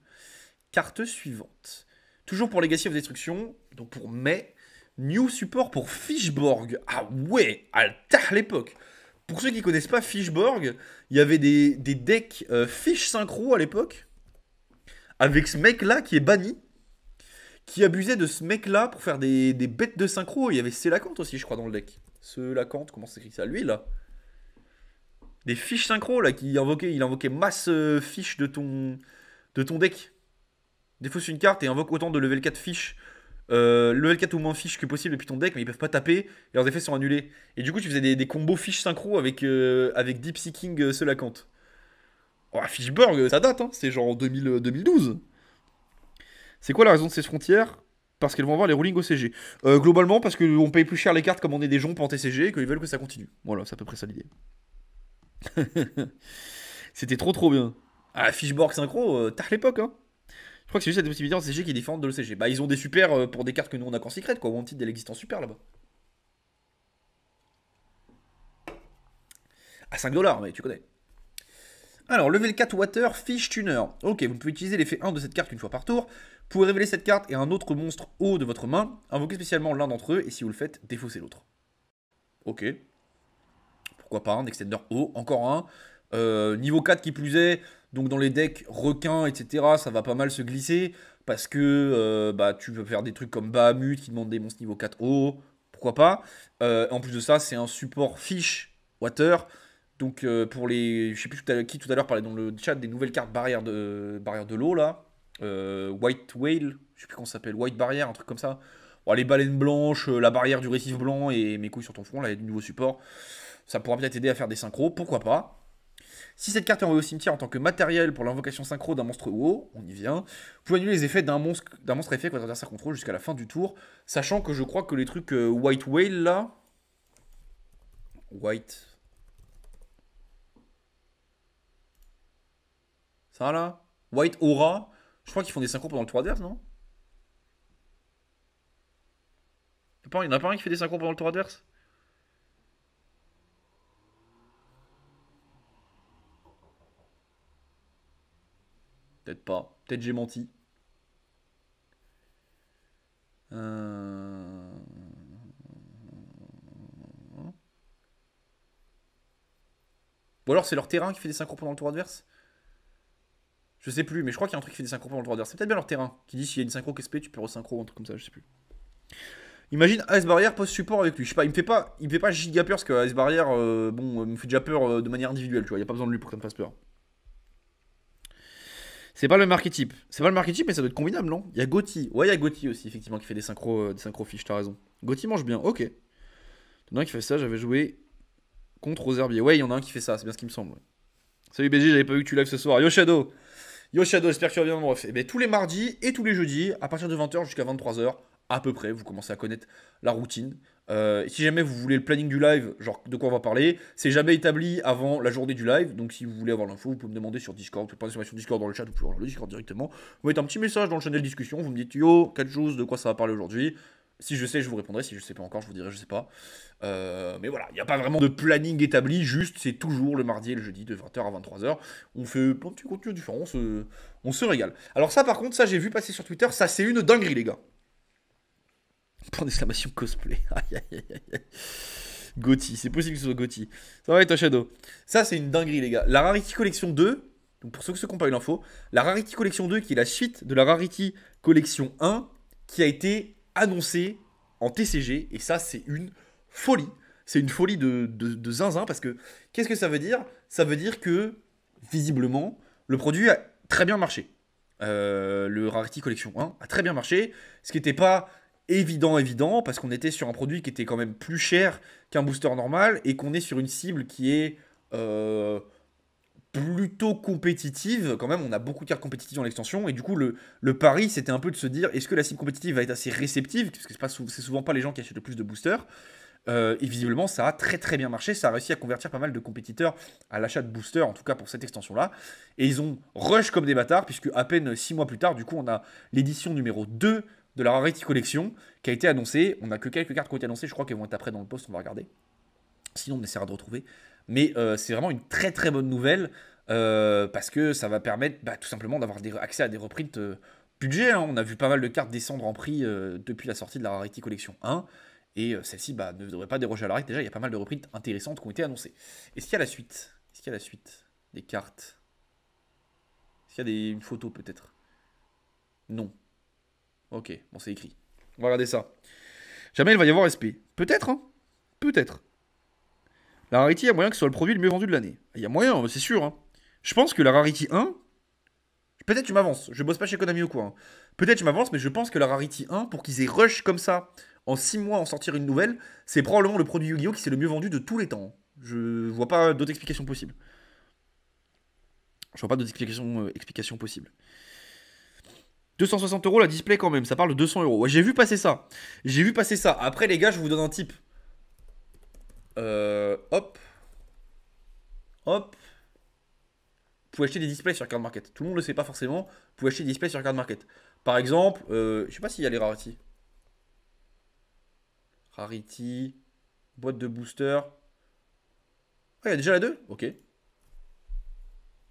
[SPEAKER 1] Carte suivante. Toujours pour Legacy of Destruction, donc pour mai, new support pour Fishborg. Ah ouais, à l'époque. Pour ceux qui ne connaissent pas Fishborg, il y avait des, decks euh, Fish Synchro à l'époque, avec ce mec-là qui est banni, qui abusait de ce mec-là pour faire des, bêtes de synchro. Il y avait Sélacante aussi, je crois, dans le deck ce Lacan, comment s'écrit ça Lui là Des fiches synchro là qui invoquait, il invoquait masse euh, fiches de ton, de ton deck. Défausse une carte et invoque autant de level 4 fiches. Euh, level 4 ou moins fiches que possible depuis ton deck, mais ils peuvent pas taper, leurs effets sont annulés. Et du coup, tu faisais des, combos fiches synchro avec, euh, avec Deep Seeking ce Lacan. Oh, Fishburg, ça date, hein, c'est genre en 2012. C'est quoi la raison de ces frontières parce qu'elles vont avoir les rulings au CG. Euh, globalement, parce qu'on paye plus cher les cartes comme on est des gens en TCG et qu'ils veulent que ça continue. Voilà, c'est à peu près ça l'idée. C'était trop trop bien. Ah, Fishborg Synchro, euh, l'époque, hein. Je crois que c'est juste la possibilité en CG qui défendent différente de l'OCG. Bah, ils ont des super euh, pour des cartes que nous on a qu'en secret, quoi. Ou titre, de existe super là-bas. À 5 dollars, mais tu connais. Alors, level 4 water, fish tuner. Ok, vous pouvez utiliser l'effet 1 de cette carte une fois par tour pouvez révéler cette carte et un autre monstre haut de votre main, invoquez spécialement l'un d'entre eux et si vous le faites, défaussez l'autre. Ok. Pourquoi pas un extender haut, encore un. Euh, niveau 4 qui plus est, donc dans les decks requins, etc., ça va pas mal se glisser parce que euh, bah, tu veux faire des trucs comme Bahamut qui demande des monstres niveau 4 haut, pourquoi pas. Euh, en plus de ça, c'est un support fish water. Donc pour les. Je sais plus qui tout à l'heure parlait dans le chat des nouvelles cartes barrières de, barrière de l'eau là. Euh, White Whale, je sais plus comment s'appelle, White Barrière, un truc comme ça. les baleines blanches, euh, la barrière du récif blanc et mes couilles sur ton front, là, il y du nouveau support. Ça pourra bien t'aider à faire des synchros, pourquoi pas. Si cette carte est envoyée au cimetière en tant que matériel pour l'invocation synchro d'un monstre haut on y vient, vous pouvez annuler les effets d'un monstre, d'un monstre effet votre adversaire contrôle jusqu'à la fin du tour, sachant que je crois que les trucs euh, White Whale là. White. Ça là White Aura. Je crois qu'ils font des synchros pendant le tour adverse, non Il n'y en a pas un qui fait des synchros pendant le tour adverse Peut-être pas. Peut-être j'ai menti. Euh. Ou alors c'est leur terrain qui fait des synchros pendant le tour adverse je sais plus, mais je crois qu'il y a un truc qui fait des synchro pendant le droit C'est peut-être bien leur terrain, qui dit s'il y a une synchro qui SP, tu peux resynchro un truc comme ça, je sais plus. Imagine Ice Barrière post support avec lui. Je sais pas, il me fait pas, il me fait pas giga peur parce que Ice Barrière, euh, bon, euh, me fait déjà peur euh, de manière individuelle, tu vois. Il y a pas besoin de lui pour que ça me fasse peur. C'est pas le type C'est pas le type mais ça doit être combinable, non Il y a Gotti. Ouais, il y a Gotti aussi, effectivement, qui fait des synchro euh, des t'as raison. Gotti mange bien, ok. Il y en a un qui fait ça, j'avais joué contre aux herbiers. Ouais, il y en a un qui fait ça, c'est bien ce qui me semble. Salut BG, j'avais pas vu que tu live ce soir. Yo Shadow Yo Shadow, j'espère que tu vas bien, bref. Et eh ben, tous les mardis et tous les jeudis, à partir de 20h jusqu'à 23h, à peu près, vous commencez à connaître la routine. Euh, si jamais vous voulez le planning du live, genre de quoi on va parler, c'est jamais établi avant la journée du live. Donc si vous voulez avoir l'info, vous pouvez me demander sur Discord, vous pouvez passer sur Discord dans le chat, ou pouvez le Discord directement. Vous mettez un petit message dans le channel discussion, vous me dites yo, 4 choses, de quoi ça va parler aujourd'hui. Si je sais, je vous répondrai. Si je sais pas encore, je vous dirai, je sais pas. Euh, mais voilà, il n'y a pas vraiment de planning établi, juste c'est toujours le mardi et le jeudi de 20h à 23h. On fait plein de petits contenus différents, on se, régale. Alors ça par contre, ça j'ai vu passer sur Twitter, ça c'est une dinguerie les gars. Point d'exclamation cosplay. Gotti, c'est possible que ce soit Gotti. Ça va être un Shadow Ça c'est une dinguerie les gars. La Rarity Collection 2, donc pour ceux, qui n'ont pas eu l'info, la Rarity Collection 2 qui est la suite de la Rarity Collection 1 qui a été annoncée en TCG et ça c'est une folie. C'est une folie de, de, zinzin parce que qu'est-ce que ça veut dire Ça veut dire que, visiblement, le produit a très bien marché. Euh, le Rarity Collection 1 a très bien marché, ce qui n'était pas évident, évident, parce qu'on était sur un produit qui était quand même plus cher qu'un booster normal et qu'on est sur une cible qui est euh, plutôt compétitive. Quand même, on a beaucoup de cartes compétitives dans l'extension et du coup, le, le pari c'était un peu de se dire est-ce que la cible compétitive va être assez réceptive Parce que c'est souvent pas les gens qui achètent le plus de boosters. Euh, et visiblement, ça a très très bien marché. Ça a réussi à convertir pas mal de compétiteurs à l'achat de boosters, en tout cas pour cette extension-là. Et ils ont rush comme des bâtards, puisque à peine 6 mois plus tard, du coup, on a l'édition numéro 2 de la Rarity Collection qui a été annoncée. On n'a que quelques cartes qui ont été annoncées, je crois qu'elles vont être après dans le post, on va regarder. Sinon, on essaiera de retrouver. Mais euh, c'est vraiment une très très bonne nouvelle, euh, parce que ça va permettre bah, tout simplement d'avoir accès à des reprints budget. Hein. On a vu pas mal de cartes descendre en prix depuis la sortie de la Rarity Collection 1. Et euh, celle-ci bah, ne devrait pas déroger à la règle. Déjà, il y a pas mal de reprises intéressantes qui ont été annoncées. Est-ce qu'il y a la suite Est-ce qu'il y a la suite Des cartes Est-ce qu'il y a des... photos peut-être Non. Ok, bon, c'est écrit. On va regarder ça. Jamais il va y avoir SP. Peut-être, hein Peut-être. La Rarity, il y a moyen que ce soit le produit le mieux vendu de l'année. Il y a moyen, hein, c'est sûr. Hein. Je pense que la Rarity 1, Peut-être tu m'avances, je bosse pas chez Konami ou quoi. Hein. Peut-être tu m'avances, mais je pense que la Rarity 1, pour qu'ils aient rush comme ça en 6 mois en sortir une nouvelle, c'est probablement le produit Yu-Gi-Oh! qui s'est le mieux vendu de tous les temps. Je vois pas d'autres explications possibles. Je vois pas d'autres explications, euh, possibles. 260 euros la display quand même, ça parle de 200 euros. j'ai vu passer ça. J'ai vu passer ça. Après, les gars, je vous donne un type. Euh, hop. Hop. Vous pouvez acheter des displays sur Card Market. Tout le monde ne le sait pas forcément. Vous pouvez acheter des displays sur Card Market. Par exemple, euh, je sais pas s'il y a les rarities. Rarity, boîte de booster. Ah, il y a déjà la 2 Ok.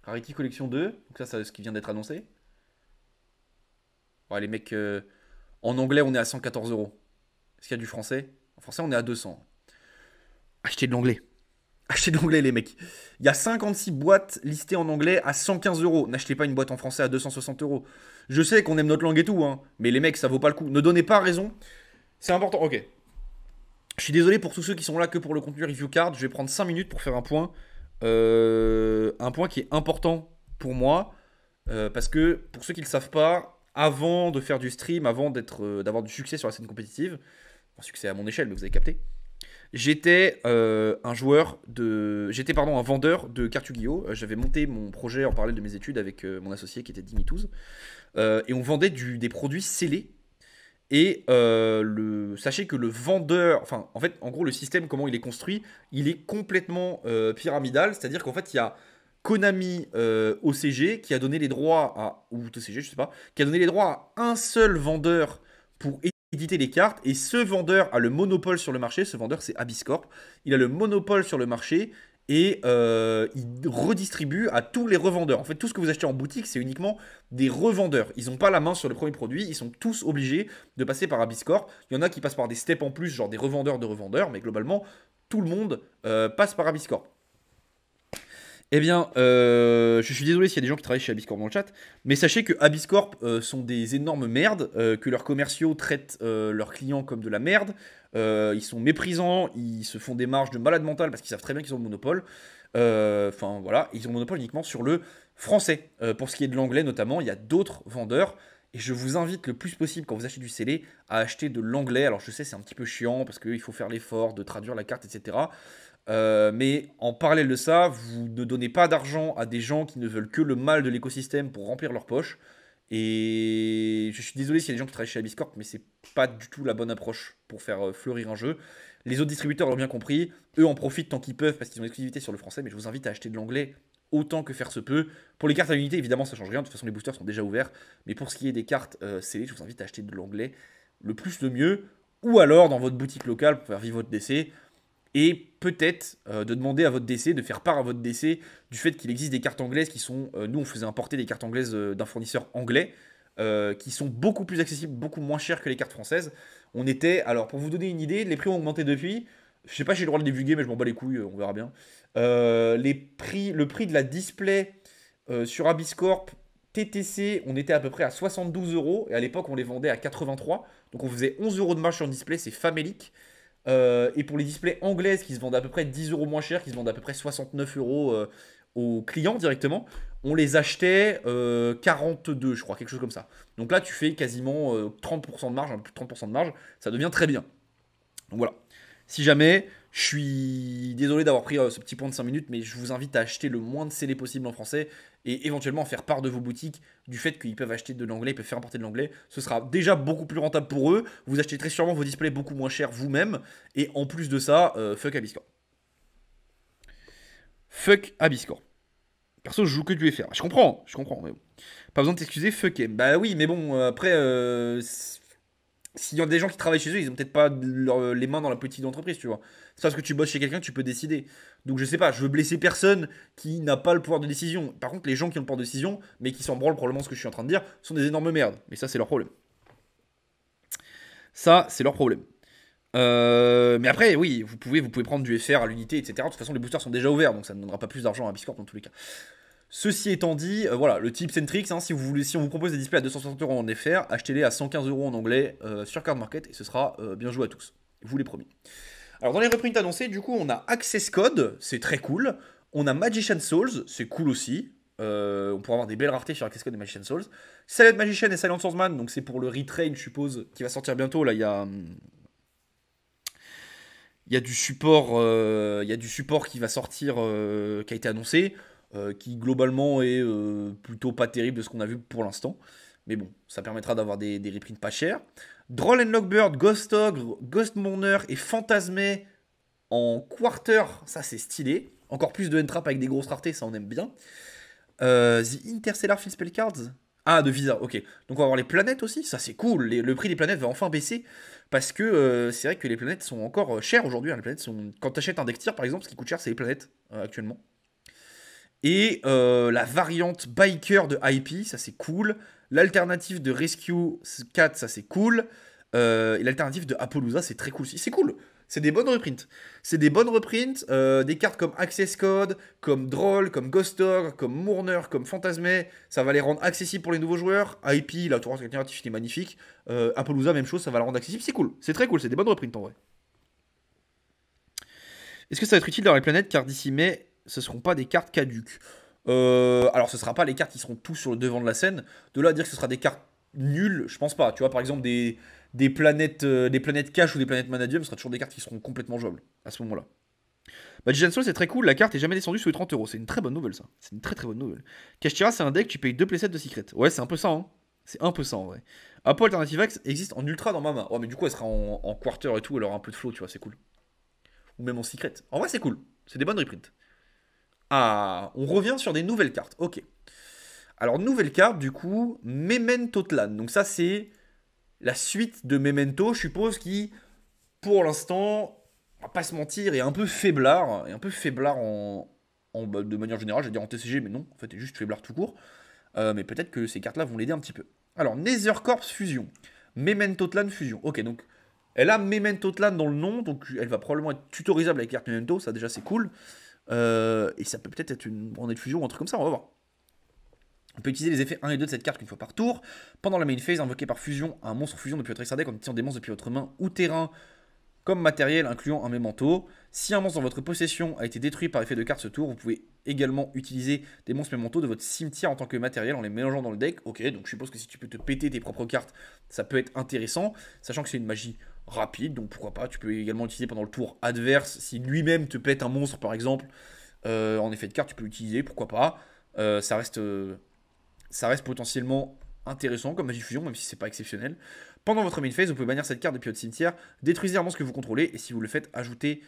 [SPEAKER 1] Rarity Collection 2, donc ça, c'est ce qui vient d'être annoncé. Ouais, les mecs, euh, en anglais, on est à 114 euros. Est-ce qu'il y a du français En français, on est à 200. Achetez de l'anglais. Achetez de l'anglais, les mecs. Il y a 56 boîtes listées en anglais à 115 euros. N'achetez pas une boîte en français à 260 euros. Je sais qu'on aime notre langue et tout, hein, mais les mecs, ça vaut pas le coup. Ne donnez pas raison. C'est important. Ok, je suis désolé pour tous ceux qui sont là que pour le contenu review card. Je vais prendre 5 minutes pour faire un point. Euh, un point qui est important pour moi. Euh, parce que pour ceux qui ne le savent pas, avant de faire du stream, avant d'être, euh, d'avoir du succès sur la scène compétitive, un succès à mon échelle, mais vous avez capté, j'étais un joueur de. J'étais, pardon, un vendeur de cartes J'avais monté mon projet en parallèle de mes études avec mon associé qui était Dimitouze. et on vendait du, des produits scellés et euh, le, sachez que le vendeur, enfin, en fait, en gros, le système, comment il est construit, il est complètement euh, pyramidal. C'est-à-dire qu'en fait, il y a Konami euh, OCG qui a donné les droits à, ou je sais pas, qui a donné les droits à un seul vendeur pour éditer les cartes. Et ce vendeur a le monopole sur le marché. Ce vendeur, c'est Abyscorp. Il a le monopole sur le marché et euh, ils redistribuent à tous les revendeurs. En fait, tout ce que vous achetez en boutique, c'est uniquement des revendeurs. Ils n'ont pas la main sur le premier produit, ils sont tous obligés de passer par Abiscorp. Il y en a qui passent par des steps en plus, genre des revendeurs de revendeurs, mais globalement, tout le monde euh, passe par Abiscorp. Eh bien, euh, je suis désolé s'il y a des gens qui travaillent chez Abiscorp dans le chat, mais sachez que Abiscorp sont des énormes merdes, que leurs commerciaux traitent leurs clients comme de la merde, euh, ils sont méprisants, ils se font des marges de malade mental parce qu'ils savent très bien qu'ils ont le monopole. Euh, enfin voilà, ils ont le monopole uniquement sur le français. Euh, pour ce qui est de l'anglais notamment, il y a d'autres vendeurs. Et je vous invite le plus possible, quand vous achetez du scellé, à acheter de l'anglais. Alors je sais, c'est un petit peu chiant parce qu'il faut faire l'effort de traduire la carte, etc. mais en parallèle de ça, vous ne donnez pas d'argent à des gens qui ne veulent que le mal de l'écosystème pour remplir leur poche. Et je suis désolé s'il y a des gens qui travaillent chez Abiscorp, mais c'est pas du tout la bonne approche pour faire euh, fleurir un jeu. Les autres distributeurs l'ont bien compris, eux en profitent tant qu'ils peuvent parce qu'ils ont l'exclusivité sur le français, mais je vous invite à acheter de l'anglais autant que faire se peut. Pour les cartes à l'unité, évidemment, ça change rien, de toute façon les boosters sont déjà ouverts, mais pour ce qui est des cartes euh, scellées, je vous invite à acheter de l'anglais le plus de mieux, ou alors dans votre boutique locale pour faire vivre votre décès et peut-être euh, de demander à votre DC, de faire part à votre DC du fait qu'il existe des cartes anglaises qui sont, euh, nous on faisait importer des cartes anglaises euh, d'un fournisseur anglais, qui sont beaucoup plus accessibles, beaucoup moins chères que les cartes françaises. On était, alors pour vous donner une idée, les prix ont augmenté depuis, je sais pas si j'ai le droit de divulguer mais je m'en bats les couilles, on verra bien. les prix, le prix de la display sur Abyscorp, TTC, on était à peu près à 72 euros, et à l'époque on les vendait à 83, donc on faisait 11 euros de marge sur display, c'est famélique. Euh, et pour les displays anglaises qui se vendent à peu près 10 euros moins cher, qui se vendent à peu près 69 euros euh, aux clients directement, on les achetait 42, euh, je crois, quelque chose comme ça. Donc là, tu fais quasiment 30% de marge, un peu plus de 30% de marge, ça devient très bien. Donc voilà. Si jamais, je suis désolé d'avoir pris ce petit point de 5 minutes, mais je vous invite à acheter le moins de scellés possible en français et éventuellement faire part de vos boutiques du fait qu'ils peuvent acheter de l'anglais, ils peuvent faire importer de l'anglais. Ce sera déjà beaucoup plus rentable pour eux. Vous achetez très sûrement vos displays beaucoup moins chers vous-même. Et en plus de ça, euh, fuck Abiscore. Fuck Abiscore. Perso, je joue que du FR. Je comprends, je comprends. Mais Pas besoin de t'excuser, fuck Bah oui, mais bon, euh, après, euh, s'il y a des gens qui travaillent chez eux, ils ont peut-être pas euh, les mains dans la petite entreprise, tu vois. C'est parce que tu bosses chez quelqu'un, tu peux décider. Donc je sais pas, je veux blesser personne qui n'a pas le pouvoir de décision. Par contre, les gens qui ont le pouvoir de décision, mais qui s'en branlent probablement ce que je suis en train de dire, sont des énormes merdes. Mais ça, c'est leur problème. Ça, c'est leur problème. Euh, mais après, oui, vous pouvez, vous pouvez prendre du FR à l'unité, etc. De toute façon, les boosters sont déjà ouverts, donc ça ne donnera pas plus d'argent à Biscorp dans tous les cas. Ceci étant dit, euh, voilà, le type Centrix, hein, si, vous voulez, si on vous propose des displays à 260 euros en FR, achetez-les à 115 euros en anglais euh, sur Card Market et ce sera euh, bien joué à tous. Je vous les promis. Alors dans les reprints annoncés, du coup, on a Access Code, c'est très cool. On a Magician Souls, c'est cool aussi. on pourra avoir des belles raretés sur Access Code et Magician Souls. Silent Magician et Silent Swordsman, donc c'est pour le retrain, je suppose, qui va sortir bientôt. Là, il y a. Il y a du support, il y a du support qui va sortir, qui a été annoncé. Euh, qui globalement est euh, plutôt pas terrible de ce qu'on a vu pour l'instant. Mais bon, ça permettra d'avoir des, des pas chers. Droll and Lockbird, Ghost Ogre, Ghost Mourner et Fantasmé en quarter, ça c'est stylé. Encore plus de n avec des grosses raretés, ça on aime bien. Euh, The Interstellar Field Spell Cards, ah, de Visa, ok. Donc on va avoir les planètes aussi, ça c'est cool. le prix des planètes va enfin baisser parce que c'est vrai que les planètes sont encore chères aujourd'hui. Hein. Les planètes sont... Quand t'achètes un deck tier par exemple, ce qui coûte cher c'est les planètes actuellement. Et euh, la variante biker de IP, ça c'est cool. L'alternative de Rescue 4, ça c'est cool. Euh, et l'alternative de Apolusa, c'est très cool aussi. C'est cool. C'est des bonnes reprints. C'est des bonnes reprints. Euh, des cartes comme Access Code, comme Droll, comme Ghost Dog, comme Mourner, comme Fantasmé. Ça va les rendre accessibles pour les nouveaux joueurs. IP, la tour alternative, il est magnifique. Euh, même chose, ça va la rendre accessible. C'est cool. C'est très cool. C'est des bonnes reprints en vrai. Est-ce que ça va être utile dans les planètes Car d'ici mai, ce ne seront pas des cartes caduques. Euh, alors, ce ne sera pas les cartes qui seront tous sur le devant de la scène. De là à dire que ce sera des cartes nulles, je pense pas. Tu vois, par exemple, des, des planètes, euh, des planètes cash ou des planètes manadium, ce sera toujours des cartes qui seront complètement jouables à ce moment-là. Bah, Soul, c'est très cool. La carte est jamais descendue sous les 30 euros. C'est une très bonne nouvelle, ça. C'est une très très bonne nouvelle. cashira c'est un deck, tu payes deux playsets de secret. Ouais, c'est un peu ça, hein. C'est un peu ça en vrai. Apple Alternative X existe en ultra dans ma main. Ouais, mais du coup, elle sera en, en quarter et tout, elle aura un peu de flow, tu vois, c'est cool. Ou même en secret. En vrai, c'est cool. C'est des bonnes reprints. Ah, on revient sur des nouvelles cartes. Ok. Alors, nouvelle carte, du coup, Mementotlan. Donc, ça, c'est la suite de Memento, je suppose, qui, pour l'instant, on va pas se mentir, est un peu faiblard. Et un peu faiblard en, bah, de manière générale, j'allais dire en TCG, mais non, en fait, est juste faiblard tout court. Euh, mais peut-être que ces cartes-là vont l'aider un petit peu. Alors, Nether Corps Fusion. Mementotlan Fusion. Ok, donc elle a Mementotlan dans le nom, donc elle va probablement être tutorisable avec les cartes Memento, ça déjà c'est cool. Euh, et ça peut peut-être être une de fusion ou un truc comme ça, on va voir. On peut utiliser les effets 1 et 2 de cette carte une fois par tour. Pendant la main phase, invoqué par fusion un monstre fusion depuis votre extra deck en utilisant des monstres depuis votre main ou terrain comme matériel incluant un mémento. Si un monstre dans votre possession a été détruit par effet de carte ce tour, vous pouvez également utiliser des monstres mémento de votre cimetière en tant que matériel en les mélangeant dans le deck. Ok, donc je suppose que si tu peux te péter tes propres cartes, ça peut être intéressant, sachant que c'est une magie rapide, donc pourquoi pas. Tu peux également l'utiliser pendant le tour adverse. Si lui-même te pète un monstre, par exemple, euh, en effet de carte, tu peux l'utiliser, pourquoi pas. Euh, ça, reste, euh, ça reste potentiellement intéressant comme magie fusion, même si c'est pas exceptionnel. Pendant votre main phase, vous pouvez bannir cette carte depuis votre cimetière, détruisez un monstre que vous contrôlez, et si vous le faites, ajoutez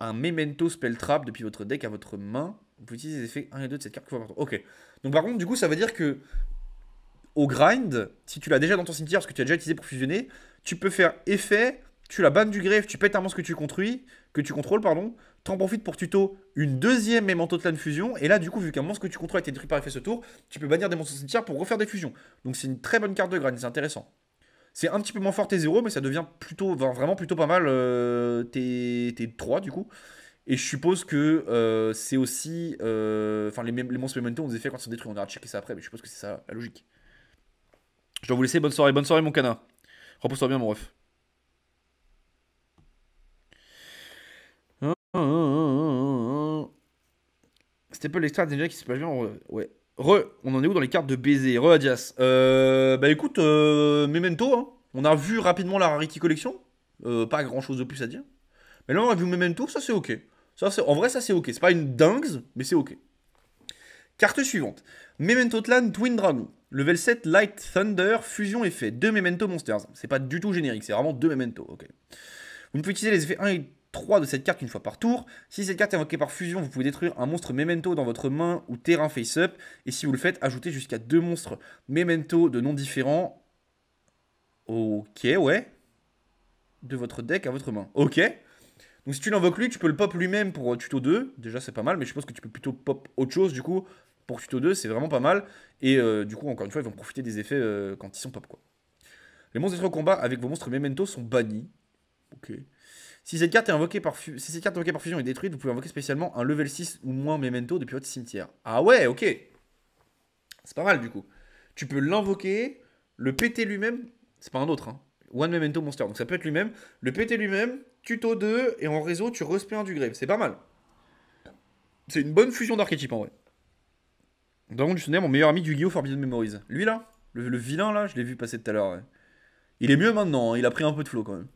[SPEAKER 1] un Memento Spell Trap depuis votre deck à votre main. Vous pouvez utiliser les effets 1 et 2 de cette carte Ok. Donc par contre, du coup, ça veut dire que au grind, si tu l'as déjà dans ton cimetière, parce que tu as déjà utilisé pour fusionner, tu peux faire effet, tu la bannes du greffe, tu pètes un monstre que tu construis, que tu contrôles, pardon, t'en profites pour tuto une deuxième Memento la fusion, et là du coup, vu qu'un monstre que tu contrôles a été détruit par effet ce tour, tu peux bannir des monstres au cimetière pour refaire des fusions. Donc c'est une très bonne carte de grind, c'est intéressant. C'est un petit peu moins fort tes 0, mais ça devient plutôt, vraiment plutôt pas mal euh, tes, 3 du coup. Et je suppose que euh, c'est aussi. Euh, enfin, les les, les, monstres Memento ont des effets quand ils sont détruits. On ira checker ça après, mais je suppose que c'est ça la logique. Je dois vous laisser. Bonne soirée. Bonne soirée, mon canard. Repose-toi bien, mon ref. C'était pas l'extra déjà qui se passe bien. Ouais. Re, on en est où dans les cartes de baiser Re, Adias. Euh, bah écoute, euh, Memento, hein. on a vu rapidement la Rarity Collection. Euh, pas grand chose de plus à dire. Mais là, on a vu Memento, ça c'est ok. Ça, en vrai, ça c'est ok. C'est pas une dingue, mais c'est ok. Carte suivante Memento tlan Twin Dragon. Level 7, Light Thunder, fusion effet. Deux Memento Monsters. C'est pas du tout générique, c'est vraiment deux Memento. Ok. Vous ne pouvez utiliser les effets 1 et 3 de cette carte une fois par tour. Si cette carte est invoquée par fusion, vous pouvez détruire un monstre Memento dans votre main ou terrain face-up. Et si vous le faites, ajoutez jusqu'à deux monstres Memento de noms différents. Ok, ouais. De votre deck à votre main. Ok. Donc si tu l'invoques lui, tu peux le pop lui-même pour euh, tuto 2. Déjà, c'est pas mal, mais je pense que tu peux plutôt pop autre chose du coup pour Tuto 2, c'est vraiment pas mal. Et euh, du coup, encore une fois, ils vont profiter des effets euh, quand ils sont pop. Quoi. Les monstres de combat avec vos monstres memento sont bannis. Ok. Si cette carte est invoquée par, si cette par fusion est détruite, vous pouvez invoquer spécialement un level 6 ou moins memento depuis votre cimetière. Ah ouais, ok. C'est pas mal du coup. Tu peux l'invoquer, le péter lui-même. C'est pas un autre, hein. One Memento Monster. Donc ça peut être lui-même. Le péter lui-même, tuto 2, et en réseau, tu respires un du grève. C'est pas mal. C'est une bonne fusion d'archétype, en vrai. Dragon du Sonner, mon meilleur ami du Lio Forbidden Memories. Lui là le, vilain là, je l'ai vu passer tout à l'heure. Il est mieux maintenant, hein, il a pris un peu de flow quand même.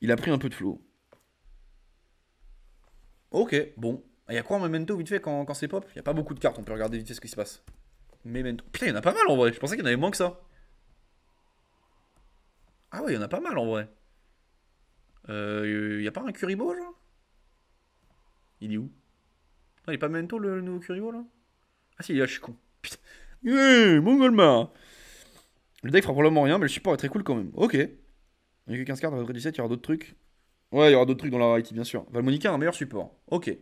[SPEAKER 1] Il a pris un peu de flow. Ok, bon. Ah, il y a quoi en memento vite fait quand, c'est pop Il y a pas beaucoup de cartes, on peut regarder vite fait ce qui se passe. Memento. Putain, il y en a pas mal en vrai, je pensais qu'il y en avait moins que ça. Ah ouais, il y en a pas mal en vrai. Euh, y a pas un Curibo genre Il est où il est pas Mento le, nouveau Curio là Ah si, là, je suis con. Putain. Yeah, Mongolma Le deck fera probablement rien, mais le support est très cool quand même. Ok. Il n'y a que 15 cartes, 17, il y aura d'autres trucs. Ouais, il y aura d'autres trucs dans la variety, bien sûr. Valmonica a un meilleur support. Ok.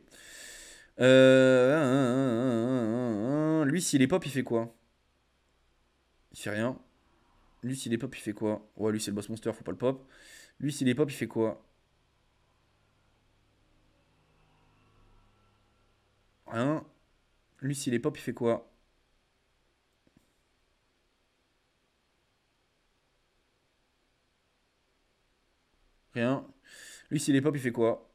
[SPEAKER 1] Euh... Lui, s'il est pop, il fait quoi Il fait rien. Lui, s'il est pop, il fait quoi Ouais, lui, c'est le boss monster, faut pas le pop. Lui, s'il est pop, il fait quoi Rien, Lui, s'il est pop, il fait quoi Rien. Lui, s'il est pop, il fait quoi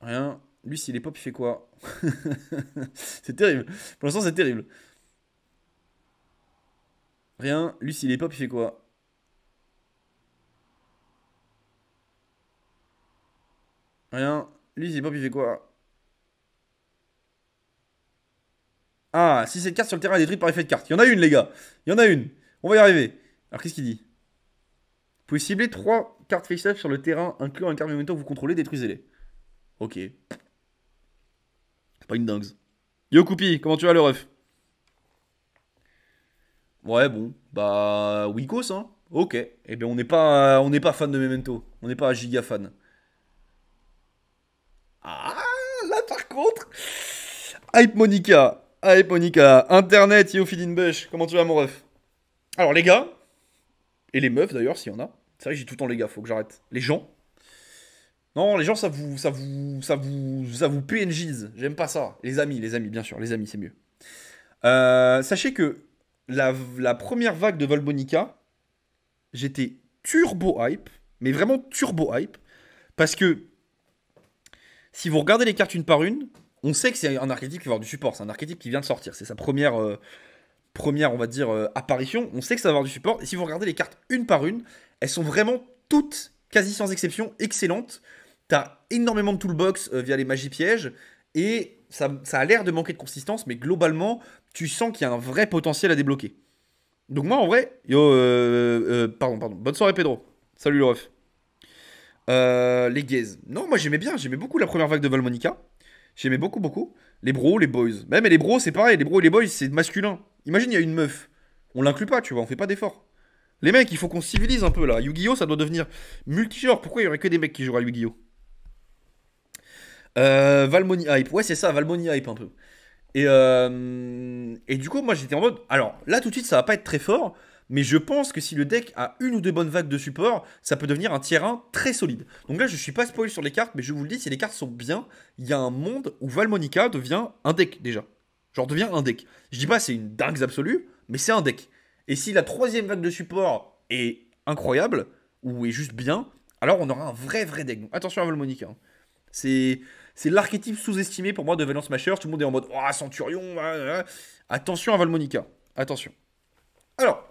[SPEAKER 1] Rien. Lui, s'il est pop, il fait quoi C'est terrible. Pour l'instant, c'est terrible. Rien. Lui, s'il est pop, il fait quoi Rien. Lui, c'est il fait quoi Ah, si cette carte sur le terrain est détruite par effet de carte. Il y en a une, les gars. Il y en a une. On va y arriver. Alors, qu'est-ce qu'il dit Vous pouvez cibler 3 cartes face-up sur le terrain, incluant un carte que vous contrôlez, détruisez-les. Ok. C'est pas une dingue. Yo, Koupi, comment tu vas, le ref Ouais, bon. Bah, Wikos, hein. Ok. Eh bien, on n'est pas, on n'est pas fan de Memento. On n'est pas giga fan. Ah, là par contre. Hype Monica. Hype Monica. Internet, yo Comment tu vas, mon ref Alors, les gars. Et les meufs, d'ailleurs, s'il y en a. C'est vrai que j'ai tout le temps les gars, faut que j'arrête. Les gens. Non, les gens, ça vous. Ça vous. Ça vous. Ça vous J'aime pas ça. Les amis, les amis, bien sûr. Les amis, c'est mieux. Euh, sachez que la, la, première vague de Volbonica, j'étais turbo hype, mais vraiment turbo hype, parce que si vous regardez les cartes une par une, on sait que c'est un archétype qui va avoir du support. C'est un archétype qui vient de sortir. C'est sa première, euh, première, on va dire, euh, apparition. On sait que ça va avoir du support. Et si vous regardez les cartes une par une, elles sont vraiment toutes, quasi sans exception, excellentes. T'as énormément de toolbox euh, via les magies pièges. Et ça, a l'air de manquer de consistance, mais globalement, tu sens qu'il y a un vrai potentiel à débloquer. Donc moi, en vrai, yo, pardon, pardon. Bonne soirée, Pedro. Salut, le ref. Euh, les gays. Non, moi j'aimais bien, j'aimais beaucoup la première vague de Valmonica. J'aimais beaucoup, beaucoup. Les bros, les boys. Même mais les bros, c'est pareil, les bros et les boys, c'est masculin. Imagine, il y a une meuf. On l'inclut pas, tu vois, on fait pas d'efforts Les mecs, il faut qu'on civilise un peu là. Yu-Gi-Oh, ça doit devenir multijoueur. Pourquoi il y aurait que des mecs qui joueraient à Yu-Gi-Oh euh, Valmoni Hype. Ouais, c'est ça, Valmoni Hype un peu. Et, euh, et du coup, moi j'étais en mode. Alors là, tout de suite, ça va pas être très fort mais je pense que si le deck a une ou deux bonnes vagues de support, ça peut devenir un tier très solide. Donc là, je ne suis pas spoil sur les cartes, mais je vous le dis, si les cartes sont bien, il y a un monde où Valmonica devient un deck déjà. Genre devient un deck. Je dis pas c'est une dingue absolue, mais c'est un deck. Et si la troisième vague de support est incroyable, ou est juste bien, alors on aura un vrai vrai deck. attention à Valmonica. Hein. C'est c'est l'archétype sous-estimé pour moi de Valence Masher. Tout le monde est en mode oh, Centurion. Attention à Valmonica. Attention. Alors,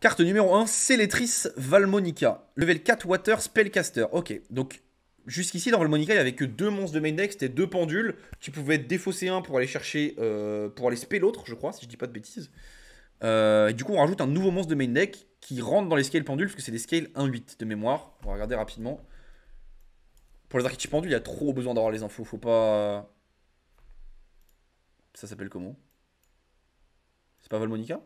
[SPEAKER 1] Carte numéro 1, l'étrice Valmonica. Level 4 Water Spellcaster. Ok, donc jusqu'ici dans Valmonica, il n'y avait que deux monstres de main deck, c'était deux pendules. Tu pouvais défausser un pour aller chercher, euh, pour aller spé l'autre, je crois, si je dis pas de bêtises. Euh, et du coup, on rajoute un nouveau monstre de main deck qui rentre dans les scales pendules, parce que c'est des scales 1-8 de mémoire. On va regarder rapidement. Pour les archétypes pendules, il y a trop besoin d'avoir les infos, faut pas... Ça s'appelle comment C'est pas Valmonica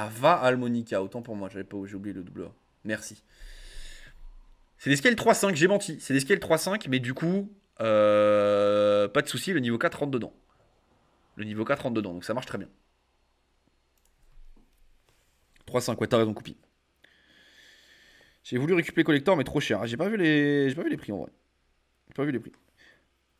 [SPEAKER 1] ah, va Almonica, autant pour moi, j'avais pas, oublié le double A. Merci. C'est des scales 3-5, j'ai menti. C'est des scales 3-5, mais du coup, euh, pas de souci, le niveau 4 rentre dedans. Le niveau 4 rentre dedans, donc ça marche très bien. 3-5, ouais, t'as raison, coupine J'ai voulu récupérer le collector, mais trop cher. Ah, j'ai pas les, j'ai pas vu les prix en vrai. J'ai pas vu les prix.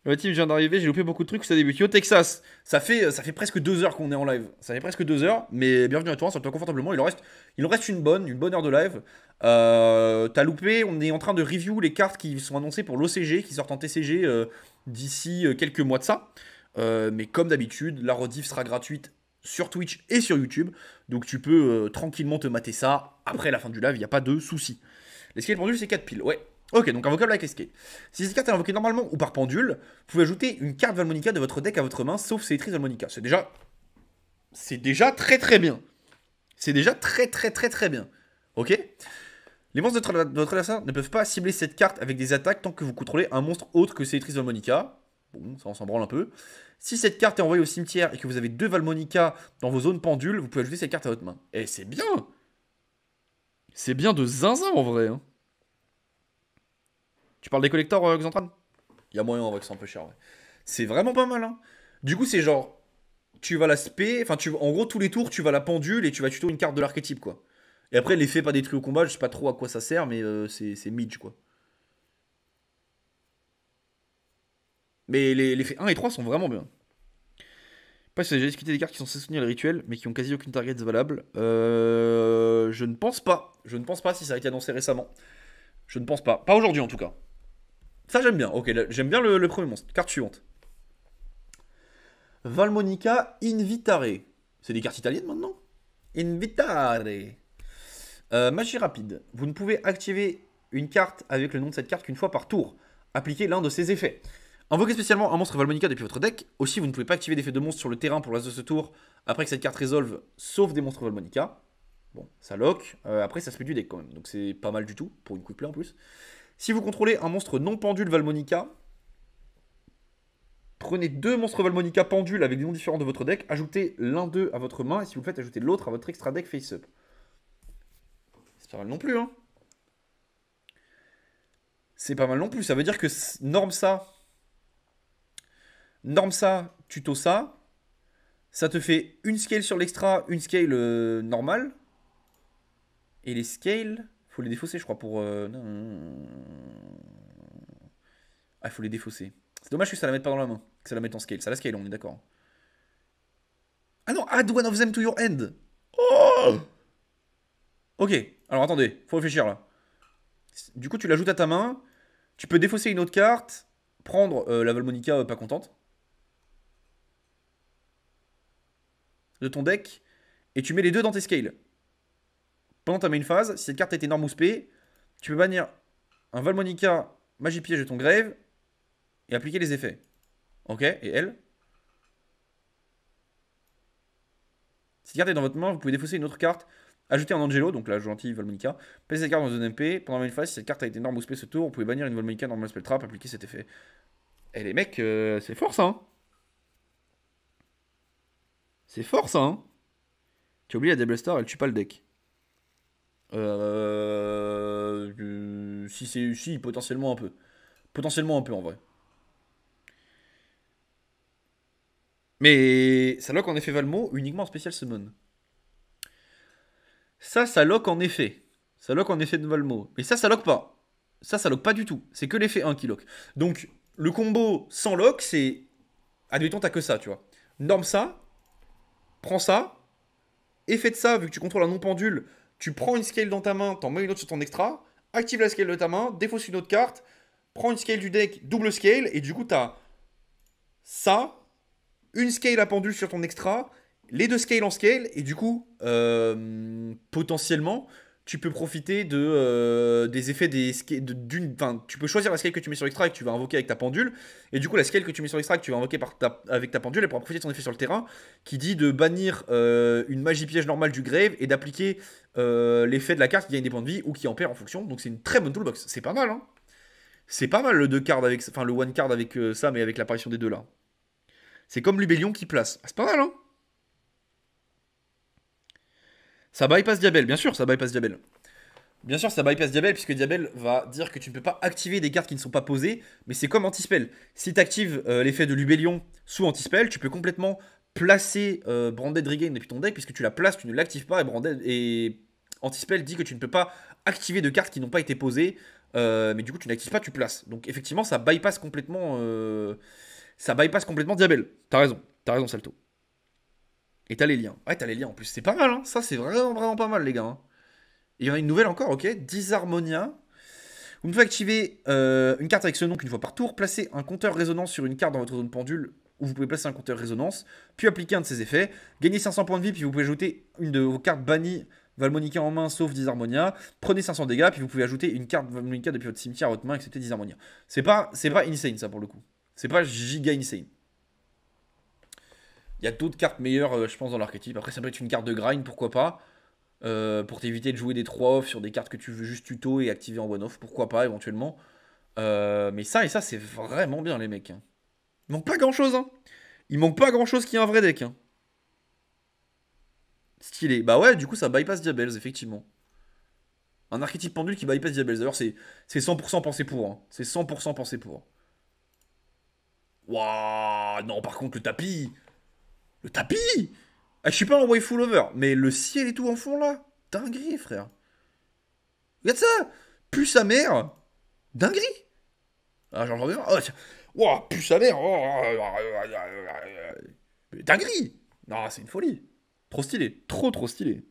[SPEAKER 1] Le team vient d'arriver, j'ai loupé beaucoup de trucs, ça débute. au Texas, ça fait, ça fait presque deux heures qu'on est en live. Ça fait presque deux heures, mais bienvenue à toi, ça toi confortablement. Il en reste, il reste une bonne, une bonne heure de live. Euh, t'as loupé, on est en train de review les cartes qui sont annoncées pour l'OCG, qui sortent en TCG euh, d'ici euh, quelques mois de ça. mais comme d'habitude, la rediff sera gratuite sur Twitch et sur YouTube. Donc tu peux tranquillement te mater ça après la fin du live, il n'y a pas de souci. L'escalier pendule c'est 4 piles, ouais. Ok, donc invocable à avec Si cette carte est invoquée normalement ou par pendule, vous pouvez ajouter une carte Valmonica de votre deck à votre main, sauf Cétris Valmonica. C'est déjà... C'est déjà très très bien. C'est déjà très très très très bien. Ok Les monstres de votre assassin ne peuvent pas cibler cette carte avec des attaques tant que vous contrôlez un monstre autre que Cétris Valmonica. Bon, ça on s'en branle un peu. Si cette carte est envoyée au cimetière et que vous avez deux Valmonica dans vos zones pendules, vous pouvez ajouter cette carte à votre main. Et eh, c'est bien C'est bien de zinzin en vrai. Hein. Tu parles des collecteurs euh, Xantran Il y a moyen en vrai que c'est un peu cher. Ouais. C'est vraiment pas mal. Hein. Du coup, c'est genre. Tu vas la spé. Enfin, tu... en gros, tous les tours, tu vas la pendule et tu vas tuto une carte de l'archétype, quoi. Et après, l'effet pas détruit au combat, je sais pas trop à quoi ça sert, mais euh, c'est midge, quoi. Mais les, les faits 1 et 3 sont vraiment bien. pas si j'ai discuté des cartes qui sont censées soutenir les rituels, mais qui ont quasi aucune target valable. Euh, je ne pense pas. Je ne pense pas si ça a été annoncé récemment. Je ne pense pas. Pas aujourd'hui en tout cas. Ça, j'aime bien. Ok, j'aime bien le, premier monstre. Carte suivante. Valmonica Invitare. C'est des cartes italiennes maintenant Invitare. Euh, magie rapide. Vous ne pouvez activer une carte avec le nom de cette carte qu'une fois par tour. Appliquez l'un de ses effets. Invoquez spécialement un monstre Valmonica depuis votre deck. Aussi, vous ne pouvez pas activer d'effet de monstre sur le terrain pour le reste de ce tour après que cette carte résolve, sauf des monstres Valmonica. Bon, ça lock. Euh, après, ça se met du deck quand même. Donc c'est pas mal du tout, pour une quick play en plus. Si vous contrôlez un monstre non pendule Valmonica, prenez deux monstres Valmonica pendules avec des noms différents de votre deck, ajoutez l'un d'eux à votre main, et si vous le faites, ajoutez l'autre à votre extra deck face-up. C'est pas mal non plus, hein C'est pas mal non plus, ça veut dire que norme ça, norme ça, tuto ça, ça te fait une scale sur l'extra, une scale euh, normale, et les scales faut les défausser, je crois, pour. Euh, ah, il faut les défausser. C'est dommage que ça la mette pas dans la main, que ça la mette en scale. Ça la scale, on est d'accord. Ah non, add one of them to your end. Oh Ok, alors attendez, faut réfléchir là. Du coup, tu l'ajoutes à ta main. Tu peux défausser une autre carte, prendre euh, la Valmonica euh, pas contente de ton deck, et tu mets les deux dans tes scales. Pendant ta main phase, si cette carte est énorme ou tu peux bannir un Valmonica, Magie Piège de ton Grave et appliquer les effets. Ok, et elle Si cette carte est dans votre main, vous pouvez défausser une autre carte, ajouter un Angelo, donc la gentille valmonica placer cette carte dans une MP, pendant une phase, si cette carte a été énorme ou ce tour, vous pouvez bannir une Valmonica normal spell trap, appliquer cet effet. Eh les mecs, euh, c'est fort ça hein C'est fort ça hein Tu oublies la Double Star, elle tue pas le deck. Euh, si c'est si potentiellement un peu. Potentiellement un peu en vrai. Mais ça lock en effet Valmo uniquement en spécial summon. Ça, ça lock en effet. Ça lock en effet de Valmo. Mais ça, ça lock pas. Ça, ça lock pas du tout. C'est que l'effet 1 qui lock. Donc, le combo sans lock, c'est. Admettons, t'as que ça, tu vois. Norme ça, prends ça, effet de ça, vu que tu contrôles un non-pendule, tu prends une scale dans ta main, t'en mets une autre sur ton extra, active la scale de ta main, défausse une autre carte, prends une scale du deck, double scale, et du coup, t'as ça, une scale à pendule sur ton extra, les deux scales en scale, et du coup, euh, potentiellement, tu peux profiter de, euh, des effets des d'une. Enfin, tu peux choisir la scale que tu mets sur l'extra que tu vas invoquer avec ta pendule. Et du coup, la scale que tu mets sur l'extra que tu vas invoquer par avec ta pendule, elle pourra profiter de son effet sur le terrain qui dit de bannir euh, une magie piège normale du grave et d'appliquer euh, l'effet de la carte qui gagne des points de vie ou qui en perd en fonction. Donc, c'est une très bonne toolbox. C'est pas mal, hein. C'est pas mal le deux cards avec. Enfin, le one card avec ça, mais avec l'apparition des deux là. C'est comme Lubellion qui place. Ah, c'est pas mal, hein. Ça bypass Diabelle, bien sûr, ça bypass Diabelle. Bien sûr, ça bypass Diabelle, puisque Diabelle va dire que tu ne peux pas activer des cartes qui ne sont pas posées, mais c'est comme Antispell. Si tu actives euh, l'effet de Lubellion sous Antispell, tu peux complètement placer euh, Branded Regain depuis ton deck, puisque tu la places, tu ne l'actives pas, et, Branded, et Antispell dit que tu ne peux pas activer de cartes qui n'ont pas été posées, euh, mais du coup tu n'actives pas, tu places. Donc effectivement, ça bypass complètement, ça complètement Diabel. T'as raison, t'as raison, Salto. Et t'as les liens. Ouais, t'as les liens. En plus, c'est pas mal. Hein. Ça, c'est vraiment, vraiment pas mal, les gars. Hein. il y en a une nouvelle encore, ok Disharmonia. Vous pouvez activer euh, une carte avec ce nom qu'une fois par tour, placez un compteur résonance sur une carte dans votre zone pendule où vous pouvez placer un compteur résonance, puis appliquer un de ses effets, gagner 500 points de vie, puis vous pouvez ajouter une de vos cartes bannies Valmonica en main sauf Disharmonia, prenez 500 dégâts, puis vous pouvez ajouter une carte Valmonica depuis votre cimetière à votre main, excepté Disharmonia. C'est pas, c'est pas insane ça pour le coup. C'est pas giga insane. Il y a d'autres cartes meilleures, euh, je pense, dans l'archétype. Après, ça peut être une carte de grind, pourquoi pas. Euh, pour t'éviter de jouer des 3 off sur des cartes que tu veux juste tuto et activer en one off, pourquoi pas éventuellement. Euh, mais ça et ça, c'est vraiment bien, les mecs. Il manque pas grand chose. Hein. Il manque pas grand chose hein. qui est un vrai deck. Hein. Stylé. Bah ouais, du coup, ça bypass Diabels, effectivement. Un archétype pendule qui bypass Diabels. D'ailleurs, c'est 100% pensé pour. Hein. C'est 100% pensé pour. Waouh, non, par contre, le tapis tapis ah, Je suis pas un full over, mais le ciel et tout en fond là. Dinguerie, frère. Regarde ça Puce sa mère Dinguerie Ah, j'en reviens. Ah, oh, puce à sa mère Dinguerie Non, c'est une folie. Trop stylé. Trop, trop stylé.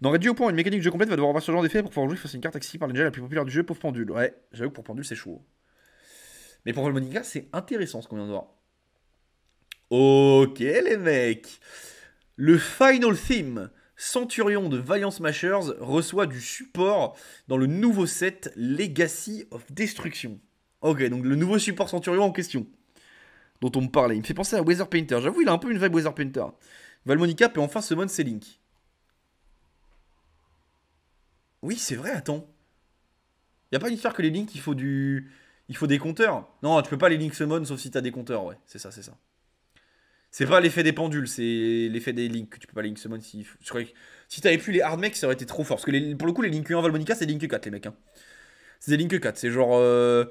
[SPEAKER 1] Dans réduit au point, une mécanique de jeu complète va devoir avoir ce genre d'effet pour pouvoir jouer face à une carte accessible par ninja la plus populaire du jeu, pauvre pendule. Ouais, j'avoue que pour pendule, c'est chaud. Mais pour le c'est intéressant ce qu'on vient de voir. Ok les mecs Le Final Theme Centurion de Valiant Smashers reçoit du support dans le nouveau set Legacy of Destruction. Ok, donc le nouveau support Centurion en question, dont on me parlait. Il me fait penser à Weather Painter. J'avoue, il a un peu une vibe Weather Painter. Valmonica peut enfin summon ses links. Oui, c'est vrai, attends. Y a pas une histoire que les links, il faut du... Il faut des compteurs. Non, tu peux pas les links summon sauf si t'as des compteurs, ouais. C'est ça, c'est ça. C'est pas l'effet des pendules, c'est l'effet des links. Tu peux pas link summon si. Si t'avais plus les hard mecs, ça aurait été trop fort. Parce que les, pour le coup, les Link 1 Valmonica, c'est Link 4, les mecs. Hein. C'est des Link 4. C'est genre. Euh,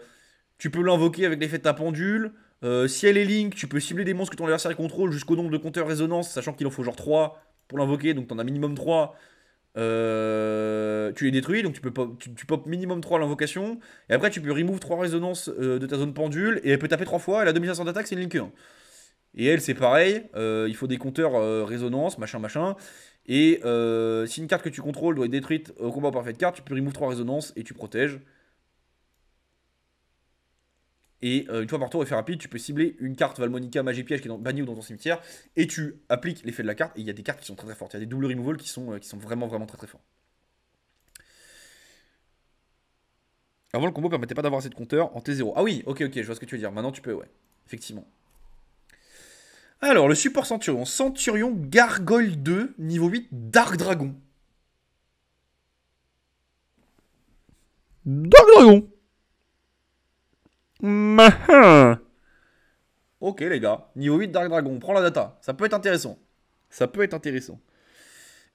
[SPEAKER 1] tu peux l'invoquer avec l'effet de ta pendule. Euh, si elle est Link, tu peux cibler des monstres que ton adversaire contrôle jusqu'au nombre de compteurs résonance, sachant qu'il en faut genre 3 pour l'invoquer, donc t'en as minimum 3. Euh, tu les détruis, donc tu peux pop, tu, pop minimum 3 l'invocation, et après tu peux remove 3 résonances de ta zone pendule, et elle peut taper 3 fois, elle a 2500 d'attaque, c'est une link 1. Et elle, c'est pareil, euh, il faut des compteurs euh, résonance, machin, machin. Et euh, si une carte que tu contrôles doit être détruite au combat parfait de carte, tu peux remove 3 résonances et tu protèges. Et une fois par tour, effet rapide, tu peux cibler une carte Valmonica, Magie Piège qui est dans, bannie ou dans ton cimetière, et tu appliques l'effet de la carte. Et il y a des cartes qui sont très très fortes. Il y a des double removal qui sont, qui sont vraiment vraiment très très forts. Avant, le combo permettait pas d'avoir cette compteur compteurs en T0. Ah oui, ok, ok, je vois ce que tu veux dire. Maintenant, tu peux, ouais. Effectivement. Alors, le support Centurion. Centurion Gargoyle 2, niveau 8, Dark Dragon. Dark Dragon Ok, les gars. Niveau 8, Dark Dragon. Prends la data. Ça peut être intéressant. Ça peut être intéressant.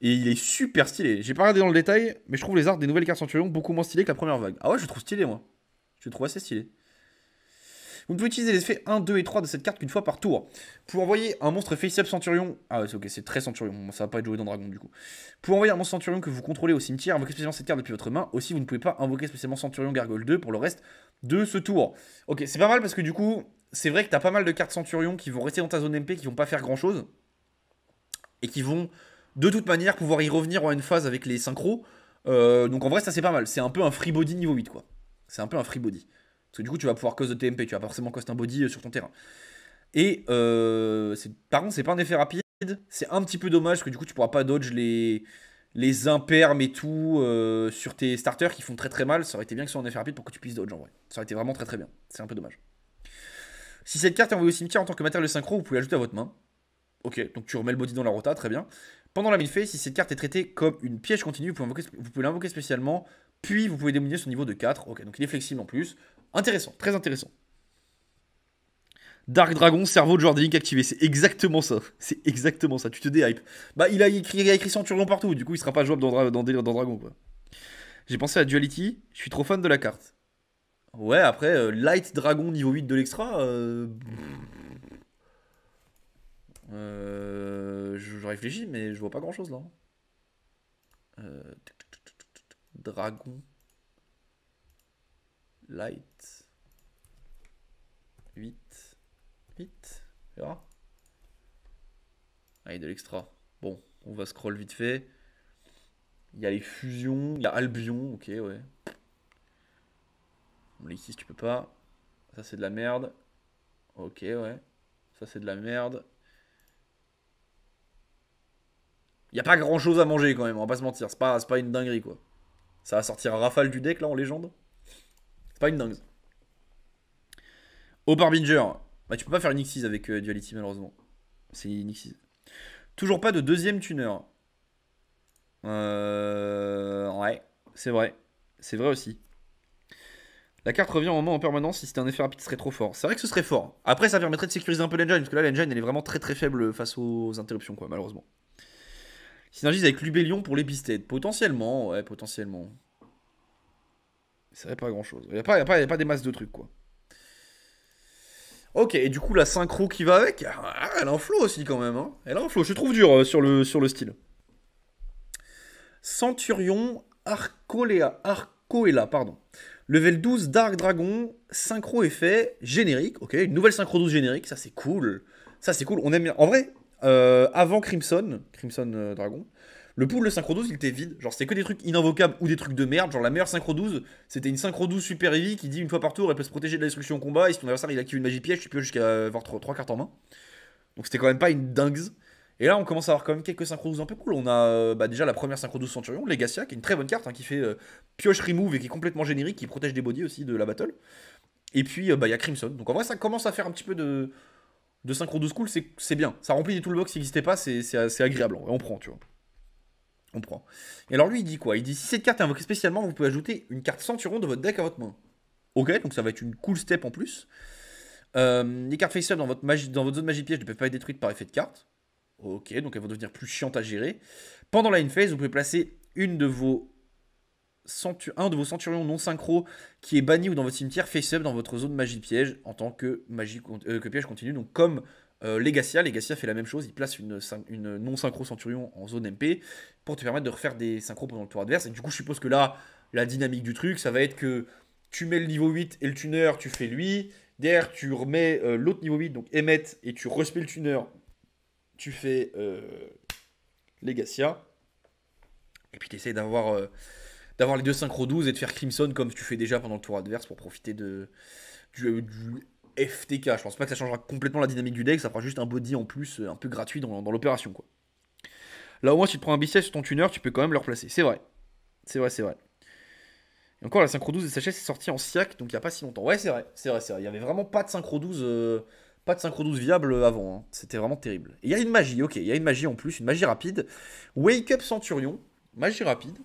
[SPEAKER 1] Et il est super stylé. J'ai pas regardé dans le détail, mais je trouve les arts des nouvelles cartes Centurion beaucoup moins stylés que la première vague. Ah ouais, je le trouve stylé, moi. Je le trouve assez stylé. Vous ne pouvez utiliser les effets 1, 2 et 3 de cette carte qu'une fois par tour. Pour envoyer un monstre face-up centurion. Ah ouais, c'est ok, c'est très centurion. Ça va pas être joué dans Dragon du coup. Pour envoyer un monstre centurion que vous contrôlez au cimetière, invoquez spécialement cette carte depuis votre main. Aussi, vous ne pouvez pas invoquer spécialement centurion gargoyle 2 pour le reste de ce tour. Ok, c'est pas mal parce que du coup, c'est vrai que t'as pas mal de cartes centurion qui vont rester dans ta zone MP, qui vont pas faire grand chose. Et qui vont de toute manière pouvoir y revenir en une phase avec les synchros. Euh, donc en vrai, ça c'est pas mal. C'est un peu un free body niveau 8 quoi. C'est un peu un free body que du coup, tu vas pouvoir cause de TMP, tu vas forcément cost un body euh, sur ton terrain. Et euh, par contre, c'est pas un effet rapide. C'est un petit peu dommage parce que du coup, tu pourras pas dodge les, les impermes et tout euh, sur tes starters qui font très très mal. Ça aurait été bien que ce soit un effet rapide pour que tu puisses dodge en vrai. Ça aurait été vraiment très très bien. C'est un peu dommage. Si cette carte est envoyée au cimetière en tant que matériel synchro, vous pouvez l'ajouter à votre main. Ok, donc tu remets le body dans la rota, très bien. Pendant la mille-fées si cette carte est traitée comme une piège continue, vous pouvez l'invoquer spécialement, puis vous pouvez diminuer son niveau de 4. Ok, donc il est flexible en plus. Intéressant, très intéressant. Dark Dragon, cerveau de Jordan activé. C'est exactement ça. C'est exactement ça. Tu te déhype. Bah, il a écrit, il écrit Centurion partout. Du coup, il sera pas jouable dans, dans, Dragon, J'ai pensé à Duality. Je suis trop fan de la carte. Ouais, après, euh, Light Dragon niveau 8 de l'extra. Euh, euh, je, je, réfléchis, mais je vois pas grand chose là. Dragon light 8 8 tu y a de l'extra. Bon, on va scroll vite fait. Il y a les fusions, il y a Albion, ok, ouais. Bon, ici, tu peux pas. Ça, c'est de la merde. Ok, ouais. Ça, c'est de la merde. Il n'y a pas grand chose à manger quand même, on va pas se mentir. C'est pas, pas une dinguerie, quoi. Ça va sortir un rafale du deck, là, en légende. C'est pas une dingue. Au Barbinger. Bah, tu peux pas faire une Xyz avec euh, Duality, malheureusement. C'est une Toujours pas de deuxième tuner. Euh... Ouais, c'est vrai. C'est vrai aussi. La carte revient en moment en permanence. Si c'était un effet rapide, ce serait trop fort. C'est vrai que ce serait fort. Après, ça permettrait de sécuriser un peu l'engine. Parce que là, l'engine, elle est vraiment très très faible face aux interruptions, quoi, malheureusement. Synergise avec Lubellion pour les Beasted. Potentiellement, ouais, potentiellement. Il pas grand chose. Il n'y a, pas, des masses de trucs, quoi. Ok, et du coup, la synchro qui va avec, ah, elle en aussi quand même. Hein. Elle en flow, je trouve dur euh, sur, le, sur le style. Centurion Arcolea, Arcoela, pardon. Level 12, Dark Dragon, synchro effet, générique. Ok, une nouvelle synchro 12 générique, ça c'est cool. Ça c'est cool, on aime bien. En vrai, euh, avant Crimson, Crimson euh, Dragon, le pool de synchro 12, il était vide. Genre, c'était que des trucs ininvocables ou des trucs de merde. Genre, la meilleure synchro 12, c'était une synchro 12 super heavy qui dit une fois par tour, elle peut se protéger de la destruction au combat. Et si ton adversaire il active une magie piège, tu peux jusqu'à avoir euh, 3, cartes en main. Donc, c'était quand même pas une dingue. Et là, on commence à avoir quand même quelques synchro 12 un peu cool. On a euh, bah, déjà la première synchro 12 Centurion, Legacia, qui est une très bonne carte, hein, qui fait euh, pioche remove et qui est complètement générique, qui protège des bodies aussi de la battle. Et puis, bah, il y a Crimson. Donc, en vrai, ça commence à faire un petit peu de, de synchro 12 cool. C'est bien. Ça remplit des toolbox qui n'existaient pas. C'est agréable. On prend, tu vois. On prend. Et alors lui, il dit quoi Il dit si cette carte est invoquée spécialement, vous pouvez ajouter une carte centurion de votre deck à votre main. Ok, donc ça va être une cool step en plus. Euh, les cartes face dans votre, magie, dans votre zone magie piège ne peuvent pas être détruites par effet de carte. Ok, donc elles vont devenir plus chiantes à gérer. Pendant la phase, vous pouvez placer une de vos un de vos centurions non synchro qui est banni ou dans votre cimetière face-up dans votre zone magie piège en tant que, magie, euh, que piège continue. Donc comme euh, Legacia, Legacia fait la même chose, il place une, non-synchro Centurion en zone MP pour te permettre de refaire des synchros pendant le tour adverse. Et du coup, je suppose que là, la dynamique du truc, ça va être que tu mets le niveau 8 et le tuner, tu fais lui. Derrière, tu remets euh, l'autre niveau 8, donc Emmet, et tu respires le tuner, tu fais euh, Legacia. Et puis, tu essaies d'avoir euh, d'avoir les deux synchro 12 et de faire Crimson comme tu fais déjà pendant le tour adverse pour profiter de, du FTK. Je pense pas que ça changera complètement la dynamique du deck, ça fera juste un body en plus, euh, un peu gratuit dans, l'opération, quoi. Là, au moins, si tu prends un biceps sur ton tuner, tu peux quand même le replacer. C'est vrai. C'est vrai, c'est vrai. Et encore, la synchro 12 des sachet c'est sorti en SIAC, donc il n'y a pas si longtemps. Ouais, c'est vrai, c'est vrai, c'est vrai. Il n'y avait vraiment pas de synchro 12, euh, pas de synchro 12 viable avant. Hein. C'était vraiment terrible. il y a une magie, ok, il y a une magie en plus, une magie rapide. Wake Up Centurion, magie rapide.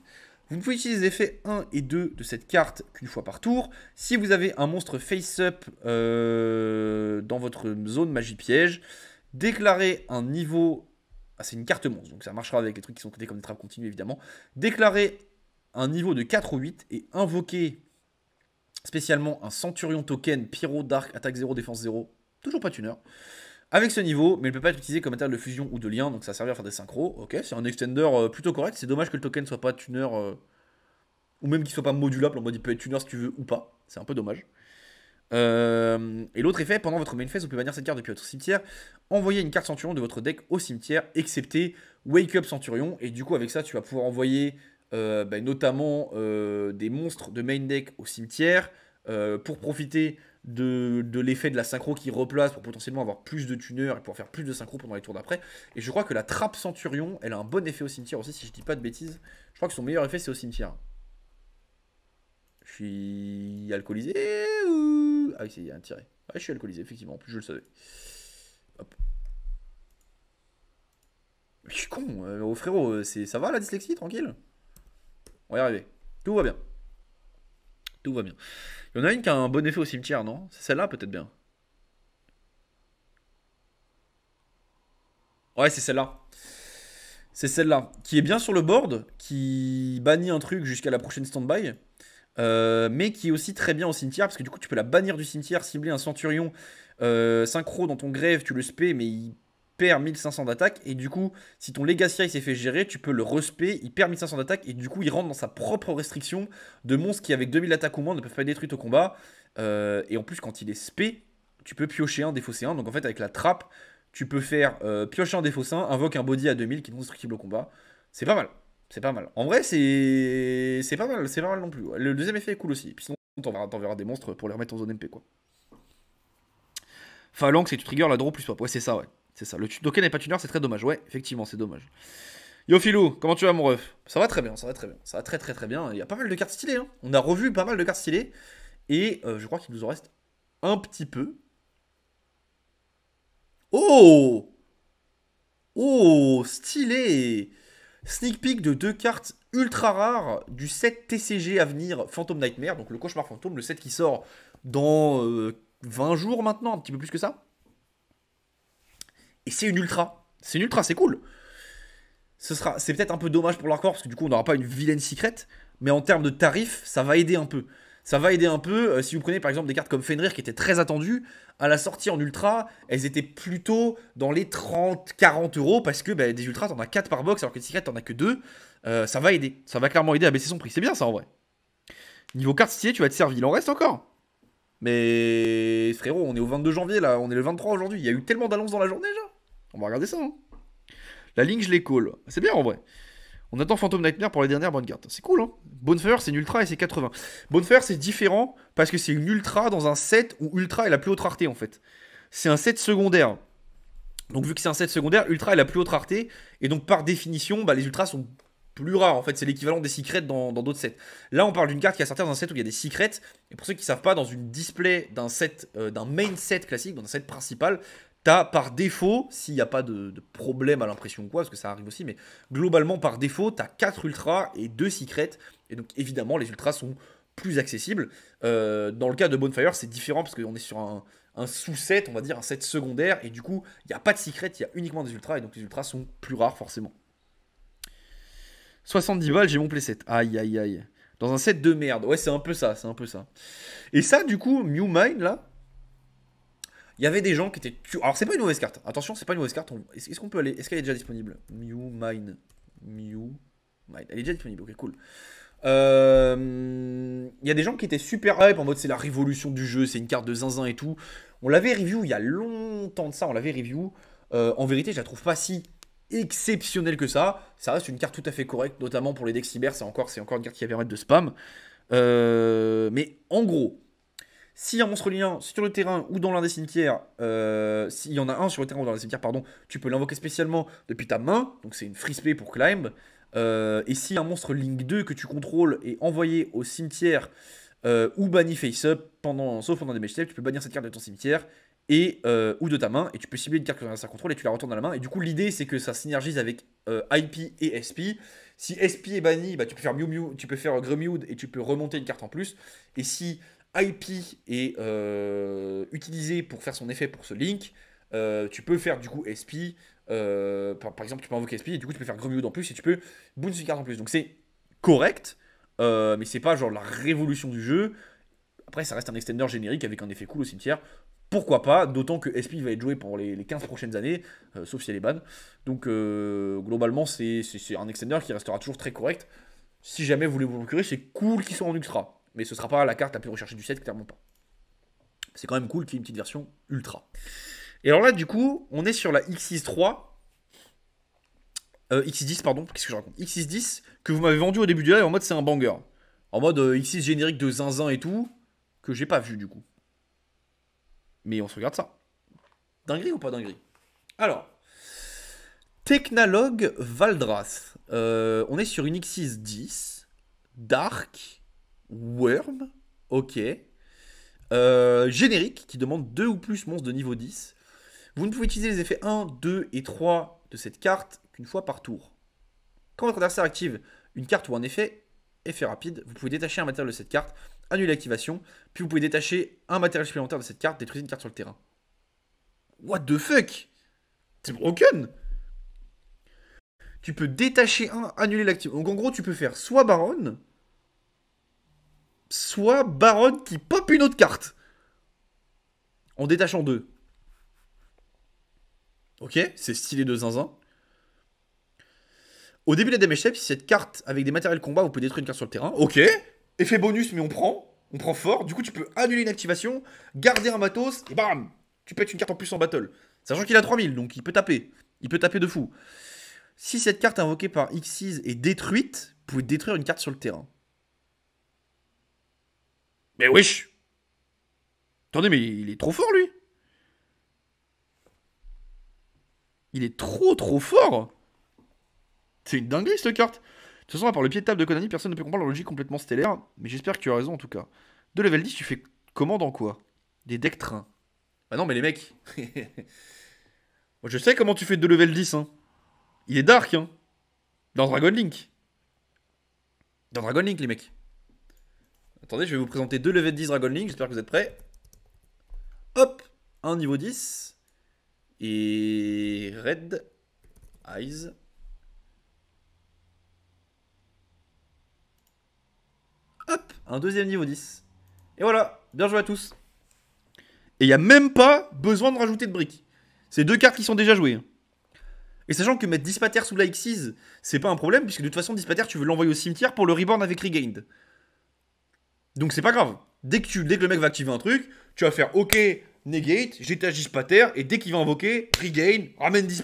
[SPEAKER 1] Vous pouvez utiliser les effets 1 et 2 de cette carte qu'une fois par tour. Si vous avez un monstre face-up euh, dans votre zone magie piège, déclarer un niveau... Ah, c'est une carte monstre, donc ça marchera avec les trucs qui sont cotés comme des trappes continues, évidemment. Déclarer un niveau de 4 ou 8 et invoquer spécialement un Centurion Token, Pyro, Dark, Attaque 0, Défense 0. Toujours pas tuner. Avec ce niveau, mais il ne peut pas être utilisé comme matériel de fusion ou de lien, donc ça sert à faire des synchros. Ok, c'est un extender euh, plutôt correct. C'est dommage que le token ne soit pas tuner, euh, ou même qu'il soit pas modulable, en mode il peut être tuner si tu veux ou pas. C'est un peu dommage. Euh, et l'autre effet, pendant votre main phase, vous pouvez bannir cette carte depuis votre cimetière, envoyer une carte Centurion de votre deck au cimetière, excepté Wake Up Centurion, et du coup avec ça tu vas pouvoir envoyer bah, notamment des monstres de main deck au cimetière pour profiter de, l'effet de la synchro qui replace pour potentiellement avoir plus de tuneurs et pour faire plus de synchro pendant les tours d'après. Et je crois que la trappe Centurion, elle a un bon effet au cimetière aussi, si je dis pas de bêtises. Je crois que son meilleur effet, c'est au cimetière. Je suis alcoolisé ou... Ah oui, c'est un tiré. Ah, je suis alcoolisé, effectivement, en plus je le savais. je suis con, euh, oh, frérot, euh, ça va la dyslexie, tranquille On va y arriver. Tout va bien. Tout va bien. Il y en a une qui a un bon effet au cimetière, non C'est celle-là, peut-être bien. Ouais, c'est celle-là. C'est celle-là. Qui est bien sur le board, qui bannit un truc jusqu'à la prochaine stand-by. Euh, mais qui est aussi très bien au cimetière, parce que du coup, tu peux la bannir du cimetière, cibler un centurion euh, synchro dans ton grève, tu le spé, mais il 1500 d'attaque. Et du coup, si ton Legacy s'est fait gérer, tu peux le respé Il perd 1500 d'attaque. Et du coup, il rentre dans sa propre restriction de monstres qui, avec 2000 attaques ou moins, ne peuvent pas être détruits au combat. Euh, et en plus, quand il est spé, tu peux piocher un, défausser un. Donc en fait, avec la trappe, tu peux faire euh, piocher un, défausser un, invoque un body à 2000 qui est non destructible au combat. C'est pas mal. C'est pas mal. En vrai, c'est c'est pas mal. C'est pas mal non plus. Le deuxième effet est cool aussi. Puis sinon, t'enverras des monstres pour les remettre en zone MP, quoi. Phalanx et tu triggers la draw plus pop, Ouais, c'est ça, ouais. C'est ça. Le token n'est pas tuner, c'est très dommage. Ouais, effectivement, c'est dommage. Yo Filou, comment tu vas mon ref Ça va très bien, ça va très bien. Ça va très très très bien. Il y a pas mal de cartes stylées. Hein. On a revu pas mal de cartes stylées. Et euh, je crois qu'il nous en reste un petit peu. Oh Oh Stylé Sneak peek de deux cartes ultra rares du set TCG à venir Phantom Nightmare, donc le cauchemar fantôme, le set qui sort dans 20 euh, jours maintenant, un petit peu plus que ça. Et c'est une ultra. C'est une ultra, c'est cool. Ce sera, c'est peut-être un peu dommage pour corps parce que du coup on n'aura pas une vilaine secrète, mais en termes de tarifs, ça va aider un peu. Ça va aider un peu euh, si vous prenez par exemple des cartes comme Fenrir qui étaient très attendues à la sortie en ultra, elles étaient plutôt dans les 30-40 euros parce que bah, des ultras t'en as 4 par box alors que des secrets t'en as que 2. Euh, ça va aider, ça va clairement aider à baisser son prix. C'est bien ça en vrai. Niveau carte stylée, tu vas être servi. Il en reste encore. Mais frérot, on est au 22 janvier là, on est le 23 aujourd'hui. Il y a eu tellement d'annonces dans la journée on va regarder ça. Hein. la ligne, je les C'est bien en vrai. On attend Phantom Nightmare pour les dernières Bonne cartes. C'est cool, hein Bonfire, c'est une ultra et c'est 80. Bonfire, c'est différent parce que c'est une ultra dans un set où ultra est la plus haute rareté, en fait. C'est un set secondaire. Donc, vu que c'est un set secondaire, ultra est la plus haute rareté. Et donc, par définition, bah, les ultras sont plus rares, en fait. C'est l'équivalent des secrets dans d'autres sets. Là, on parle d'une carte qui a sorti dans un set où il y a des secrets. Et pour ceux qui ne savent pas, dans une display d'un set, euh, d'un main set classique, dans un set principal, T'as par défaut, s'il n'y a pas de, problème à l'impression ou quoi, parce que ça arrive aussi, mais globalement par défaut, t'as 4 ultras et 2 secrets. Et donc évidemment, les ultras sont plus accessibles. Euh, dans le cas de Bonfire, c'est différent parce qu'on est sur un, sous-set, on va dire, un set secondaire. Et du coup, il n'y a pas de Secrets, il y a uniquement des ultras. Et donc les ultras sont plus rares forcément. 70 balles, j'ai mon playset. Aïe aïe aïe. Dans un set de merde. Ouais, c'est un peu ça, c'est un peu ça. Et ça, du coup, Mewmine là, il y avait des gens qui étaient. Alors, c'est pas une mauvaise carte. Attention, c'est pas une mauvaise carte. Est-ce qu'on peut aller. Est-ce qu'elle est déjà disponible Mew, Mine. Mew, Mine. Elle est déjà disponible, ok, cool. Il euh, y a des gens qui étaient super hype en mode c'est la révolution du jeu, c'est une carte de zinzin et tout. On l'avait review il y a longtemps de ça, on l'avait review. Euh, en vérité, je la trouve pas si exceptionnelle que ça. Ça reste une carte tout à fait correcte, notamment pour les decks cyber. C'est encore, encore une carte qui va permettre de spam. Euh, mais en gros, si un monstre lien sur le terrain ou dans l'un des cimetières, euh, s'il y en a un sur le terrain ou dans les cimetières, pardon, tu peux l'invoquer spécialement depuis ta main, donc c'est une free pour climb. Euh, et si un monstre Link 2 que tu contrôles est envoyé au cimetière euh, ou banni face-up, pendant, sauf pendant des matchs, tu peux bannir cette carte de ton cimetière et, euh, ou de ta main, et tu peux cibler une carte que ça contrôle et tu la retournes dans la main. Et du coup, l'idée c'est que ça synergise avec IP et SP. Si SP est banni, bah, tu peux faire Mew tu peux faire et tu peux remonter une carte en plus. Et si IP est euh, utilisé pour faire son effet pour ce link, euh, tu peux faire du coup SP. Euh, par, exemple, tu peux invoquer SP et du coup tu peux faire Gremio en plus et tu peux Boon une en plus. Donc c'est correct, mais c'est pas genre la révolution du jeu. Après, ça reste un extender générique avec un effet cool au cimetière. Pourquoi pas D'autant que SP va être joué pour les, 15 prochaines années, sauf si elle est ban. Donc globalement, c'est un extender qui restera toujours très correct. Si jamais vous voulez vous procurer, c'est cool qu'ils soient en extra mais ce sera pas la carte la plus recherchée du set, clairement pas. C'est quand même cool qu'il y ait une petite version ultra. Et alors là, du coup, on est sur la X6-3, X6-10, euh, pardon, qu'est-ce que je raconte X6-10, que vous m'avez vendu au début du live en mode c'est un banger. En mode euh, X6 générique de zinzin et tout, que j'ai pas vu du coup. Mais on se regarde ça. Dinguerie ou pas dinguerie Alors, Technologue Valdras. Euh, on est sur une X6-10, Dark, Worm, ok. Euh, générique, qui demande 2 ou plus monstres de niveau 10. Vous ne pouvez utiliser les effets 1, 2 et 3 de cette carte qu'une fois par tour. Quand votre adversaire active une carte ou un effet, effet rapide, vous pouvez détacher un matériel de cette carte, annuler l'activation, puis vous pouvez détacher un matériel supplémentaire de cette carte, détruire une carte sur le terrain. What the fuck C'est broken Tu peux détacher un, annuler l'activation. Donc en gros, tu peux faire soit Baron soit Baron qui pop une autre carte. En détachant deux. Ok, c'est stylé de zinzin. Au début de la Dame si cette carte avec des matériels combat, vous pouvez détruire une carte sur le terrain. Ok, effet bonus, mais on prend. On prend fort. Du coup, tu peux annuler une activation, garder un matos, et bam Tu pètes une carte en plus en battle. Sachant qu'il a 3000, donc il peut taper. Il peut taper de fou. Si cette carte invoquée par X6 est détruite, vous pouvez détruire une carte sur le terrain. Mais wesh Attendez, mais il est trop fort, lui Il est trop, trop fort C'est une dinguerie, cette carte De toute façon, à part le pied de table de Konami, personne ne peut comprendre la logique complètement stellaire, mais j'espère que tu as raison, en tout cas. De level 10, tu fais comment dans quoi Des decks trains. Bah non, mais les mecs Je sais comment tu fais de level 10, hein. Il est dark, hein. Dans Dragon Link. Dans Dragon Link, les mecs. Attendez, je vais vous présenter deux levées de 10 Dragon j'espère que vous êtes prêts. Hop Un niveau 10. Et Red Eyes. Hop Un deuxième niveau 10. Et voilà, bien joué à tous. Et il n'y a même pas besoin de rajouter de briques. C'est deux cartes qui sont déjà jouées. Hein. Et sachant que mettre Dispater sous la Xyz, c'est pas un problème, puisque de toute façon, Dispater, tu veux l'envoyer au cimetière pour le reborn avec Regained. Donc c'est pas grave. Dès que, tu, dès que le mec va activer un truc, tu vas faire OK, negate, j'étais pas terre, et dès qu'il va invoquer, regain, ramène 10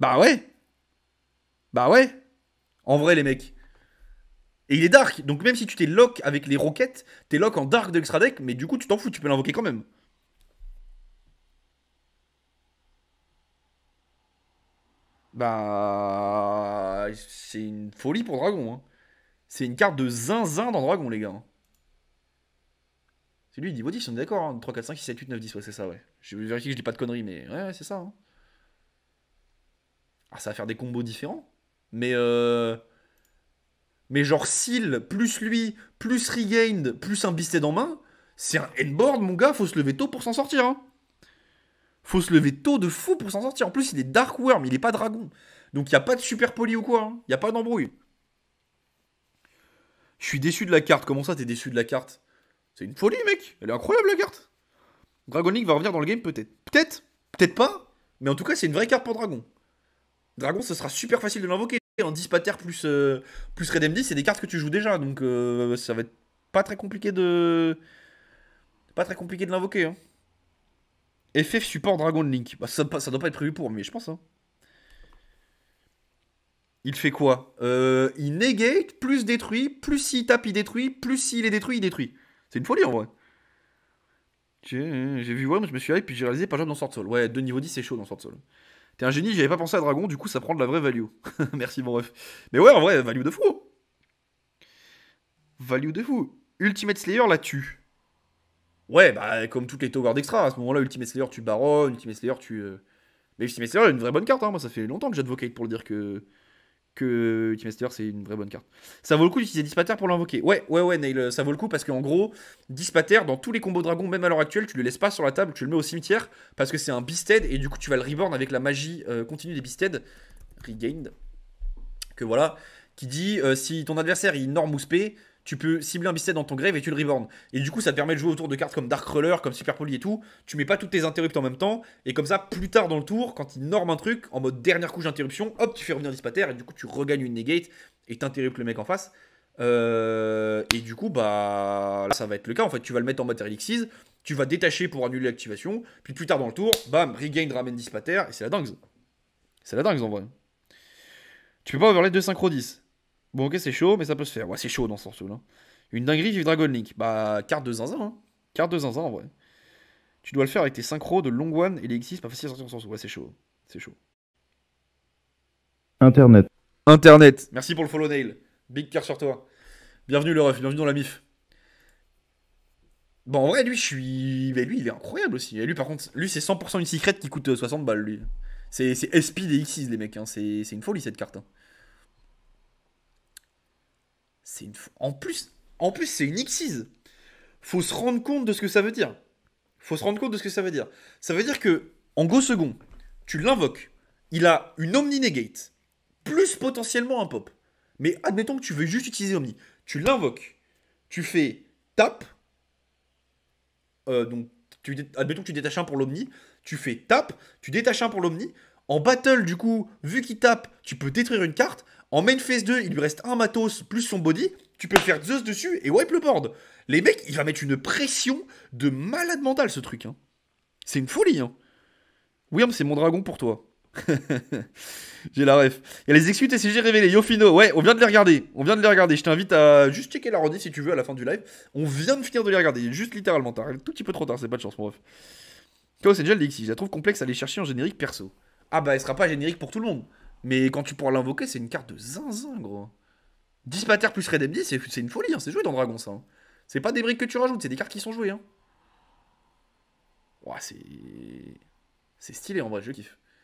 [SPEAKER 1] Bah ouais. Bah ouais. En vrai, les mecs. Et il est dark, donc même si tu t'es lock avec les roquettes, t'es lock en dark de l'extra deck, mais du coup tu t'en fous, tu peux l'invoquer quand même. Bah. C'est une folie pour Dragon. Hein. C'est une carte de zinzin dans Dragon, les gars. Hein. C'est lui, dit « il Bon si on est d'accord. 3, 4, 5, 6, 7, 8, 9, 10, ouais, c'est ça, ouais. Je vais vérifier que je dis pas de conneries, mais ouais, c'est ça. Hein. Ah, ça va faire des combos différents. Mais euh... Mais genre Seal, plus lui, plus Regained, plus un bisted en main, c'est un endboard, mon gars, faut se lever tôt pour s'en sortir. Hein. Faut se lever tôt de fou pour s'en sortir. En plus, il est Dark Worm, il est pas dragon. Donc il n'y a pas de super poli ou quoi, hein. il hein. n'y a pas d'embrouille. Je suis déçu de la carte. Comment ça, t'es déçu de la carte C'est une folie, mec. Elle est incroyable, la carte. Link va revenir dans le game, peut-être. Peut-être, peut-être pas. Mais en tout cas, c'est une vraie carte pour Dragon. Dragon, ce sera super facile de l'invoquer. En 10 plus, euh, plus Redem 10, c'est des cartes que tu joues déjà. Donc, euh, ça va être pas très compliqué de. Pas très compliqué de l'invoquer. Hein. FF support Dragon Link. Bah, ça, doit pas être prévu pour, mais je pense. Hein il fait quoi euh, Il négate, plus détruit, plus s'il tape, il détruit, plus s'il est détruit, il détruit. C'est une folie en vrai. J'ai vu ouais, mais je me suis et puis j'ai réalisé pas exemple dans Sword Soul. Ouais, 2 niveau 10, c'est chaud dans Sword Soul. T'es un génie, j'avais pas pensé à Dragon, du coup ça prend de la vraie value. Merci, mon ref. Mais ouais, en vrai, value de fou. Hein. Value de fou. Ultimate Slayer la tue. Ouais, bah comme toutes les towers d'extra, à ce moment-là, Ultimate Slayer tu Baron, Ultimate Slayer tu. Euh, mais Ultimate Slayer est une vraie bonne carte, hein. moi ça fait longtemps que j'advocate pour le dire que que Ultimaster c'est une vraie bonne carte. Ça vaut le coup d'utiliser Dispater pour l'invoquer. Ouais, ouais, ouais, Nail, ça vaut le coup parce qu'en gros, Dispater, dans tous les combos dragons, même à l'heure actuelle, tu le laisses pas sur la table, tu le mets au cimetière parce que c'est un Beasted et du coup tu vas le reborn avec la magie euh, continue des Beasted, regained, que voilà, qui dit euh, si ton adversaire il norme ou tu peux cibler un bicep dans ton grave et tu le reborn. Et du coup, ça te permet de jouer autour de cartes comme Dark Roller, comme Super Poly et tout. Tu mets pas toutes tes interrupts en même temps. Et comme ça, plus tard dans le tour, quand il norme un truc, en mode dernière couche d'interruption, hop, tu fais revenir dispather, et du coup, tu regagnes une negate et t'interrupts le mec en face. Euh, et du coup, bah ça va être le cas. En fait, tu vas le mettre en mode tu vas détacher pour annuler l'activation. Puis plus tard dans le tour, bam, regain, ramène dispather, et c'est la dingue. C'est la dingue en vrai. Tu peux pas overlay deux synchro 10. Bon, ok, c'est chaud, mais ça peut se faire. Ouais, c'est chaud dans ce sens là. Hein. Une dinguerie, vive Dragon Bah, carte de zinzin, hein. Carte de zinzin, en vrai. Tu dois le faire avec tes synchros de Long One et les x pas facile à sortir ce sens. Ouais, c'est chaud. C'est chaud. Internet. Internet. Merci pour le follow nail. Big cœur sur toi. Bienvenue le ref, bienvenue dans la MIF. Bon, en vrai, lui, je suis. Mais lui, il est incroyable aussi. Et lui, par contre, lui, c'est 100% une secrète qui coûte 60 euh, balles, lui. C'est SP des x les mecs. Hein. C'est une folie cette carte. Hein. En plus, en plus c'est une Xyz. Faut se rendre compte de ce que ça veut dire. Faut se rendre compte de ce que ça veut dire. Ça veut dire que, en go second, tu l'invoques. Il a une Omni Negate, plus potentiellement un pop. Mais admettons que tu veux juste utiliser Omni. Tu l'invoques. Tu fais tap. Euh, donc, admettons que tu détaches un pour l'Omni. Tu fais tap. Tu détaches un pour l'Omni. En battle, du coup, vu qu'il tape, tu peux détruire une carte. En main phase 2, il lui reste un matos plus son body. Tu peux faire Zeus dessus et wipe le board. Les mecs, il va mettre une pression de malade mental ce truc. Hein. C'est une folie. Hein. William, c'est mon dragon pour toi. J'ai la ref. Il y a les j'ai TCG révélés. Yofino, ouais, on vient de les regarder. On vient de les regarder. Je t'invite à juste checker la redée si tu veux à la fin du live. On vient de finir de les regarder. Juste littéralement tard. Tout petit peu trop tard, c'est pas de chance, mon ref. Chaos Angel DX, je la trouve complexe à aller chercher en générique perso. Ah bah, elle sera pas générique pour tout le monde. Mais quand tu pourras l'invoquer, c'est une carte de zinzin, gros. Dispater plus Redemdi, c'est une folie, hein. c'est joué dans Dragon, ça. Hein. C'est pas des briques que tu rajoutes, c'est des cartes qui sont jouées. Hein. Ouais, c'est. C'est stylé en vrai, je kiffe.